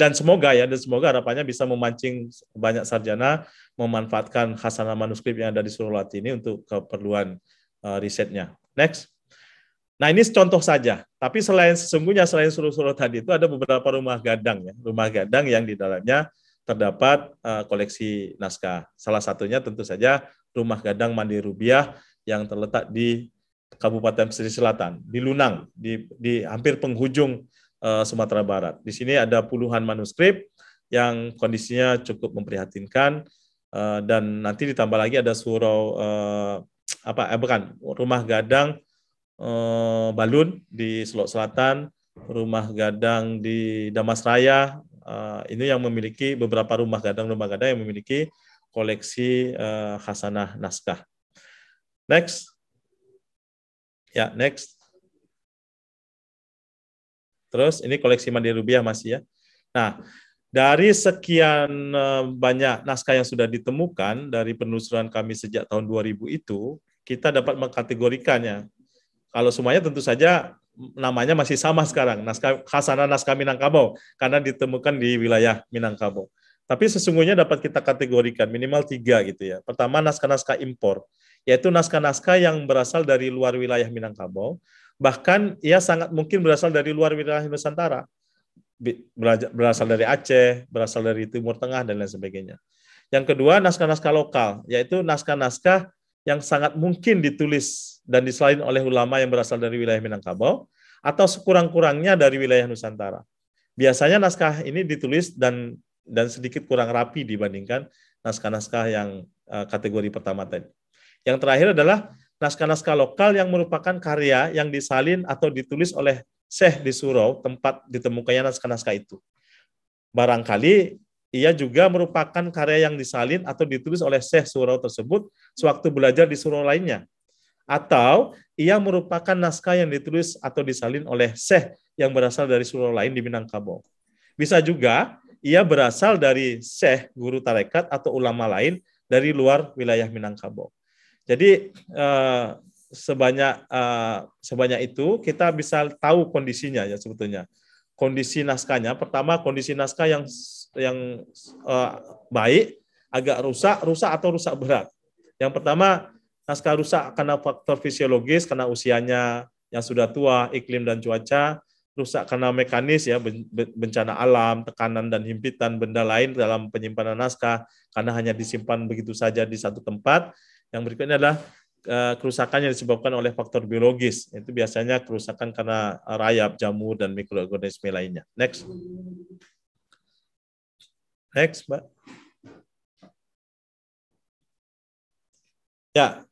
S5: dan semoga ya dan semoga harapannya bisa memancing banyak sarjana memanfaatkan khasanah manuskrip yang ada di Surulati ini untuk keperluan uh, risetnya. Next. Nah ini contoh saja, tapi selain sesungguhnya selain suruh-suruh tadi itu ada beberapa rumah gadang ya, rumah gadang yang di dalamnya terdapat uh, koleksi naskah. Salah satunya tentu saja rumah gadang Mandi Rubiah yang terletak di Kabupaten Pesisir Selatan, di Lunang, di, di hampir penghujung uh, Sumatera Barat. Di sini ada puluhan manuskrip yang kondisinya cukup memprihatinkan uh, dan nanti ditambah lagi ada surau uh, apa eh, bukan rumah gadang eh, Balun di Selok Selatan, rumah gadang di Damas Raya. Eh, ini yang memiliki beberapa rumah gadang-rumah gadang yang memiliki koleksi eh, khasanah naskah. Next. Ya, next. Terus ini koleksi Mandiri Rubiah masih ya. Nah, dari sekian eh, banyak naskah yang sudah ditemukan dari penelusuran kami sejak tahun 2000 itu, kita dapat mengkategorikannya kalau semuanya tentu saja namanya masih sama sekarang, naskah khasana Naskah Minangkabau, karena ditemukan di wilayah Minangkabau. Tapi sesungguhnya dapat kita kategorikan minimal tiga gitu ya. Pertama naskah-naskah impor, yaitu naskah-naskah yang berasal dari luar wilayah Minangkabau, bahkan ia sangat mungkin berasal dari luar wilayah Nusantara, berasal dari Aceh, berasal dari Timur Tengah dan lain sebagainya. Yang kedua naskah-naskah lokal, yaitu naskah-naskah yang sangat mungkin ditulis dan disalin oleh ulama yang berasal dari wilayah Minangkabau atau sekurang-kurangnya dari wilayah Nusantara. Biasanya naskah ini ditulis dan dan sedikit kurang rapi dibandingkan naskah-naskah yang uh, kategori pertama tadi. Yang terakhir adalah naskah-naskah lokal yang merupakan karya yang disalin atau ditulis oleh Syekh di Surau tempat ditemukannya naskah-naskah itu. Barangkali ia juga merupakan karya yang disalin atau ditulis oleh Syekh surau tersebut sewaktu belajar di surau lainnya. Atau ia merupakan naskah yang ditulis atau disalin oleh Syekh yang berasal dari surau lain di Minangkabau. Bisa juga ia berasal dari Syekh, guru tarekat atau ulama lain dari luar wilayah Minangkabau. Jadi eh, sebanyak eh, sebanyak itu kita bisa tahu kondisinya ya sebetulnya kondisi naskahnya pertama kondisi naskah yang yang uh, baik agak rusak, rusak atau rusak berat. Yang pertama, naskah rusak karena faktor fisiologis, karena usianya yang sudah tua, iklim dan cuaca, rusak karena mekanis ya bencana alam, tekanan dan himpitan benda lain dalam penyimpanan naskah karena hanya disimpan begitu saja di satu tempat. Yang berikutnya adalah eh, kerusakan yang disebabkan oleh faktor biologis. Itu biasanya kerusakan karena rayap, jamur dan
S4: mikroorganisme lainnya. Next. Next, Mbak. Ya,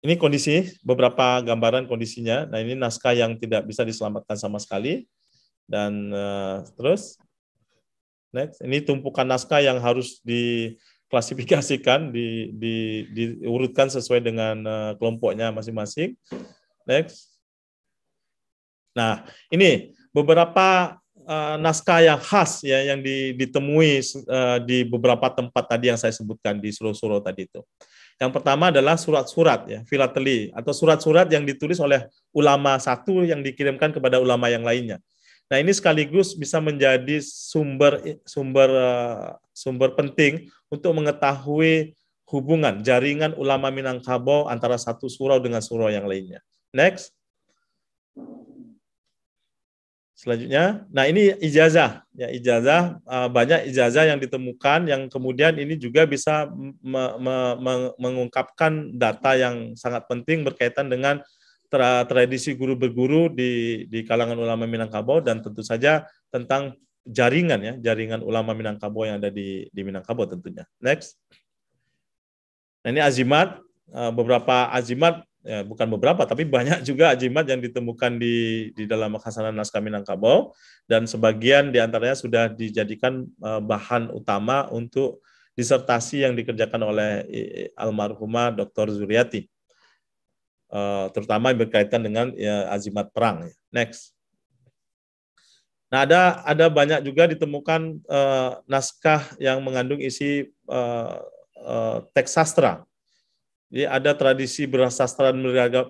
S5: ini kondisi beberapa gambaran kondisinya. Nah ini naskah yang tidak bisa diselamatkan sama sekali dan uh, terus next ini tumpukan naskah yang harus diklasifikasikan, di, di, diurutkan sesuai dengan uh, kelompoknya masing-masing. Next. Nah ini beberapa uh, naskah yang khas ya yang ditemui uh, di beberapa tempat tadi yang saya sebutkan di Suro-Suro tadi itu. Yang pertama adalah surat-surat ya, filateli atau surat-surat yang ditulis oleh ulama satu yang dikirimkan kepada ulama yang lainnya. Nah, ini sekaligus bisa menjadi sumber sumber uh, sumber penting untuk mengetahui hubungan jaringan ulama Minangkabau antara satu surau dengan surau yang lainnya. Next. Selanjutnya, nah ini ijazah, ya ijazah eh, banyak ijazah yang ditemukan yang kemudian ini juga bisa me me mengungkapkan data yang sangat penting berkaitan dengan tra tradisi guru berguru di di kalangan ulama Minangkabau dan tentu saja tentang jaringan ya, jaringan ulama Minangkabau yang ada di di Minangkabau tentunya. Next. Nah, ini azimat eh, beberapa azimat ya, bukan beberapa tapi banyak juga azimat yang ditemukan di di dalam khasanah naskah Minangkabau dan sebagian di antaranya sudah dijadikan uh, bahan utama untuk disertasi yang dikerjakan oleh almarhumah Dr. Zuriati uh, terutama yang berkaitan dengan ya, azimat perang. Next. Nah, ada ada banyak juga ditemukan uh, naskah yang mengandung isi uh, uh, teks sastra jadi ada tradisi bersastraan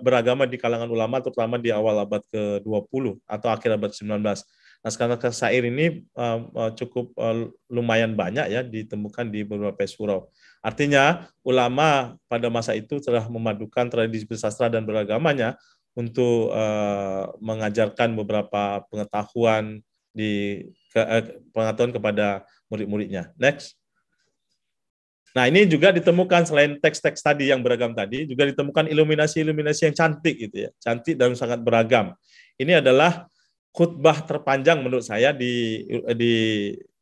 S5: beragama di kalangan ulama, terutama di awal abad ke-20 atau akhir abad 19. Nah, sekarang ke syair ini uh, cukup uh, lumayan banyak ya ditemukan di beberapa surau. Artinya ulama pada masa itu telah memadukan tradisi bersastra dan beragamanya untuk uh, mengajarkan beberapa pengetahuan di ke, uh, pengetahuan kepada murid-muridnya. Next. Nah, ini juga ditemukan selain teks-teks tadi yang beragam tadi, juga ditemukan iluminasi-iluminasi yang cantik gitu ya. Cantik dan sangat beragam. Ini adalah khutbah terpanjang menurut saya di di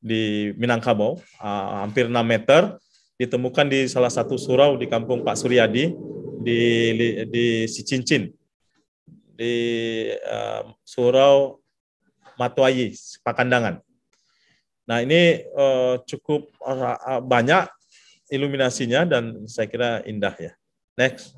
S5: di Minangkabau, uh, hampir 6 meter, ditemukan di salah satu surau di kampung Pak Suryadi di di, di Sicincin. Di uh, surau Matuayi, Pakandangan. Nah, ini uh, cukup ah, banyak iluminasinya dan saya kira indah ya. Next.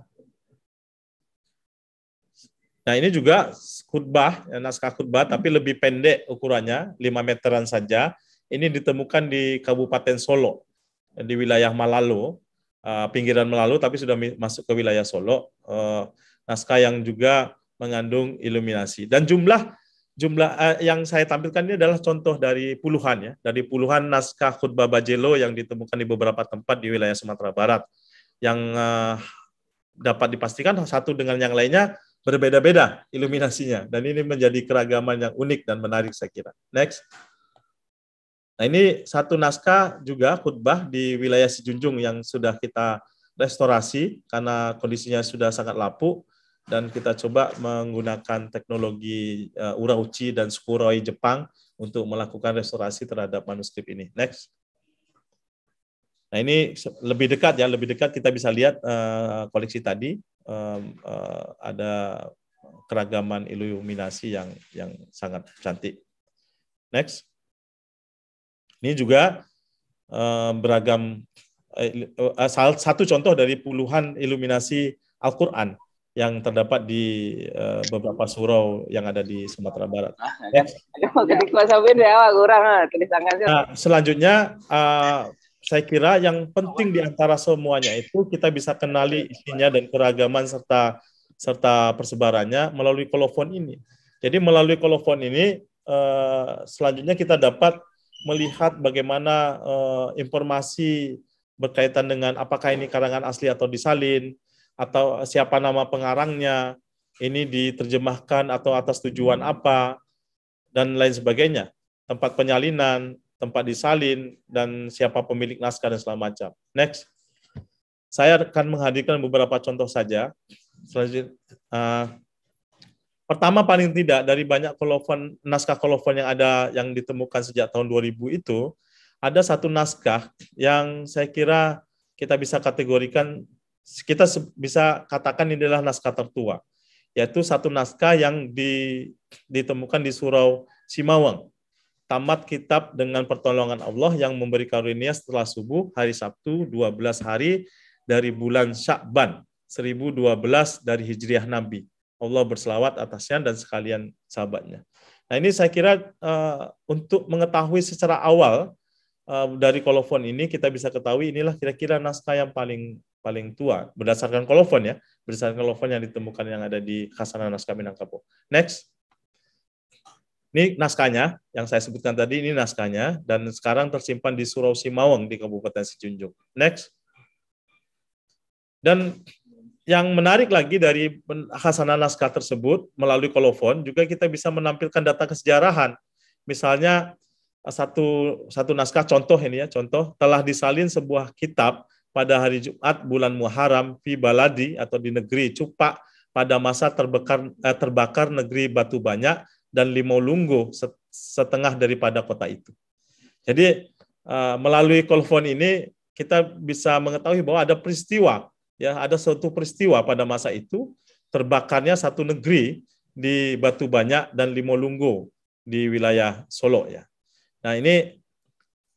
S5: Nah ini juga khutbah, eh, naskah khutbah tapi lebih pendek ukurannya, 5 meteran saja. Ini ditemukan di Kabupaten Solo, eh, di wilayah Malalu eh, pinggiran Malalu tapi sudah masuk ke wilayah Solo. Naskah yang juga mengandung iluminasi. Dan jumlah jumlah eh, yang saya tampilkan ini adalah contoh dari puluhan ya, dari puluhan naskah khutbah Bajelo yang ditemukan di beberapa tempat di wilayah Sumatera Barat yang eh, dapat dipastikan satu dengan yang lainnya berbeda-beda iluminasinya dan ini menjadi keragaman yang unik dan menarik saya kira. Next. Nah ini satu naskah juga khutbah di wilayah Sijunjung yang sudah kita restorasi karena kondisinya sudah sangat lapuk dan kita coba menggunakan teknologi uh, Urauchi dan Sukuroi Jepang untuk melakukan restorasi terhadap manuskrip ini. Next. Nah ini lebih dekat ya, lebih dekat kita bisa lihat uh, koleksi tadi um, uh, ada keragaman iluminasi yang yang sangat cantik. Next. Ini juga um, beragam uh, satu contoh dari puluhan iluminasi Al-Qur'an yang terdapat di uh, beberapa surau yang ada di Sumatera Barat. Ah, eh,
S6: ya? ah, nah,
S5: selanjutnya uh, saya kira yang penting di antara semuanya itu kita bisa kenali isinya dan keragaman serta serta persebarannya melalui kolofon ini. Jadi melalui kolofon ini uh, selanjutnya kita dapat melihat bagaimana uh, informasi berkaitan dengan apakah ini karangan asli atau disalin, atau siapa nama pengarangnya, ini diterjemahkan atau atas tujuan hmm. apa, dan lain sebagainya. Tempat penyalinan, tempat disalin, dan siapa pemilik naskah dan segala macam. Next. Saya akan menghadirkan beberapa contoh saja. Selanjutnya, eh, pertama paling tidak dari banyak kolofon naskah kolofon yang ada yang ditemukan sejak tahun 2000 itu ada satu naskah yang saya kira kita bisa kategorikan kita bisa katakan ini adalah naskah tertua, yaitu satu naskah yang ditemukan di Surau Simawang. Tamat kitab dengan pertolongan Allah yang memberi karunia setelah subuh hari Sabtu 12 hari dari bulan Syakban 1012 dari Hijriah Nabi. Allah berselawat atasnya dan sekalian sahabatnya. Nah ini saya kira uh, untuk mengetahui secara awal uh, dari kolofon ini kita bisa ketahui inilah kira-kira naskah yang paling paling tua berdasarkan kolofon ya, berdasarkan kolofon yang ditemukan yang ada di Khasana naskah Minangkabau. Next. Ini naskahnya yang saya sebutkan tadi ini naskahnya dan sekarang tersimpan di Surau Simawang di Kabupaten Sijunjung. Next. Dan yang menarik lagi dari khasanah naskah tersebut melalui kolofon juga kita bisa menampilkan data kesejarahan. Misalnya satu satu naskah contoh ini ya, contoh telah disalin sebuah kitab pada hari Jumat bulan Muharram di Baladi atau di negeri Cupak pada masa terbakar, eh, terbakar negeri Batu Banyak dan Lunggo setengah daripada kota itu. Jadi eh, melalui kolfon ini kita bisa mengetahui bahwa ada peristiwa ya ada suatu peristiwa pada masa itu terbakarnya satu negeri di Batu Banyak dan Lunggo di wilayah Solo ya. Nah ini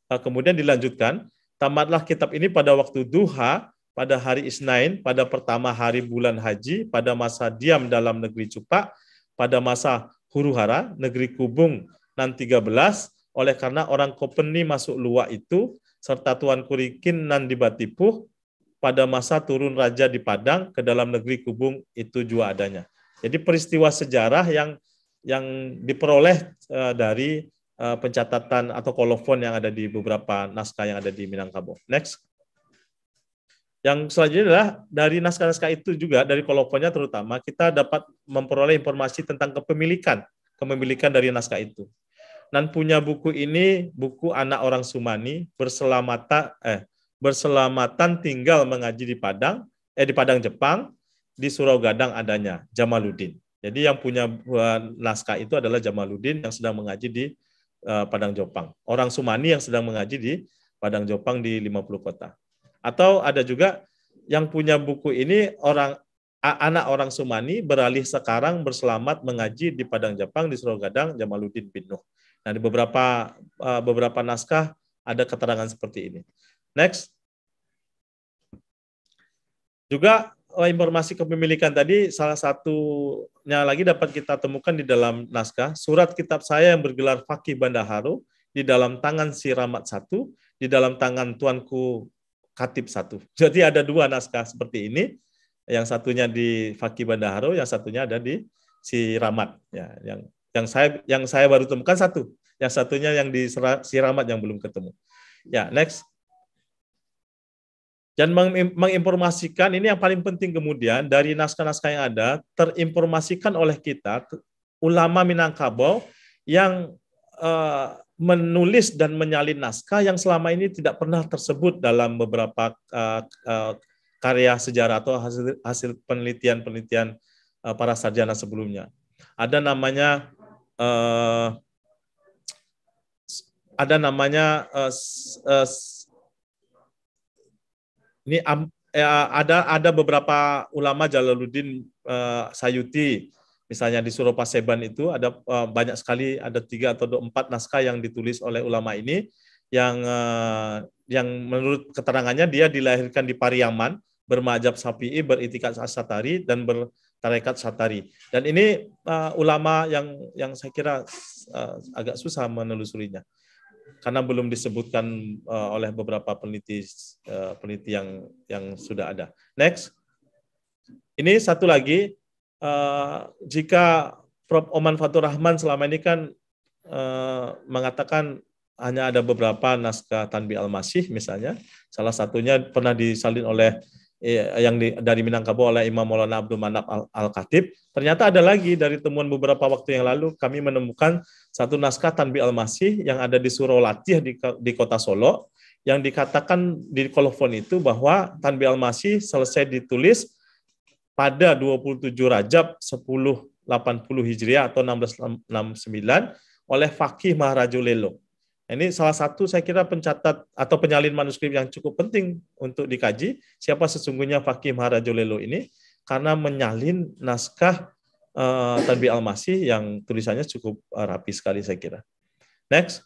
S5: eh, kemudian dilanjutkan Tamatlah kitab ini pada waktu duha, pada hari Isnain, pada pertama hari bulan haji, pada masa diam dalam negeri Cupak, pada masa huru hara, negeri Kubung, nan 13, oleh karena orang Kopeni masuk luak itu, serta Tuan Kurikin nan di Batipuh, pada masa turun raja di Padang ke dalam negeri Kubung itu juga adanya. Jadi peristiwa sejarah yang yang diperoleh eh, dari Eh, pencatatan atau kolofon yang ada di beberapa naskah yang ada di Minangkabau. Next. Yang selanjutnya adalah dari naskah-naskah itu juga, dari kolofonnya terutama, kita dapat memperoleh informasi tentang kepemilikan, kepemilikan dari naskah itu. Dan punya buku ini, buku anak orang Sumani, berselamata, eh, berselamatan tinggal mengaji di Padang, eh di Padang Jepang, di Surau Gadang adanya, Jamaluddin. Jadi yang punya eh, naskah itu adalah Jamaluddin yang sedang mengaji di Eh, Padang Jopang. Orang Sumani yang sedang mengaji di Padang Jopang di 50 kota. Atau ada juga yang punya buku ini orang anak orang Sumani beralih sekarang berselamat mengaji di Padang Jopang di Gadang Jamaluddin bin Nuh. Nah, di beberapa eh, beberapa naskah ada keterangan seperti ini. Next. Juga Eh, informasi kepemilikan tadi salah satunya lagi dapat kita temukan di dalam naskah surat kitab saya yang bergelar Fakih Bandaharu di dalam tangan si Ramat satu, di dalam tangan tuanku Katib satu. Jadi ada dua naskah seperti ini, yang satunya di Fakih Bandaharu, yang satunya ada di si Ramat. Ya, yang yang saya yang saya baru temukan satu, yang satunya yang di si Ramat yang belum ketemu. Ya, next dan menginformasikan ini yang paling penting kemudian dari naskah-naskah yang ada terinformasikan oleh kita ulama Minangkabau yang uh, menulis dan menyalin naskah yang selama ini tidak pernah tersebut dalam beberapa uh, uh, karya sejarah atau hasil hasil penelitian-penelitian uh, para sarjana sebelumnya. Ada namanya uh, ada namanya uh, uh, ini eh, ada ada beberapa ulama Jalaluddin uh, Sayuti misalnya di Paseban itu ada uh, banyak sekali ada tiga atau empat naskah yang ditulis oleh ulama ini yang uh, yang menurut keterangannya dia dilahirkan di Pariaman bermajab Sapi'i, beritikat satari dan bertarekat Satari. Dan ini uh, ulama yang yang saya kira uh, agak susah menelusurinya karena belum disebutkan uh, oleh beberapa peneliti uh, peneliti yang yang sudah ada. Next, ini satu lagi uh, jika Prof. Oman Fatur Rahman selama ini kan uh, mengatakan hanya ada beberapa naskah Tanbi Al-Masih misalnya, salah satunya pernah disalin oleh yang di, dari Minangkabau oleh Imam Maulana Abdul Manaf Al-Khatib. Ternyata ada lagi dari temuan beberapa waktu yang lalu kami menemukan satu naskah Tanbi Al-Masih yang ada di Surau di, di kota Solo, yang dikatakan di kolofon itu bahwa Tanbi Al-Masih selesai ditulis pada 27 Rajab 1080 Hijriah atau 1669 oleh Fakih Lelo. Ini salah satu saya kira pencatat atau penyalin manuskrip yang cukup penting untuk dikaji siapa sesungguhnya Fakih Lelo ini karena menyalin naskah uh, eh, Tanbi Al-Masih yang tulisannya cukup eh, rapi sekali saya kira. Next.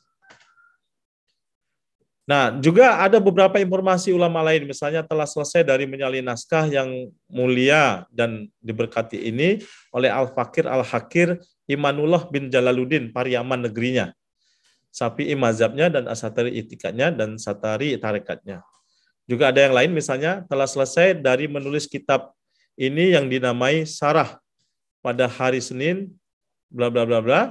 S5: Nah, juga ada beberapa informasi ulama lain, misalnya telah selesai dari menyalin naskah yang mulia dan diberkati ini oleh Al-Fakir Al-Hakir Imanullah bin Jalaluddin, Pariaman negerinya. Sapi imazabnya dan asatari itikatnya dan satari tarekatnya. Juga ada yang lain misalnya telah selesai dari menulis kitab ini yang dinamai Sarah pada hari Senin bla bla bla bla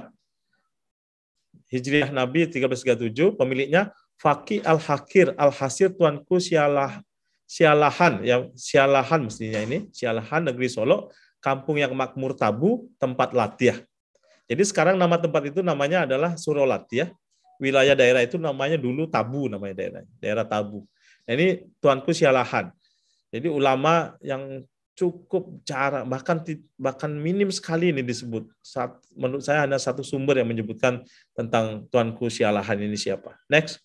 S5: Hijriah Nabi 1337 pemiliknya Fakih Al Hakir Al Hasir Tuanku Sialah Sialahan ya Sialahan mestinya ini Sialahan negeri Solo kampung yang makmur tabu tempat latiah. Jadi sekarang nama tempat itu namanya adalah Suro Latiah. Wilayah daerah itu namanya dulu Tabu namanya daerah, daerah Tabu. Nah, ini Tuanku Sialahan. Jadi ulama yang cukup jarang bahkan bahkan minim sekali ini disebut saat menurut saya hanya satu sumber yang menyebutkan tentang tuanku sialahan ini siapa next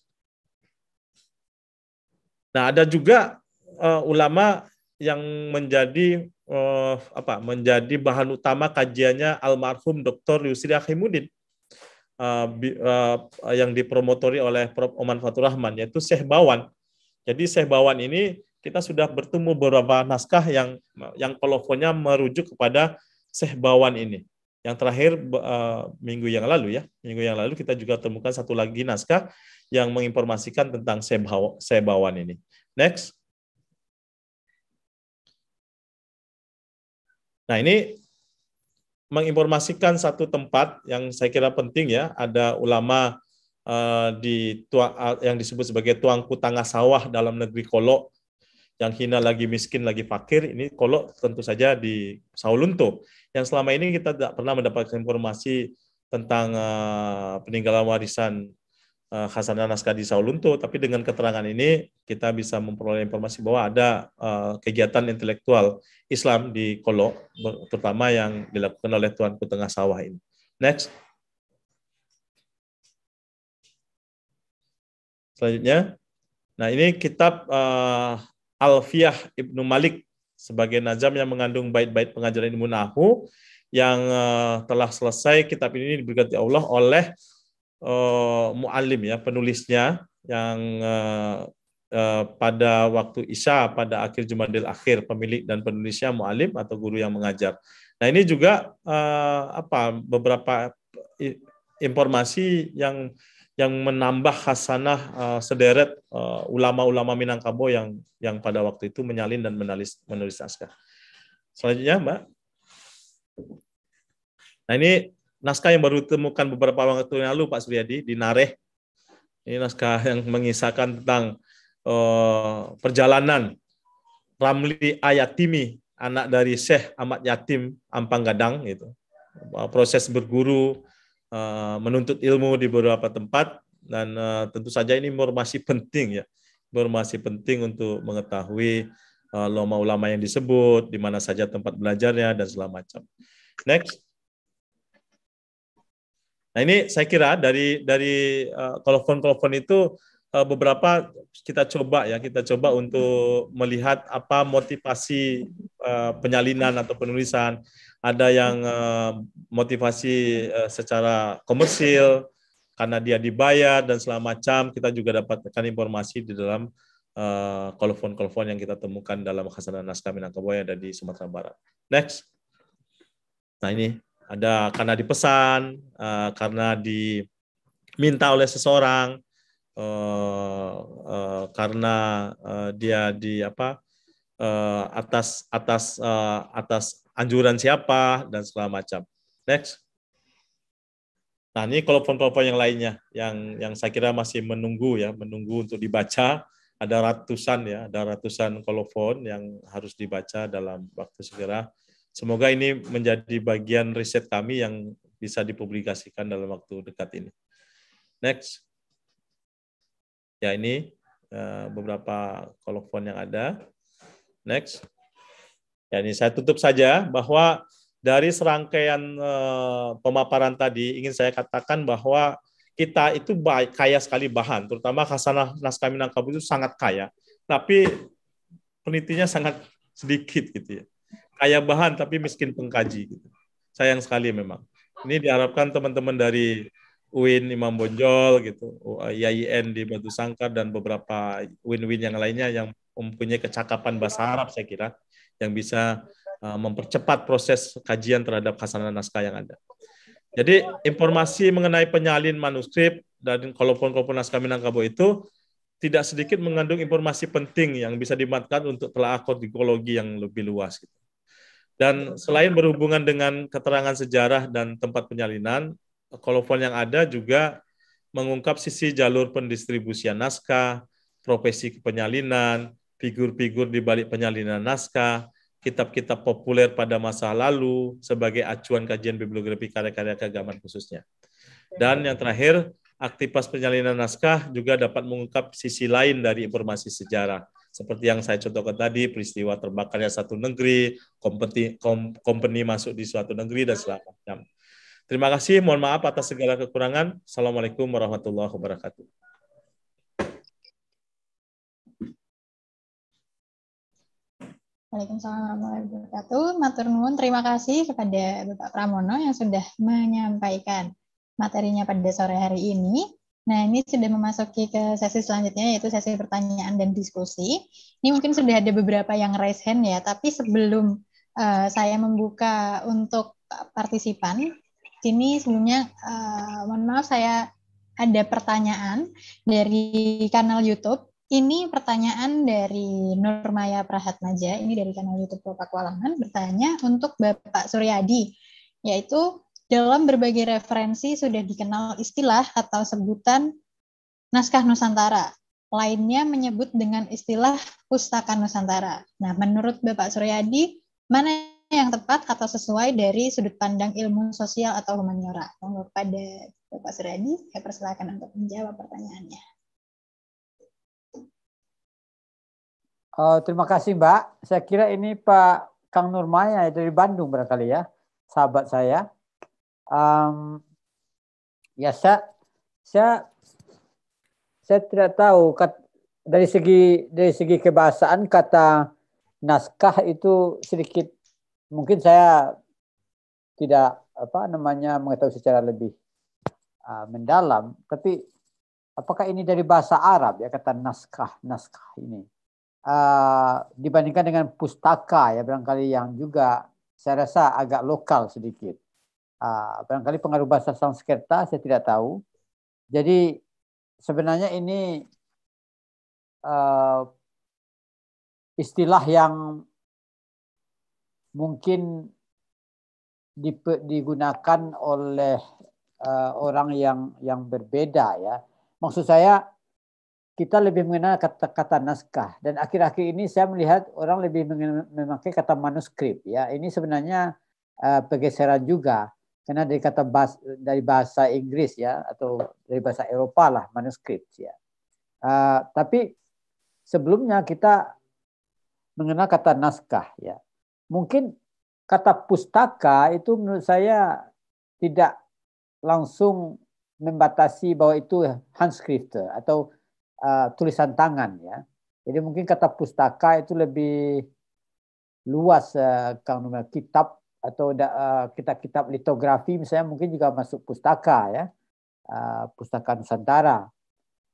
S5: nah ada juga uh, ulama yang menjadi uh, apa menjadi bahan utama kajiannya almarhum Dr. Yusri akhimudin uh, eh, bi, uh, yang dipromotori oleh Prof Oman Fatur Rahman yaitu Syekh Bawan jadi Syekh Bawan ini kita sudah bertemu beberapa naskah yang yang kolofonnya merujuk kepada Syekh Bawan ini. Yang terakhir eh, minggu yang lalu ya, minggu yang lalu kita juga temukan satu lagi naskah yang menginformasikan tentang Syekh Bawan ini. Next. Nah, ini menginformasikan satu tempat yang saya kira penting ya, ada ulama uh, di tua, uh, yang disebut sebagai tuangku tangah sawah dalam negeri Kolok yang hina lagi miskin lagi fakir ini Kolok tentu saja di Saulunto yang selama ini kita tidak pernah mendapatkan informasi tentang uh, peninggalan warisan uh, eh, Hasanah Naskah di Saulunto tapi dengan keterangan ini kita bisa memperoleh informasi bahwa ada uh, kegiatan intelektual Islam di Kolok terutama yang dilakukan oleh tuan Tengah Sawah ini next selanjutnya nah ini kitab uh, Alfiyah Ibnu Malik sebagai najam yang mengandung bait-bait pengajaran ilmu nahu yang uh, telah selesai kitab ini diberkati Allah oleh uh, muallim ya penulisnya yang uh, pada waktu Isya pada akhir Jumadil akhir pemilik dan penulisnya muallim atau guru yang mengajar. Nah, ini juga uh, apa beberapa informasi yang yang menambah hasanah uh, eh, sederet ulama eh, ulama-ulama Minangkabau yang yang pada waktu itu menyalin dan menulis menulis naskah. Selanjutnya, Mbak. Nah, ini naskah yang baru ditemukan beberapa waktu yang lalu Pak Suryadi di Nareh. Ini naskah yang mengisahkan tentang uh, perjalanan Ramli Ayatimi, anak dari Syekh Ahmad Yatim Ampang Gadang itu. Proses berguru, Eh, menuntut ilmu di beberapa tempat dan eh, tentu saja ini informasi penting ya informasi penting untuk mengetahui uh, eh, lomba ulama yang disebut di mana saja tempat belajarnya dan segala macam next nah ini saya kira dari dari telepon kolofon kolofon itu beberapa kita coba ya kita coba untuk melihat apa motivasi penyalinan atau penulisan ada yang uh, motivasi uh, secara komersil karena dia dibayar dan selama macam kita juga dapatkan informasi di dalam eh, kolofon-kolofon uh, yang kita temukan dalam khasana naskah Minangkabau yang ada di Sumatera Barat. Next. Nah ini ada karena dipesan, uh, karena diminta oleh seseorang, uh, uh, karena uh, dia di apa uh, atas atas uh, atas anjuran siapa dan segala macam. Next. Nah, ini kelompok-kelompok yang lainnya yang yang saya kira masih menunggu ya, menunggu untuk dibaca. Ada ratusan ya, ada ratusan kolofon yang harus dibaca dalam waktu segera. Semoga ini menjadi bagian riset kami yang bisa dipublikasikan dalam waktu dekat ini. Next. Ya, ini eh, beberapa kolofon yang ada. Next. Ya, ini saya tutup saja bahwa dari serangkaian eh, pemaparan tadi ingin saya katakan bahwa kita itu baik, kaya sekali bahan, terutama khasanah naskah Minangkabau itu sangat kaya, tapi penitinya sangat sedikit gitu ya. Kaya bahan tapi miskin pengkaji gitu. Sayang sekali memang. Ini diharapkan teman-teman dari Win Imam Bonjol gitu, YIN di Batu Sangkar dan beberapa win-win yang lainnya yang mempunyai kecakapan bahasa Arab saya kira yang bisa uh, mempercepat proses kajian terhadap khasanah naskah yang ada. Jadi informasi mengenai penyalin manuskrip dan kolom-kolom naskah Minangkabau itu tidak sedikit mengandung informasi penting yang bisa dimanfaatkan untuk telaah kodikologi yang lebih luas. Gitu. Dan selain berhubungan dengan keterangan sejarah dan tempat penyalinan, Kolofon yang ada juga mengungkap sisi jalur pendistribusian naskah, profesi penyalinan, figur-figur di balik penyalinan naskah, kitab-kitab populer pada masa lalu sebagai acuan kajian bibliografi karya-karya keagamaan khususnya. Dan yang terakhir, aktivitas penyalinan naskah juga dapat mengungkap sisi lain dari informasi sejarah. Seperti yang saya contohkan tadi, peristiwa terbakarnya satu negeri, kompeti, kom, kompeni masuk di suatu negeri, dan sebagainya. Terima kasih, mohon maaf atas segala kekurangan. Assalamualaikum warahmatullahi wabarakatuh.
S1: Waalaikumsalam warahmatullahi wabarakatuh. Matur nuwun, terima kasih kepada Bapak Pramono yang sudah menyampaikan materinya pada sore hari ini. Nah, ini sudah memasuki ke sesi selanjutnya, yaitu sesi pertanyaan dan diskusi. Ini mungkin sudah ada beberapa yang raise hand ya, tapi sebelum uh, saya membuka untuk partisipan, sini sebelumnya uh, mohon maaf saya ada pertanyaan dari kanal YouTube. Ini pertanyaan dari Nurmaya Prahatmaja, ini dari kanal YouTube Bapak Kualangan, bertanya untuk Bapak Suryadi, yaitu dalam berbagai referensi sudah dikenal istilah atau sebutan naskah Nusantara. Lainnya menyebut dengan istilah pustaka Nusantara. Nah, menurut Bapak Suryadi, mana yang tepat atau sesuai dari sudut pandang ilmu sosial atau humaniora? Monggo pada Bapak Suryadi, saya persilakan untuk menjawab pertanyaannya.
S2: Oh, terima kasih Mbak. Saya kira ini Pak Kang Nurmaya dari Bandung barangkali ya, sahabat saya. Um, ya saya, saya saya tidak tahu kat, dari segi dari segi kebahasaan kata naskah itu sedikit mungkin saya tidak apa namanya mengetahui secara lebih uh, mendalam, tapi apakah ini dari bahasa Arab ya kata naskah naskah ini uh, dibandingkan dengan pustaka ya barangkali yang juga saya rasa agak lokal sedikit. Uh, barangkali pengaruh bahasa Sanskerta saya tidak tahu. Jadi sebenarnya ini
S4: uh,
S2: istilah yang mungkin digunakan oleh uh, orang yang yang berbeda ya. Maksud saya kita lebih mengenal kata-kata naskah dan akhir-akhir ini saya melihat orang lebih memakai kata manuskrip ya. Ini sebenarnya uh, pergeseran juga karena dari kata bahasa, dari bahasa Inggris ya atau dari bahasa Eropa lah manuskrip ya. Uh, tapi sebelumnya kita mengenal kata naskah ya mungkin kata pustaka itu menurut saya tidak langsung membatasi bahwa itu handscript atau uh, tulisan tangan ya. Jadi mungkin kata pustaka itu lebih luas uh, kalau kitab atau eh, kitab-kitab uh, litografi misalnya mungkin juga masuk pustaka ya. Uh, pustaka Nusantara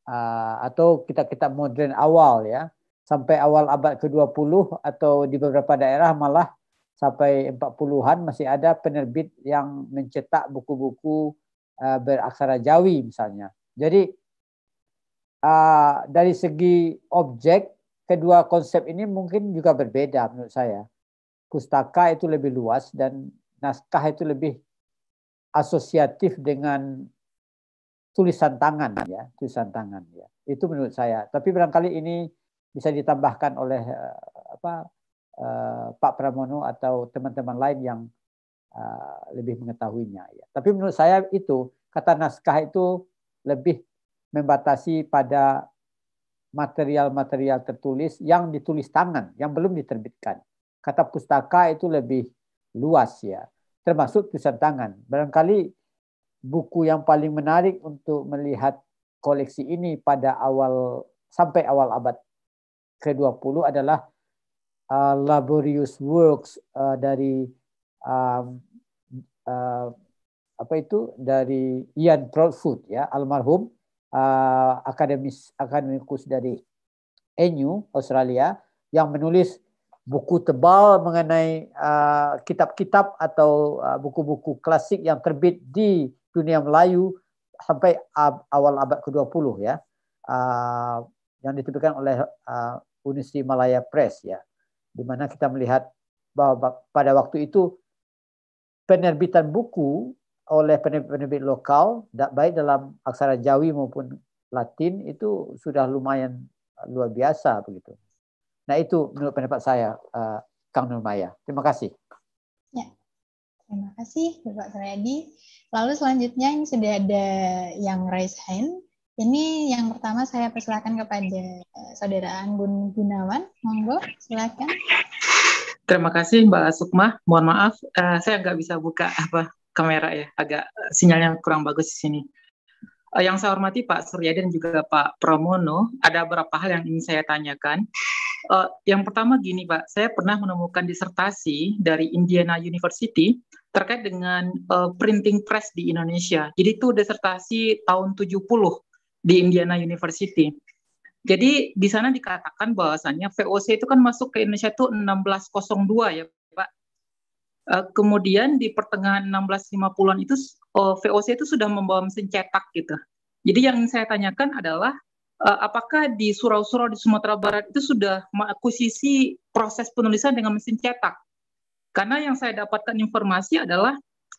S2: uh, atau kita kitab modern awal ya sampai awal abad ke-20 atau di beberapa daerah malah sampai 40-an masih ada penerbit yang mencetak buku-buku uh, beraksara Jawi misalnya. Jadi uh, dari segi objek kedua konsep ini mungkin juga berbeda menurut saya. Pustaka itu lebih luas dan naskah itu lebih asosiatif dengan tulisan tangan ya, tulisan tangan ya. Itu menurut saya. Tapi barangkali ini bisa ditambahkan oleh eh, apa eh, Pak Pramono atau teman-teman lain yang eh, lebih mengetahuinya ya. Tapi menurut saya itu kata naskah itu lebih membatasi pada material-material tertulis yang ditulis tangan yang belum diterbitkan. Kata pustaka itu lebih luas ya, termasuk tulisan tangan. Barangkali buku yang paling menarik untuk melihat koleksi ini pada awal sampai awal abad ke-20 adalah uh, laborious works uh, dari uh, uh, apa itu dari Ian Proudfoot ya almarhum uh, akademis akademikus dari NU Australia yang menulis buku tebal mengenai uh, kitab-kitab uh, atau buku-buku uh, klasik yang terbit di dunia Melayu sampai ab, awal abad ke-20 ya. Uh, yang diterbitkan oleh uh, University Malaya Press ya, di mana kita melihat bahwa pada waktu itu penerbitan buku oleh penerbit-penerbit lokal baik dalam aksara Jawi maupun Latin itu sudah lumayan uh, luar biasa begitu. Nah itu menurut pendapat saya uh, Kang Nurmaya. Terima kasih.
S1: Ya. Terima kasih Bapak Suryadi. Lalu selanjutnya ini sudah ada yang raise hand. Ini yang pertama saya persilakan kepada eh, saudara Anggun Gunawan. Monggo, silakan.
S7: Terima kasih Mbak Sukma. Mohon maaf, uh, saya nggak bisa buka apa kamera ya, agak eh, sinyalnya kurang bagus di sini. Uh, yang saya hormati Pak Suryadin dan juga Pak Pramono, ada beberapa hal yang ingin saya tanyakan. Uh, yang pertama gini Pak, saya pernah menemukan disertasi dari Indiana University terkait dengan uh, printing press di Indonesia. Jadi itu disertasi tahun 70 di Indiana University. Jadi di sana dikatakan bahwasannya VOC itu kan masuk ke Indonesia itu 1602 ya Pak. Eh, kemudian di pertengahan 1650-an itu eh, VOC itu sudah membawa mesin cetak gitu. Jadi yang saya tanyakan adalah eh, apakah di surau-surau di Sumatera Barat itu sudah mengakuisisi proses penulisan dengan mesin cetak? Karena yang saya dapatkan informasi adalah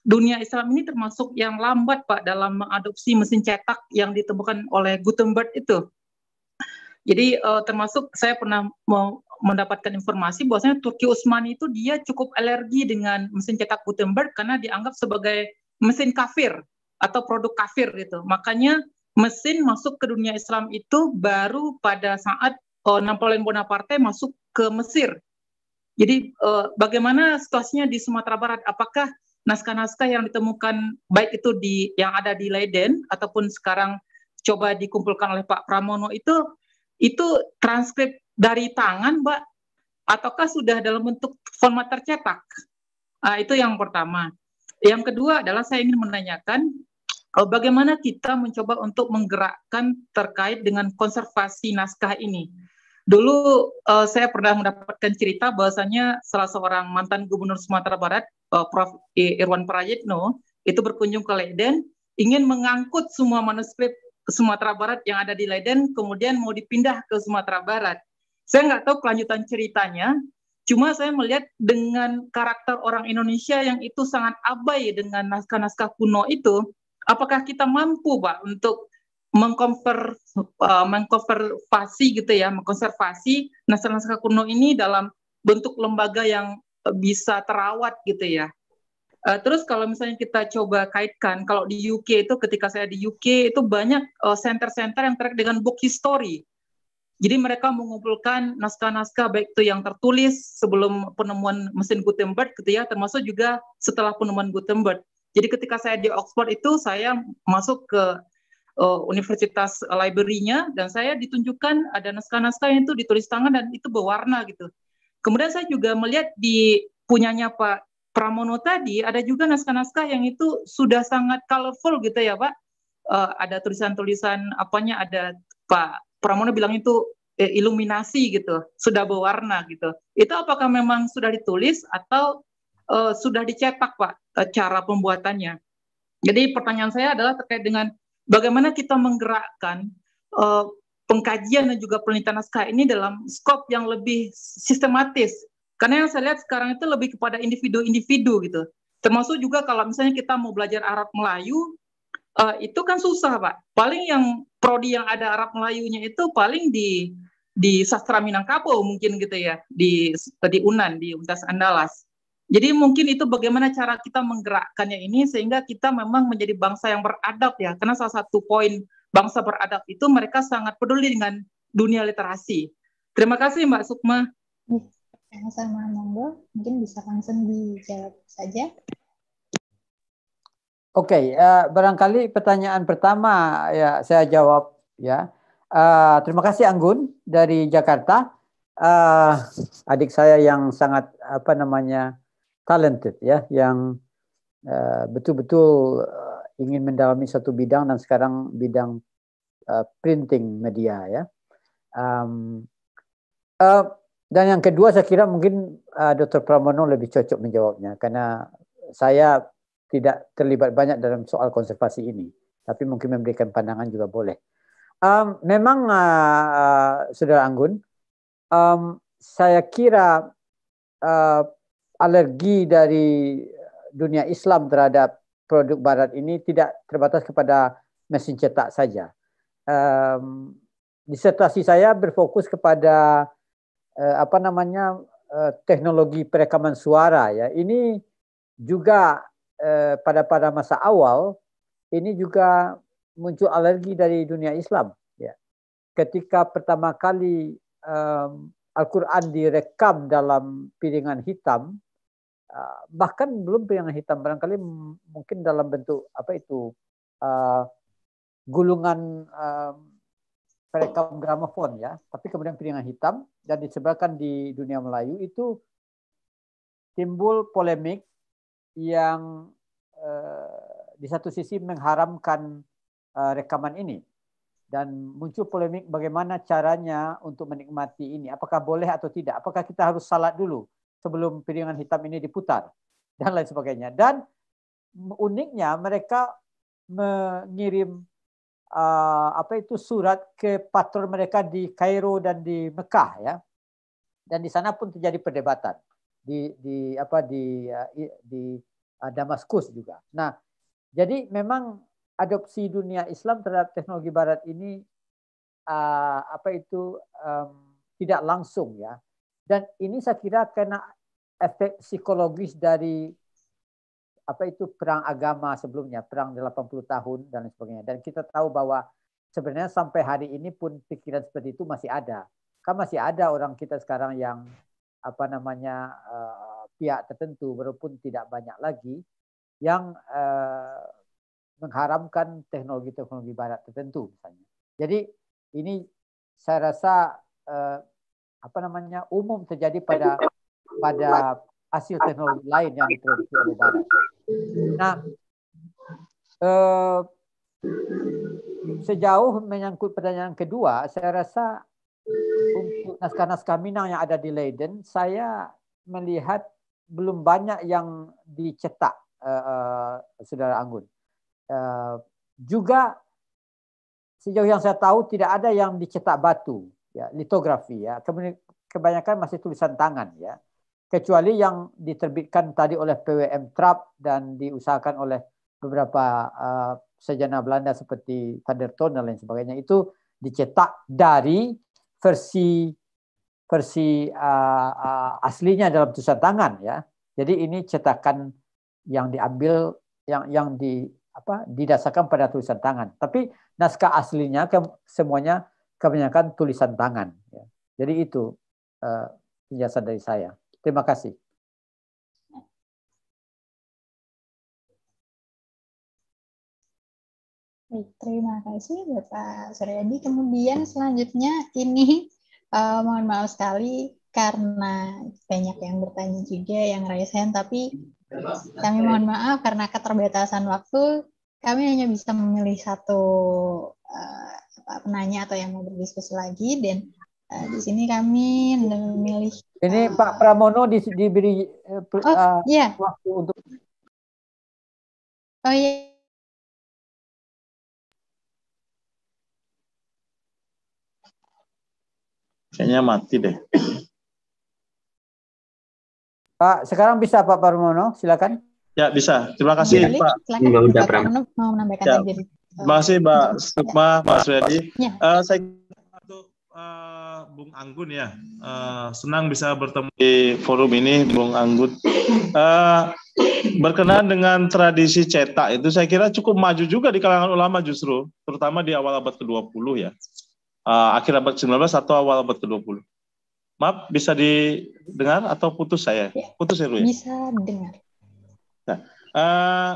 S7: dunia Islam ini termasuk yang lambat Pak dalam mengadopsi mesin cetak yang ditemukan oleh Gutenberg itu. Jadi uh, termasuk saya pernah mendapatkan informasi bahwasanya Turki Utsmani itu dia cukup alergi dengan mesin cetak Gutenberg karena dianggap sebagai mesin kafir atau produk kafir gitu. Makanya mesin masuk ke dunia Islam itu baru pada saat uh, Napoleon Bonaparte masuk ke Mesir. Jadi uh, bagaimana situasinya di Sumatera Barat? Apakah naskah-naskah yang ditemukan baik itu di yang ada di Leiden ataupun sekarang coba dikumpulkan oleh Pak Pramono itu itu transkrip dari tangan, Mbak, ataukah sudah dalam bentuk format tercetak? Uh, itu yang pertama. Yang kedua adalah saya ingin menanyakan eh, bagaimana kita mencoba untuk menggerakkan terkait dengan konservasi naskah ini. Dulu uh, saya pernah mendapatkan cerita bahwasanya salah seorang mantan gubernur Sumatera Barat, uh, Prof. Irwan Prayitno, itu berkunjung ke Leiden ingin mengangkut semua manuskrip Sumatera Barat yang ada di Leiden, kemudian mau dipindah ke Sumatera Barat. Saya nggak tahu kelanjutan ceritanya, cuma saya melihat dengan karakter orang Indonesia yang itu sangat abai dengan naskah-naskah kuno itu, apakah kita mampu, Pak, untuk mengkonver uh, eh, mengkonservasi gitu ya, mengkonservasi naskah-naskah kuno ini dalam bentuk lembaga yang bisa terawat gitu ya. Uh, terus kalau misalnya kita coba kaitkan, kalau di UK itu ketika saya di UK itu banyak eh, center-center yang terkait dengan book history. Jadi mereka mengumpulkan naskah-naskah baik itu yang tertulis sebelum penemuan mesin Gutenberg gitu ya, termasuk juga setelah penemuan Gutenberg. Jadi ketika saya di Oxford itu saya masuk ke uh, universitas library-nya dan saya ditunjukkan ada naskah-naskah yang itu ditulis tangan dan itu berwarna gitu. Kemudian saya juga melihat di punyanya Pak Pramono tadi ada juga naskah-naskah yang itu sudah sangat colorful gitu ya Pak. Uh, ada tulisan-tulisan apanya ada Pak Pramono bilang itu eh, iluminasi gitu, sudah berwarna gitu. Itu apakah memang sudah ditulis atau uh, sudah dicetak Pak cara pembuatannya? Jadi pertanyaan saya adalah terkait dengan bagaimana kita menggerakkan uh, pengkajian dan juga penelitian naskah ini dalam skop yang lebih sistematis. Karena yang saya lihat sekarang itu lebih kepada individu-individu gitu. Termasuk juga kalau misalnya kita mau belajar Arab Melayu, uh, itu kan susah Pak. Paling yang prodi yang ada Arab Melayunya itu paling di di sastra Minangkabau mungkin gitu ya, di di UNAN, di Universitas Andalas. Jadi mungkin itu bagaimana cara kita menggerakkannya ini sehingga kita memang menjadi bangsa yang beradab ya. Karena salah satu poin bangsa beradab itu mereka sangat peduli dengan dunia literasi.
S2: Terima kasih Mbak Sukma.
S1: Yang sama monggo, mungkin bisa langsung dijawab saja.
S2: Oke, okay, ya, uh, barangkali pertanyaan pertama ya saya jawab ya. Uh, terima kasih Anggun dari Jakarta. Uh, adik saya yang sangat apa namanya talented ya yang eh, betul-betul uh, uh, ingin mendalami satu bidang dan sekarang bidang uh, printing media ya. Um, uh, dan yang kedua saya kira mungkin uh, Dr. Pramono lebih cocok menjawabnya karena saya tidak terlibat banyak dalam soal konservasi ini, tapi mungkin memberikan pandangan juga boleh. Um, memang uh, uh, Saudara Anggun, um, saya kira uh, alergi dari dunia Islam terhadap produk Barat ini tidak terbatas kepada mesin cetak saja. Um, disertasi saya berfokus kepada uh, apa namanya uh, teknologi perekaman suara ya. Ini juga uh, pada pada masa awal ini juga muncul alergi dari dunia Islam ya. Ketika pertama kali um, Al-Quran direkam dalam piringan hitam, uh, bahkan belum piringan hitam barangkali mungkin dalam bentuk apa itu uh, gulungan uh, perekam gramofon ya, tapi kemudian piringan hitam dan disebarkan di dunia Melayu itu timbul polemik yang uh, di satu sisi mengharamkan rekaman ini dan muncul polemik bagaimana caranya untuk menikmati ini. Apakah boleh atau tidak? Apakah kita harus salat dulu sebelum piringan hitam ini diputar dan lain sebagainya. Dan uniknya mereka mengirim uh, apa itu surat ke patron mereka di Kairo dan di Mekah ya. Dan di sana pun terjadi perdebatan di di apa di uh, di uh, Damaskus juga. Nah, jadi memang adopsi dunia Islam terhadap teknologi Barat ini uh, apa itu um, tidak langsung ya. Dan ini saya kira karena efek psikologis dari apa itu perang agama sebelumnya, perang 80 tahun dan lain sebagainya. Dan kita tahu bahwa sebenarnya sampai hari ini pun pikiran seperti itu masih ada. Kan masih ada orang kita sekarang yang apa namanya uh, pihak tertentu walaupun tidak banyak lagi yang uh, mengharamkan teknologi-teknologi barat tertentu misalnya. Jadi ini saya rasa uh, apa namanya umum terjadi pada pada hasil teknologi lain yang diproduksi oleh barat. Nah, uh, sejauh menyangkut pertanyaan kedua, saya rasa untuk naskah-naskah Minang yang ada di Leiden, saya melihat belum banyak yang dicetak, uh, uh, Saudara Anggun. Eh, juga sejauh yang saya tahu tidak ada yang dicetak batu, ya, litografi ya. Kebanyakan masih tulisan tangan ya. Kecuali yang diterbitkan tadi oleh PWM Trap dan diusahakan oleh beberapa uh, sejana Belanda seperti Van der Toon dan lain sebagainya itu dicetak dari versi versi uh, uh, aslinya dalam tulisan tangan ya. Jadi ini cetakan yang diambil yang yang di apa didasarkan pada tulisan tangan. Tapi naskah aslinya ke, semuanya kebanyakan tulisan tangan. Ya. Jadi itu uh, penjelasan dari saya. Terima kasih.
S4: Baik,
S1: terima kasih Bapak Suryadi. Kemudian selanjutnya ini uh, mohon maaf sekali karena banyak yang bertanya juga yang raise hand tapi kami mohon maaf karena keterbatasan waktu, kami hanya bisa memilih satu uh, penanya atau yang mau berdiskusi lagi dan uh, di sini kami memilih.
S2: Uh, Ini eh, Pak Pramono di, diberi uh, oh,
S1: yeah. Iya. waktu
S4: untuk. Oh iya. Yeah. Kayaknya mati deh.
S2: Pak, sekarang bisa Pak Parmono,
S1: silakan.
S5: Ya, bisa. Terima kasih, Jadi, Pak. Silakan, Mbak Uda Pram.
S1: Mau menambahkan ya. lagi.
S5: Terima kasih, Mbak ya. Sukma, ya. Pak Suryadi. Ya. Uh, saya untuk uh, Bung Anggun ya, uh, senang bisa bertemu di forum ini, Bung Anggun. Uh, berkenaan dengan tradisi cetak itu saya kira cukup maju juga di kalangan ulama justru, terutama di awal abad ke-20 ya. Uh, akhir abad ke-19 atau awal abad ke-20. Maaf, bisa didengar atau putus saya? Ya. Putus ya, Ruy? Ya?
S3: Bisa dengar.
S5: Nah, uh,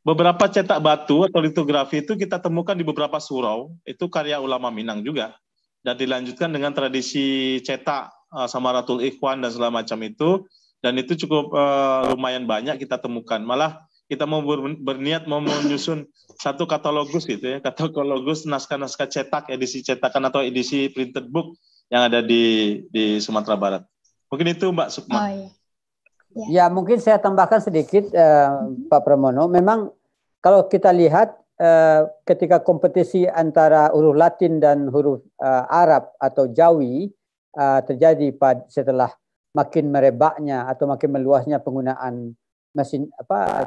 S5: beberapa cetak batu atau litografi itu kita temukan di beberapa surau, itu karya ulama Minang juga. Dan dilanjutkan dengan tradisi cetak uh, eh, Samaratul Ikhwan dan segala macam itu. Dan itu cukup uh, lumayan banyak kita temukan. Malah kita mau berniat mau menyusun satu katalogus gitu ya, katalogus naskah-naskah cetak, edisi cetakan atau edisi printed book yang ada di di Sumatera Barat. Mungkin itu Mbak Sukma. Oh,
S2: iya. Ya. ya. mungkin saya tambahkan sedikit eh, Pak Pramono. Memang kalau kita lihat eh, ketika kompetisi antara huruf Latin dan huruf eh, Arab atau Jawi eh, terjadi pada setelah makin merebaknya atau makin meluasnya penggunaan mesin apa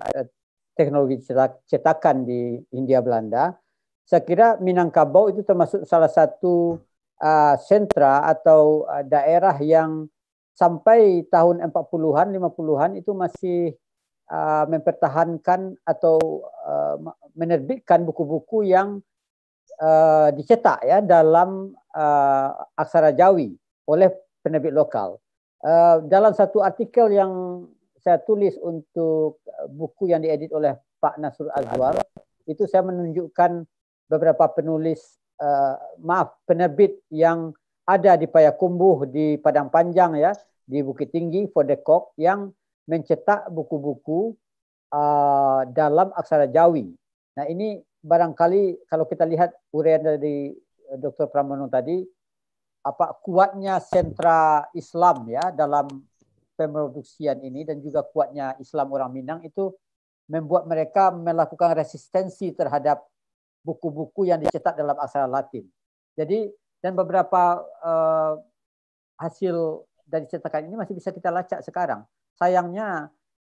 S2: teknologi cetak, cetakan di Hindia Belanda, saya kira Minangkabau itu termasuk salah satu uh, sentra atau uh, daerah yang sampai tahun 40-an 50-an itu masih uh, mempertahankan atau uh, menerbitkan buku-buku yang uh, dicetak ya dalam uh, aksara Jawi oleh penerbit lokal. Uh, dalam satu artikel yang saya tulis untuk uh, buku yang diedit oleh Pak Nasrul Azwar itu saya menunjukkan beberapa penulis Eh, maaf penerbit yang ada di Payakumbuh di Padang Panjang ya di Bukit Tinggi Fodekok yang mencetak buku-buku uh, dalam aksara Jawi. Nah ini barangkali kalau kita lihat uraian dari Dr. Pramono tadi apa kuatnya sentra Islam ya dalam pemroduksian ini dan juga kuatnya Islam orang Minang itu membuat mereka melakukan resistensi terhadap buku-buku yang dicetak dalam aksara Latin. Jadi dan beberapa uh, hasil dari cetakan ini masih bisa kita lacak sekarang. Sayangnya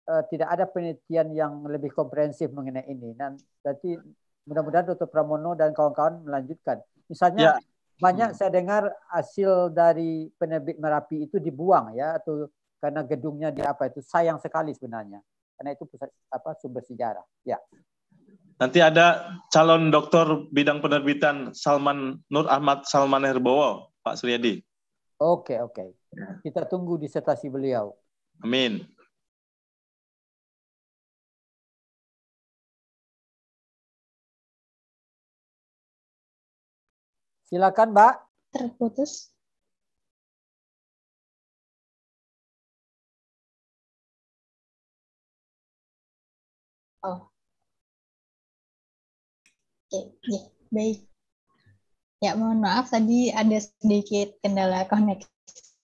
S2: uh, tidak ada penelitian yang lebih komprehensif mengenai ini. Dan jadi mudah-mudahan Dr. Pramono dan kawan-kawan melanjutkan. Misalnya ya. banyak hmm. saya dengar hasil dari penerbit Merapi itu dibuang ya atau karena gedungnya di apa itu sayang sekali sebenarnya. Karena itu pusat apa sumber sejarah. Ya.
S5: Nanti ada calon doktor bidang penerbitan Salman Nur Ahmad Salman Herbowo, Pak Suryadi.
S2: Oke, oke. Ya. Kita tunggu disertasi beliau.
S4: Amin. Silakan, Mbak. Terputus. Oh. Oke,
S1: ya, baik. Ya, mohon maaf tadi ada sedikit kendala koneksi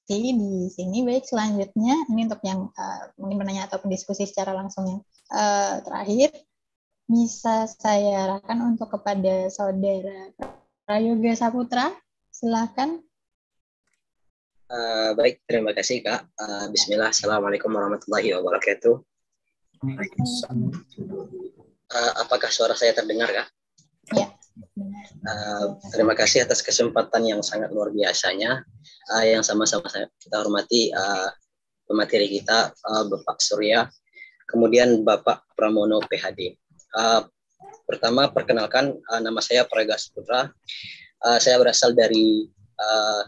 S1: di sini. Baik, selanjutnya ini untuk yang uh, mungkin bertanya atau berdiskusi secara langsung yang uh, terakhir bisa saya arahkan untuk kepada saudara Prayoga Saputra. Silahkan.
S6: Uh, eh, baik, terima kasih Kak. Uh, Bismillah, Assalamualaikum warahmatullahi wabarakatuh. Uh, apakah suara saya terdengar Kak? Ya. Uh, terima kasih atas kesempatan yang sangat luar biasanya, uh, yang sama-sama kita hormati uh, pemateri kita uh, Bapak Surya, kemudian Bapak Pramono PHD. Uh, pertama perkenalkan uh, nama saya Prega Putra. Uh, saya berasal dari uh,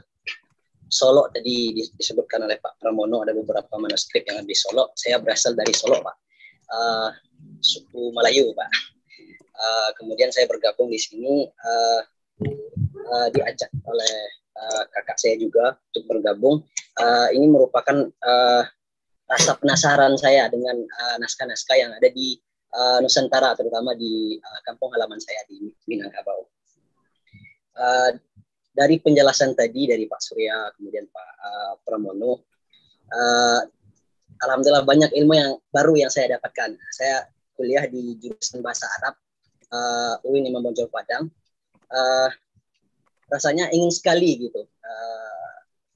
S6: Solo tadi disebutkan oleh Pak Pramono ada beberapa manuskrip yang ada di Solo. Saya berasal dari Solo Pak, uh, suku Melayu Pak Eh, kemudian saya bergabung di sini uh, uh, diajak oleh uh, kakak saya juga untuk bergabung. Uh, ini merupakan uh, rasa penasaran saya dengan naskah naskah-naskah yang ada di uh, Nusantara, terutama di uh, kampung halaman saya di Minangkabau. Uh, dari penjelasan tadi dari Pak Surya kemudian Pak uh, Pramono, uh, alhamdulillah banyak ilmu yang baru yang saya dapatkan. Saya kuliah di jurusan bahasa Arab uh, UIN Imam Bonjol Padang uh, rasanya ingin sekali gitu uh,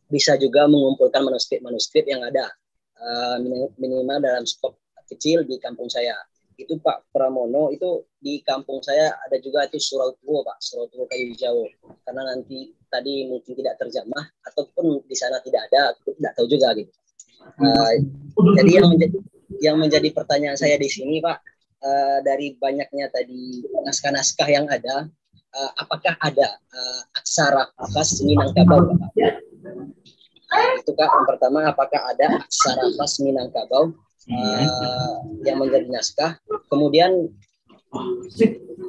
S6: bisa juga mengumpulkan manuskrip-manuskrip yang ada uh, minimal dalam stok kecil di kampung saya itu Pak Pramono itu di kampung saya ada juga itu surau tua Pak surau tua kayu hijau karena nanti tadi mungkin tidak terjamah ataupun di sana tidak ada tidak tahu juga gitu uh, jadi yang menjadi yang menjadi pertanyaan saya di sini Pak Eh, dari banyaknya tadi naskah-naskah yang ada, uh, apakah ada uh, aksara khas Minangkabau, itu Kak, yang pertama apakah ada aksara khas Minangkabau uh, yang menjadi naskah? Kemudian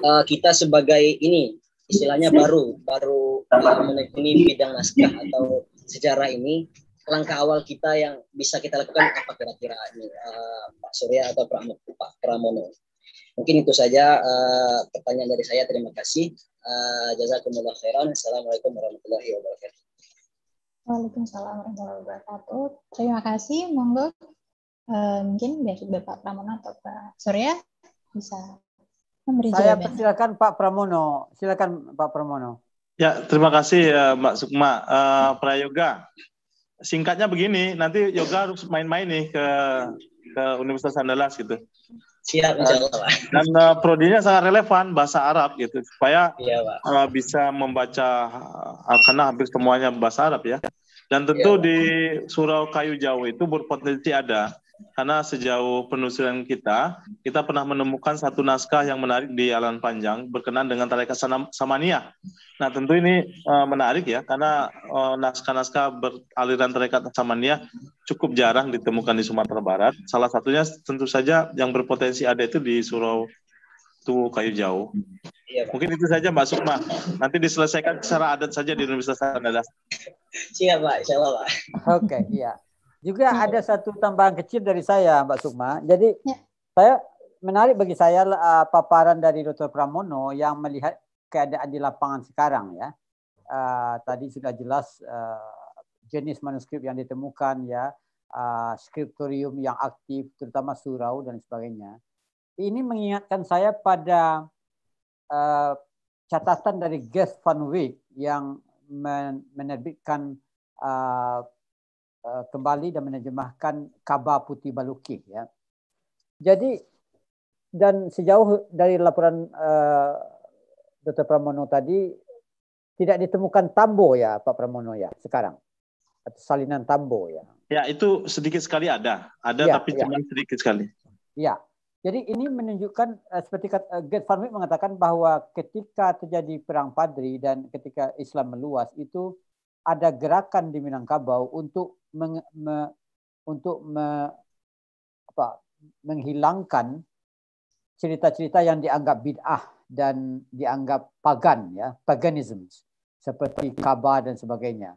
S6: uh, kita sebagai ini istilahnya baru baru uh, menekuni bidang naskah atau sejarah ini langkah awal kita yang bisa kita lakukan apa kira-kira ini uh, Pak Surya atau Pak Pramono? Mungkin itu saja uh, pertanyaan dari saya. Terima kasih. Uh, jazakumullah khairan. Assalamualaikum warahmatullahi wabarakatuh.
S1: Waalaikumsalam warahmatullahi wabarakatuh. Terima kasih. Monggo uh, mungkin dari Pak Pramono atau Pak
S2: Surya bisa memberi saya jawaban. Saya persilakan Pak Pramono. Silakan Pak Pramono.
S5: Ya, terima kasih Mbak Sukma. Uh, Prayoga, singkatnya begini, nanti Yoga harus main-main nih ke ke Universitas Andalas gitu. Siap, uh, Dan uh, prodinya sangat relevan bahasa Arab gitu supaya iya, uh, bisa membaca uh, karena hampir semuanya bahasa Arab ya. Dan tentu iya, di Surau Kayu Jawa itu berpotensi ada karena sejauh penelusuran kita, kita pernah menemukan satu naskah yang menarik di Alan Panjang berkenaan dengan tarekat Samania. Nah, tentu ini uh, menarik ya, karena uh, naskah-naskah beraliran tarekat Samania cukup jarang ditemukan di Sumatera Barat. Salah satunya tentu saja yang berpotensi ada itu di Surau Tugu Kayu Jauh. Iya, Mungkin itu saja Mbak Sukma. Nanti diselesaikan secara adat saja di Universitas Tanah Siap Pak,
S2: insya Pak. Oke, okay, iya. Juga hmm. ada satu tambahan kecil dari saya, Mbak Sukma. Jadi ya. saya menarik bagi saya uh, paparan dari Dr. Pramono yang melihat keadaan di lapangan sekarang ya. Uh, tadi sudah jelas uh, jenis manuskrip yang ditemukan ya, uh, skriptorium yang aktif terutama surau dan sebagainya. Ini mengingatkan saya pada uh, catatan dari Gus Van Wyk yang menerbitkan uh, Eh, kembali dan menerjemahkan Kaba Putih Baluki ya. Jadi dan sejauh dari laporan uh, eh, Dr. Pramono tadi tidak ditemukan tambo ya Pak Pramono ya sekarang atau salinan tambo ya.
S5: Ya itu sedikit sekali ada, ada ya, tapi ya. cuma sedikit sekali.
S2: Ya, jadi ini menunjukkan uh, seperti uh, Gerd Farmik mengatakan bahwa ketika terjadi perang Padri dan ketika Islam meluas itu ada gerakan di Minangkabau untuk meng, me, untuk me, apa, menghilangkan cerita-cerita yang dianggap bid'ah dan dianggap pagan ya paganisms seperti Ka'bah dan sebagainya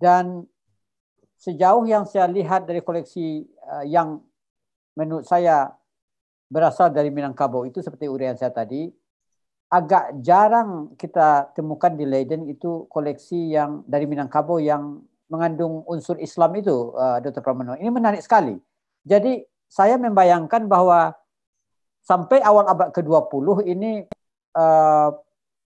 S2: dan sejauh yang saya lihat dari koleksi uh, yang menurut saya berasal dari Minangkabau itu seperti urian saya tadi agak jarang kita temukan di Leiden itu koleksi yang dari Minangkabau yang mengandung unsur Islam itu, uh, eh, Dr. Pramono. Ini menarik sekali. Jadi saya membayangkan bahwa sampai awal abad ke-20 ini uh,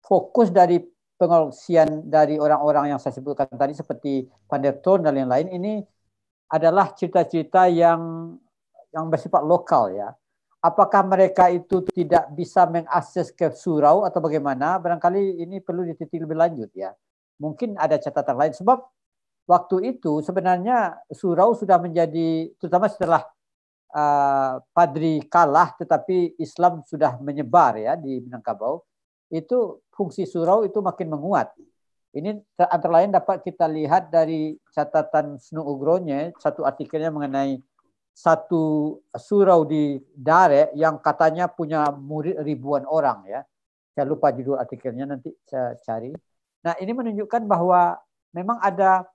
S2: fokus dari pengolosian dari orang-orang yang saya sebutkan tadi seperti Van der Toon dan lain-lain ini adalah cerita-cerita yang yang bersifat lokal ya. Apakah mereka itu tidak bisa mengakses ke surau atau bagaimana? Barangkali ini perlu diteliti lebih lanjut ya. Mungkin ada catatan lain sebab waktu itu sebenarnya surau sudah menjadi terutama setelah uh, Padri kalah tetapi Islam sudah menyebar ya di Minangkabau itu fungsi surau itu makin menguat. Ini antara lain dapat kita lihat dari catatan Snu Ugronya satu artikelnya mengenai satu surau di Dare yang katanya punya murid ribuan orang ya. Saya lupa judul artikelnya nanti saya cari. Nah, ini menunjukkan bahwa memang ada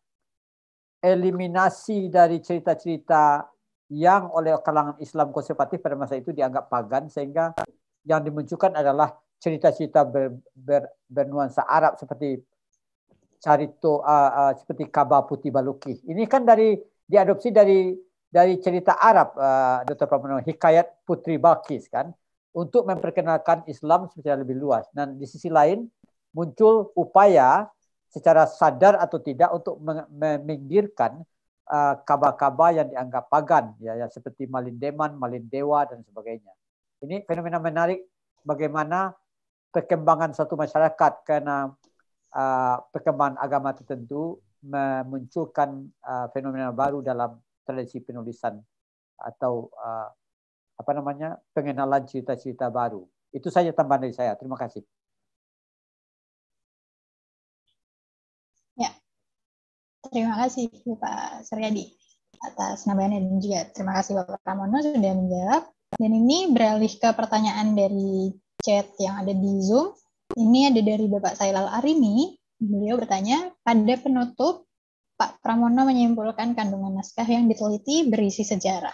S2: eliminasi dari cerita-cerita yang oleh kalangan Islam konservatif pada masa itu dianggap pagan sehingga yang dimunculkan adalah cerita-cerita ber, ber, bernuansa Arab seperti Carito uh, uh, seperti Kaba Putih Baluki. Ini kan dari diadopsi dari dari cerita Arab uh, Dr. Pramono Hikayat Putri Balkis kan untuk memperkenalkan Islam secara lebih luas. Dan di sisi lain muncul upaya secara sadar atau tidak untuk meminggirkan uh, kaba-kaba yang dianggap pagan ya, ya seperti Malindeman, Malindewa dan sebagainya. Ini fenomena menarik bagaimana perkembangan satu masyarakat karena uh, perkembangan agama tertentu memunculkan uh, fenomena baru dalam tradisi penulisan atau uh, apa namanya pengenalan cerita-cerita baru. Itu saja tambahan dari saya. Terima kasih.
S4: terima kasih
S1: Pak Suryadi atas nambahannya dan juga terima kasih Bapak Ramono sudah menjawab. Dan ini beralih ke pertanyaan dari chat yang ada di Zoom. Ini ada dari Bapak Sailal Arimi. Beliau bertanya, pada penutup, Pak Pramono menyimpulkan kandungan naskah yang diteliti berisi sejarah.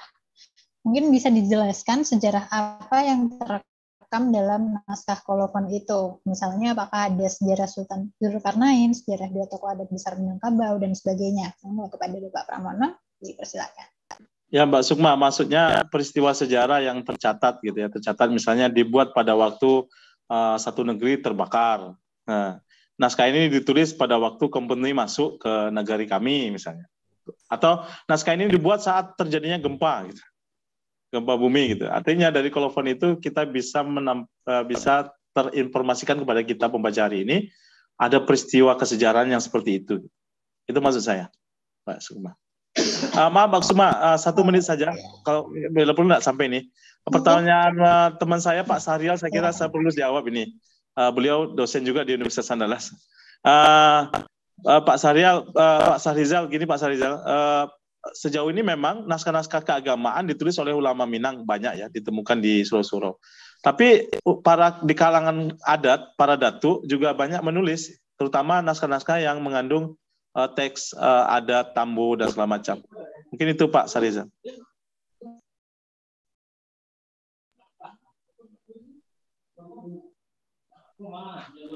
S1: Mungkin bisa dijelaskan sejarah apa yang ter terekam dalam naskah kolofon itu. Misalnya apakah ada sejarah Sultan Zulkarnain, sejarah dua tokoh adat besar Minangkabau, dan sebagainya. Semua kepada Bapak Pramono, dipersilakan.
S5: Ya Mbak Sukma, maksudnya peristiwa sejarah yang tercatat gitu ya, tercatat misalnya dibuat pada waktu uh, satu negeri terbakar. Nah, naskah ini ditulis pada waktu company masuk ke negari kami misalnya. Atau naskah ini dibuat saat terjadinya gempa gitu gempa bumi gitu. Artinya dari kolofon itu kita bisa menam, eh, bisa terinformasikan kepada kita pembaca hari ini ada peristiwa kesejarahan yang seperti itu. Itu maksud saya, Pak Sukma. Uh, maaf Pak Suma, uh, eh, satu menit saja. Kalau belum nggak sampai ini. Pertanyaan uh, teman saya Pak Sarial, saya kira saya perlu jawab ini. Uh, beliau dosen juga di Universitas Andalas. Uh, uh, Pak Sarial, uh, Pak Sarizal, gini Pak Sarizal, uh, sejauh ini memang naskah-naskah keagamaan ditulis oleh ulama Minang banyak ya ditemukan di solo suro Tapi para di kalangan adat, para datu juga banyak menulis, terutama naskah-naskah yang mengandung uh, teks uh, adat, tambo dan segala macam. Mungkin itu Pak Sariza.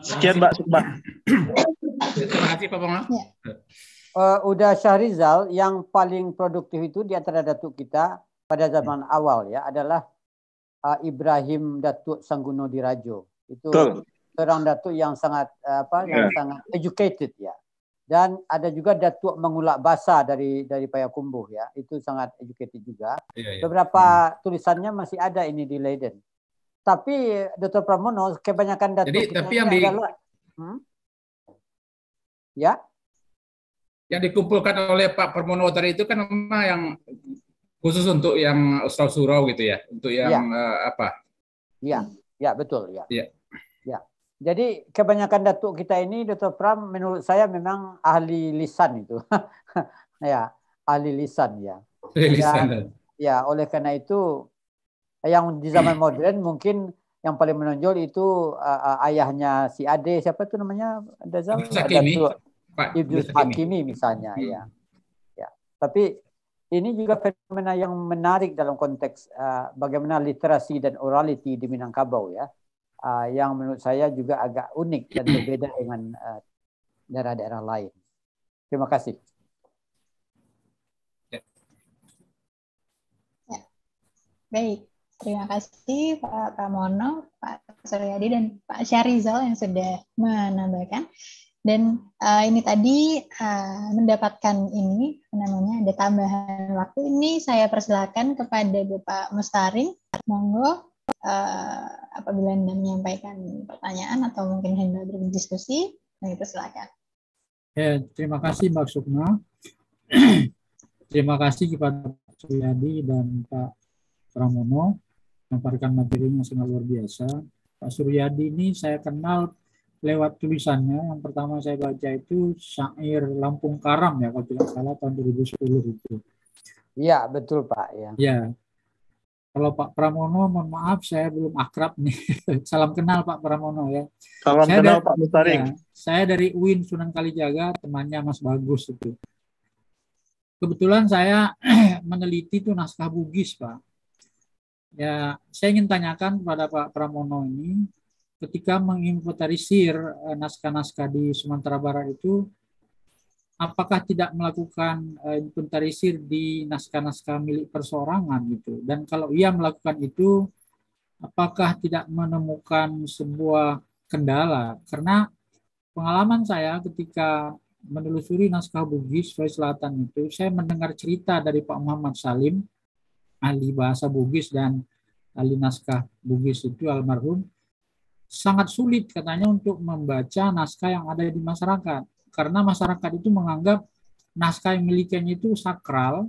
S4: Sekian Mbak Sukma.
S2: Terima kasih Pak Bang uh, Uda Syahrizal yang paling produktif itu di antara datuk kita pada hmm. zaman hmm. awal ya adalah uh, Ibrahim Datuk Sangguno Dirajo. Itu Betul. seorang datuk yang sangat uh, apa yeah. yang sangat educated ya. Dan ada juga datuk mengulak bahasa dari dari Payakumbuh ya. Itu sangat educated juga. Yeah, yeah. Beberapa hmm. tulisannya masih ada ini di Leiden. Tapi Dr. Pramono kebanyakan datuk Jadi, tapi yang di...
S8: hmm? Ya yang dikumpulkan oleh Pak Permono tadi itu kan memang yang khusus untuk yang Ustaz surau gitu ya, untuk yang ya. Uh, apa?
S2: Iya, ya betul ya. ya. Ya. Jadi kebanyakan datuk kita ini Dr. Pram menurut saya memang ahli lisan itu. ya, ahli lisan ya. Ahli lisan. Ya. ya, oleh karena itu yang di zaman modern mungkin yang paling menonjol itu uh, uh, ayahnya si Ade siapa itu namanya Dazal zaman Datuk, Pak Idrus Hakimi misalnya hmm. ya. Ya. Tapi ini juga fenomena yang menarik dalam konteks uh, bagaimana literasi dan orality di Minangkabau ya. Uh, yang menurut saya juga agak unik dan hmm. berbeda dengan daerah daerah-daerah lain. Terima kasih. Ya.
S1: Ya. Baik, terima kasih Pak Pramono, Pak Suryadi, dan Pak Syarizal yang sudah menambahkan. Dan uh, ini tadi uh, mendapatkan ini namanya ada tambahan waktu ini saya persilakan kepada Bapak Mustarin. Monggo uh, apabila Anda menyampaikan pertanyaan atau mungkin Anda berdiskusi, nah itu silakan.
S8: Ya, terima kasih Mbak Sukma. terima kasih kepada Pak Suyadi dan Pak Pramono memaparkan materi materinya sangat luar biasa. Pak Suryadi ini saya kenal lewat tulisannya yang pertama saya baca itu syair Lampung Karam ya kalau tidak salah tahun 2010 itu.
S2: Iya betul Pak ya.
S8: Iya. kalau Pak Pramono mohon maaf saya belum akrab nih salam kenal Pak Pramono ya. Salam saya kenal dari, Pak Mustari. Ya, saya dari UIN Sunan Kalijaga temannya Mas Bagus itu. Kebetulan saya meneliti itu naskah Bugis Pak. Ya, saya ingin tanyakan kepada Pak Pramono ini ketika menginventarisir eh, naskah-naskah di Sumatera Barat itu apakah tidak melakukan eh, inventarisir di naskah-naskah milik perseorangan gitu dan kalau ia melakukan itu apakah tidak menemukan sebuah kendala karena pengalaman saya ketika menelusuri naskah Bugis Sulawesi Selatan itu saya mendengar cerita dari Pak Muhammad Salim ahli bahasa Bugis dan ahli naskah Bugis itu almarhum sangat sulit katanya untuk membaca naskah yang ada di masyarakat karena masyarakat itu menganggap naskah yang miliknya itu sakral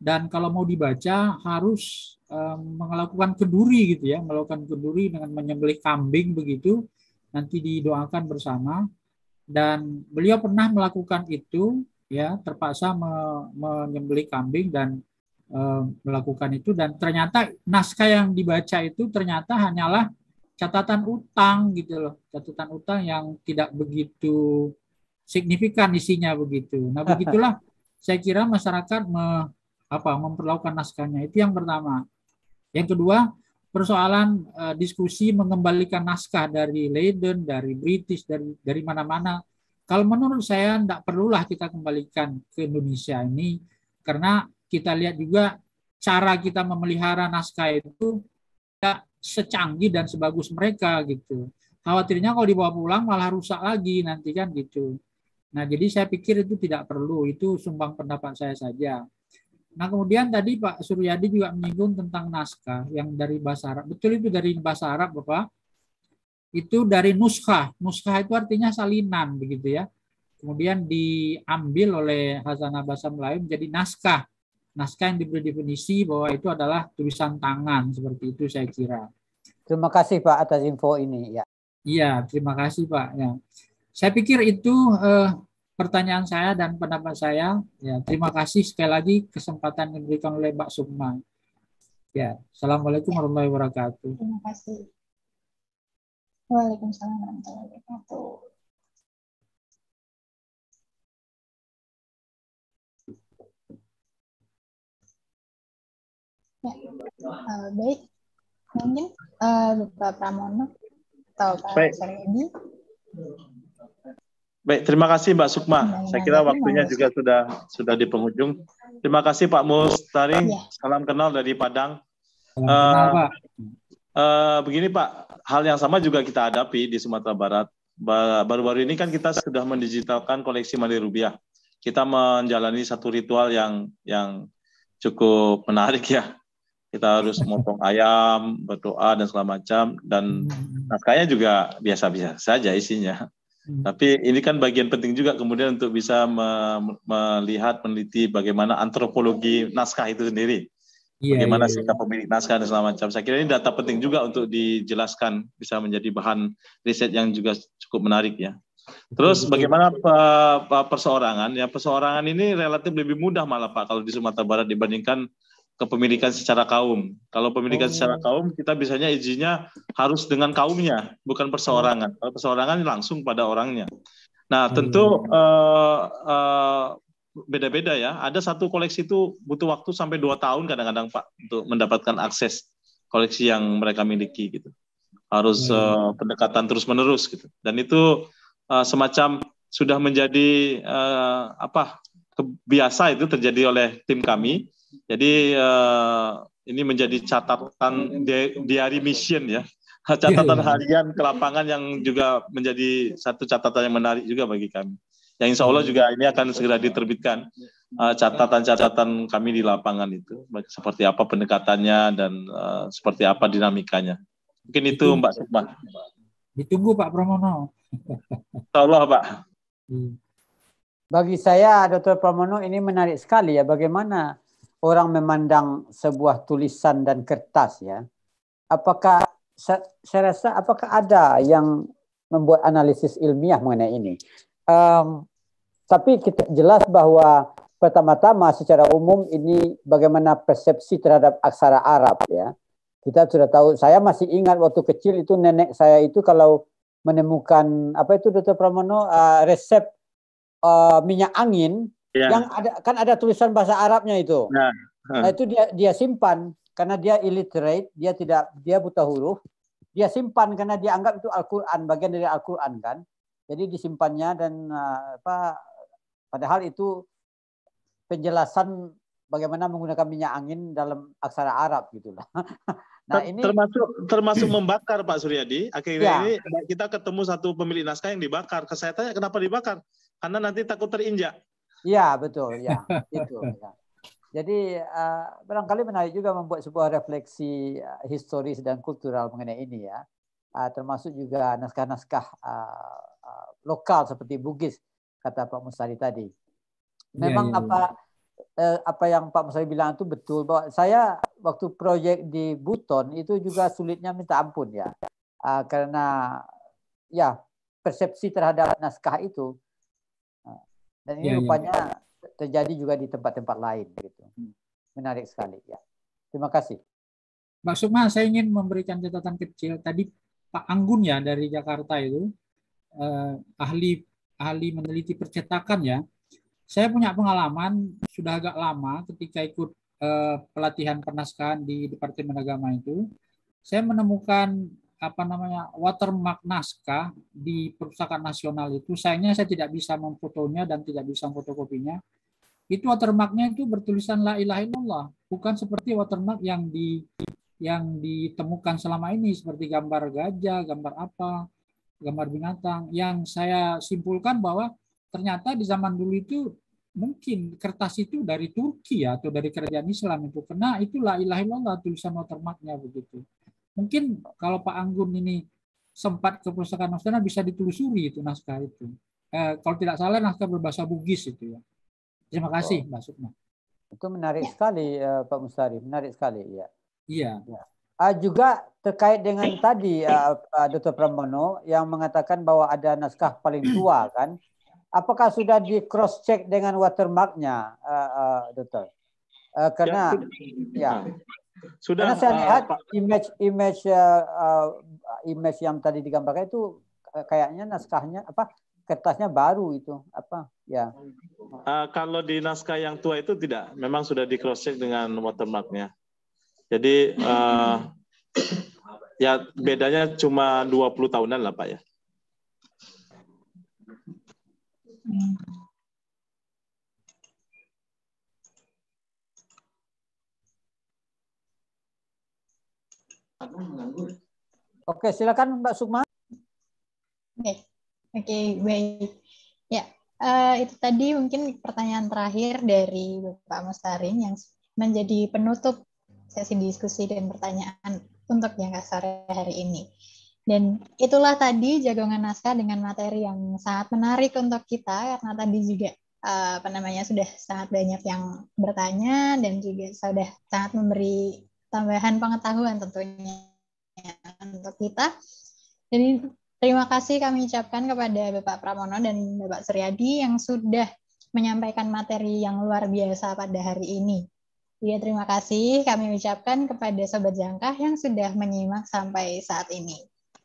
S8: dan kalau mau dibaca harus um, melakukan keduri gitu ya melakukan keduri dengan menyembelih kambing begitu nanti didoakan bersama dan beliau pernah melakukan itu ya terpaksa me, menyembelih kambing dan um, melakukan itu dan ternyata naskah yang dibaca itu ternyata hanyalah catatan utang gitu loh, catatan utang yang tidak begitu signifikan isinya begitu. Nah begitulah saya kira masyarakat me, apa, memperlakukan naskahnya itu yang pertama. Yang kedua persoalan uh, diskusi mengembalikan naskah dari Leiden, dari British, dari dari mana-mana. Kalau menurut saya tidak perlulah kita kembalikan ke Indonesia ini karena kita lihat juga cara kita memelihara naskah itu secanggih dan sebagus mereka gitu. Khawatirnya kalau dibawa pulang malah rusak lagi nanti kan gitu. Nah, jadi saya pikir itu tidak perlu, itu sumbang pendapat saya saja. Nah, kemudian tadi Pak Suryadi juga menyinggung tentang naskah yang dari bahasa Arab. Betul itu dari bahasa Arab, Bapak. Itu dari nuskah. Nuskah itu artinya salinan begitu ya. Kemudian diambil oleh Hasanah bahasa Melayu menjadi naskah naskah yang diberi definisi bahwa itu adalah tulisan tangan seperti
S2: itu saya kira. Terima kasih Pak atas info ini ya.
S8: Iya, terima kasih Pak ya. Saya pikir itu eh, pertanyaan saya dan pendapat saya. Ya, terima kasih sekali lagi kesempatan yang diberikan oleh Pak Sukma. Ya, Assalamualaikum warahmatullahi wabarakatuh. Terima kasih.
S4: Waalaikumsalam warahmatullahi wabarakatuh. Ya, eh, baik. Mungkin uh, Bapak Pramono atau Pak baik.
S5: Baik, terima kasih Mbak Sukma. Saya kira waktunya juga sudah sudah di penghujung. Terima kasih Pak Mustari. Ya. Salam kenal dari Padang.
S4: uh,
S5: Uh, begini Pak, hal yang sama juga kita hadapi di Sumatera Barat. Baru-baru ini kan kita sudah mendigitalkan koleksi Mandiri rubiah Kita menjalani satu ritual yang yang cukup menarik ya kita harus motong ayam, berdoa dan segala macam dan hmm. naskahnya juga biasa-biasa saja isinya. Hmm. Tapi ini kan bagian penting juga kemudian untuk bisa me melihat meneliti bagaimana antropologi naskah itu sendiri. Iya, bagaimana iya, sikap iya. pemilik naskah dan segala macam. Saya kira ini data penting juga untuk dijelaskan bisa menjadi bahan riset yang juga cukup menarik ya.
S1: Terus bagaimana
S5: perseorangan? Ya perseorangan ini relatif lebih mudah malah Pak kalau di Sumatera Barat dibandingkan kepemilikan secara kaum. Kalau pemilikan oh. secara kaum, kita biasanya izinnya harus dengan kaumnya, bukan perseorangan. Kalau perseorangan langsung pada orangnya. Nah, hmm. tentu eh, eh, beda-beda uh, uh, ya. Ada satu koleksi itu butuh waktu sampai dua tahun kadang-kadang Pak untuk mendapatkan akses koleksi yang mereka miliki gitu. Harus hmm. uh, pendekatan terus-menerus gitu. Dan itu uh, semacam sudah menjadi uh, apa kebiasa itu terjadi oleh tim kami jadi uh, ini menjadi catatan di, diary mission ya, catatan harian ke lapangan yang juga menjadi satu catatan yang menarik juga bagi kami. Yang insya Allah juga ini akan segera diterbitkan eh, catatan-catatan uh, kami di lapangan itu, seperti apa pendekatannya dan uh, seperti apa dinamikanya. Mungkin itu Mbak Sukma.
S2: Ditunggu Pak Pramono.
S5: Insya Allah Pak.
S2: Hmm. Bagi saya Dr. Pramono ini menarik sekali ya bagaimana orang memandang sebuah tulisan dan kertas ya, apakah saya rasa apakah ada yang membuat analisis ilmiah mengenai ini? Um, tapi kita jelas bahwa pertama-tama secara umum ini bagaimana persepsi terhadap aksara Arab ya. Kita sudah tahu, saya masih ingat waktu kecil itu nenek saya itu kalau menemukan apa itu Dr. Pramono uh, resep uh, minyak angin Yeah. yang ada kan ada tulisan bahasa Arabnya itu. Iya. Nah itu dia dia simpan karena dia illiterate, dia tidak dia buta huruf, dia simpan karena dia anggap itu Al-Qur'an, bagian dari Al-Qur'an kan. Jadi disimpannya dan eh, apa padahal itu penjelasan bagaimana menggunakan minyak angin dalam aksara Arab gitulah.
S5: Nah, ini termasuk termasuk membakar Pak Suryadi. Akhirnya ya. ini kita ketemu satu pemilik naskah yang dibakar. Kesehatannya kenapa dibakar? Karena nanti takut terinjak.
S2: Iya betul ya itu. Ya. Jadi uh, barangkali menarik juga membuat sebuah refleksi eh, historis dan kultural mengenai ini ya, uh, termasuk juga naskah-naskah uh, uh, lokal seperti Bugis kata Pak Mustari tadi. Iya,
S4: Memang ya, ya, ya. apa
S2: uh, apa yang Pak Mustari bilang itu betul bahwa saya waktu proyek di Buton itu juga sulitnya minta ampun ya, uh, karena ya persepsi terhadap naskah itu dan ini ya, rupanya ya. terjadi juga di tempat-tempat lain gitu. Menarik sekali ya. Terima kasih.
S8: Pak Sukma, saya ingin memberikan catatan kecil. Tadi Pak Anggun ya dari Jakarta itu eh, ahli ahli meneliti percetakan ya. Saya punya pengalaman sudah agak lama ketika ikut eh, pelatihan pernaskahan di Departemen Agama itu. Saya menemukan apa namanya watermark naskah di perpustakaan nasional itu sayangnya saya tidak bisa memfotonya dan tidak bisa fotokopinya itu watermarknya itu bertulisan la ilaha illallah bukan seperti watermark yang di yang ditemukan selama ini seperti gambar gajah gambar apa gambar binatang yang saya simpulkan bahwa ternyata di zaman dulu itu mungkin kertas itu dari Turki ya, atau dari kerajaan Islam itu kena itu la ilaha illallah tulisan watermarknya begitu Mungkin kalau Pak Anggun ini sempat ke Perpustakaan Nasional bisa ditelusuri itu naskah itu. Eh, kalau tidak salah naskah berbahasa Bugis itu ya.
S2: Terima kasih oh. Mbak Sukma. Itu menarik ya. sekali eh, Pak Mustari, menarik sekali ya. Iya. Ya. Ah, juga terkait dengan tadi uh, Dr. Pramono yang mengatakan bahwa ada naskah paling tua kan. Apakah sudah di cross check dengan watermarknya, uh, Dokter? karena ya sudah. Karena saya eh, lihat image image uh, uh, image yang tadi digambarkan itu kayaknya naskahnya apa kertasnya baru itu apa ya.
S5: Uh, kalau di naskah yang tua itu tidak, memang sudah di cross check dengan watermarknya. Jadi uh, ya bedanya cuma 20 tahunan lah Pak ya.
S4: Hmm.
S2: Oke, silakan Mbak Sukma.
S1: Oke, okay, baik. Ya, uh, itu tadi mungkin pertanyaan terakhir dari Bapak Mustarin yang menjadi penutup sesi diskusi dan pertanyaan untuk yang sore hari ini. Dan itulah tadi jagongan naskah dengan materi yang sangat menarik untuk kita karena tadi juga eh, apa namanya sudah sangat banyak yang bertanya dan juga sudah sangat memberi tambahan pengetahuan tentunya untuk kita. Jadi terima kasih kami ucapkan kepada Bapak Pramono dan Bapak Suryadi yang sudah menyampaikan materi yang luar biasa pada hari ini. Ya, terima kasih kami ucapkan kepada Sobat Jangkah yang sudah menyimak sampai saat ini.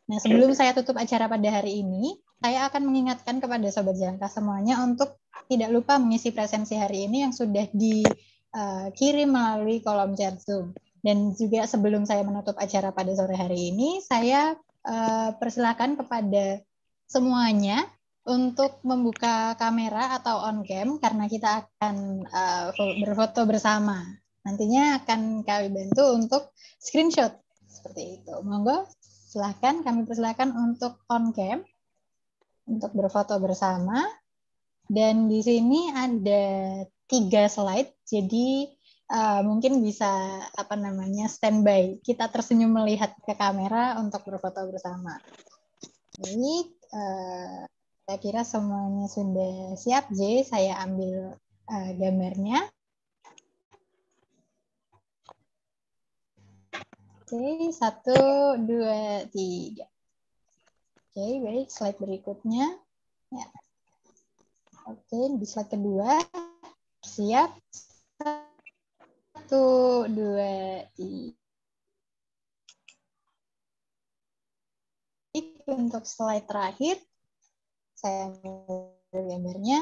S1: Nah, sebelum saya tutup acara pada hari ini, saya akan mengingatkan kepada Sobat Jangkah semuanya untuk tidak lupa mengisi presensi hari ini yang sudah dikirim eh, melalui kolom chat Zoom. Dan juga sebelum saya menutup acara pada sore hari ini, saya uh, eh, persilahkan kepada semuanya untuk membuka kamera atau on cam karena kita akan uh, berfoto bersama. Nantinya akan kami bantu untuk screenshot seperti itu. Monggo silahkan kami persilahkan untuk on cam untuk berfoto bersama. Dan di sini ada tiga slide, jadi uh, mungkin bisa apa namanya standby. Kita tersenyum melihat ke kamera untuk berfoto bersama. ini uh, eh, saya kira semuanya sudah siap. J, saya ambil uh, gambarnya. Oke, okay, satu, dua, tiga. Oke, okay, baik. Slide berikutnya. Ya. Oke, okay, di slide kedua. Siap. Satu, dua, tiga. Untuk slide terakhir, saya ambil gambarnya.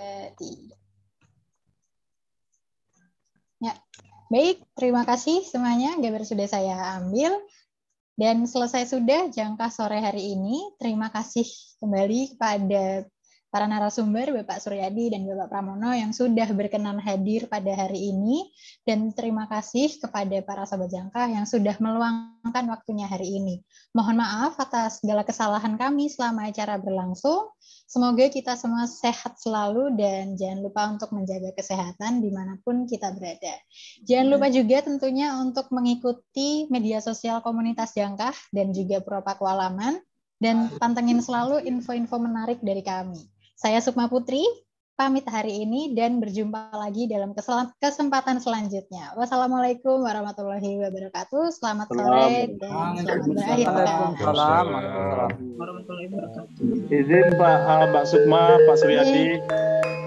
S1: Ya, baik. Terima kasih semuanya. Gambar sudah saya ambil. Dan selesai sudah jangka sore hari ini. Terima kasih kembali kepada para narasumber Bapak Suryadi dan Bapak Pramono yang sudah berkenan hadir pada hari ini dan terima kasih kepada para sahabat jangka yang sudah meluangkan waktunya hari ini. Mohon maaf atas segala kesalahan kami selama acara berlangsung. Semoga kita semua sehat selalu dan jangan lupa untuk menjaga kesehatan dimanapun kita berada. Jangan lupa iya. juga tentunya untuk mengikuti media sosial komunitas jangka dan juga Propak Walaman dan pantengin selalu info-info menarik dari kami. Saya Sukma Putri, pamit hari ini dan berjumpa lagi dalam kesempatan selanjutnya. Wassalamualaikum warahmatullahi wabarakatuh. Selamat sore dan selamat berakhir
S5: Waalaikumsalam warahmatullahi wabarakatuh. Izin Pak Mbak Sukma, Pak
S4: Suryadi. Iya.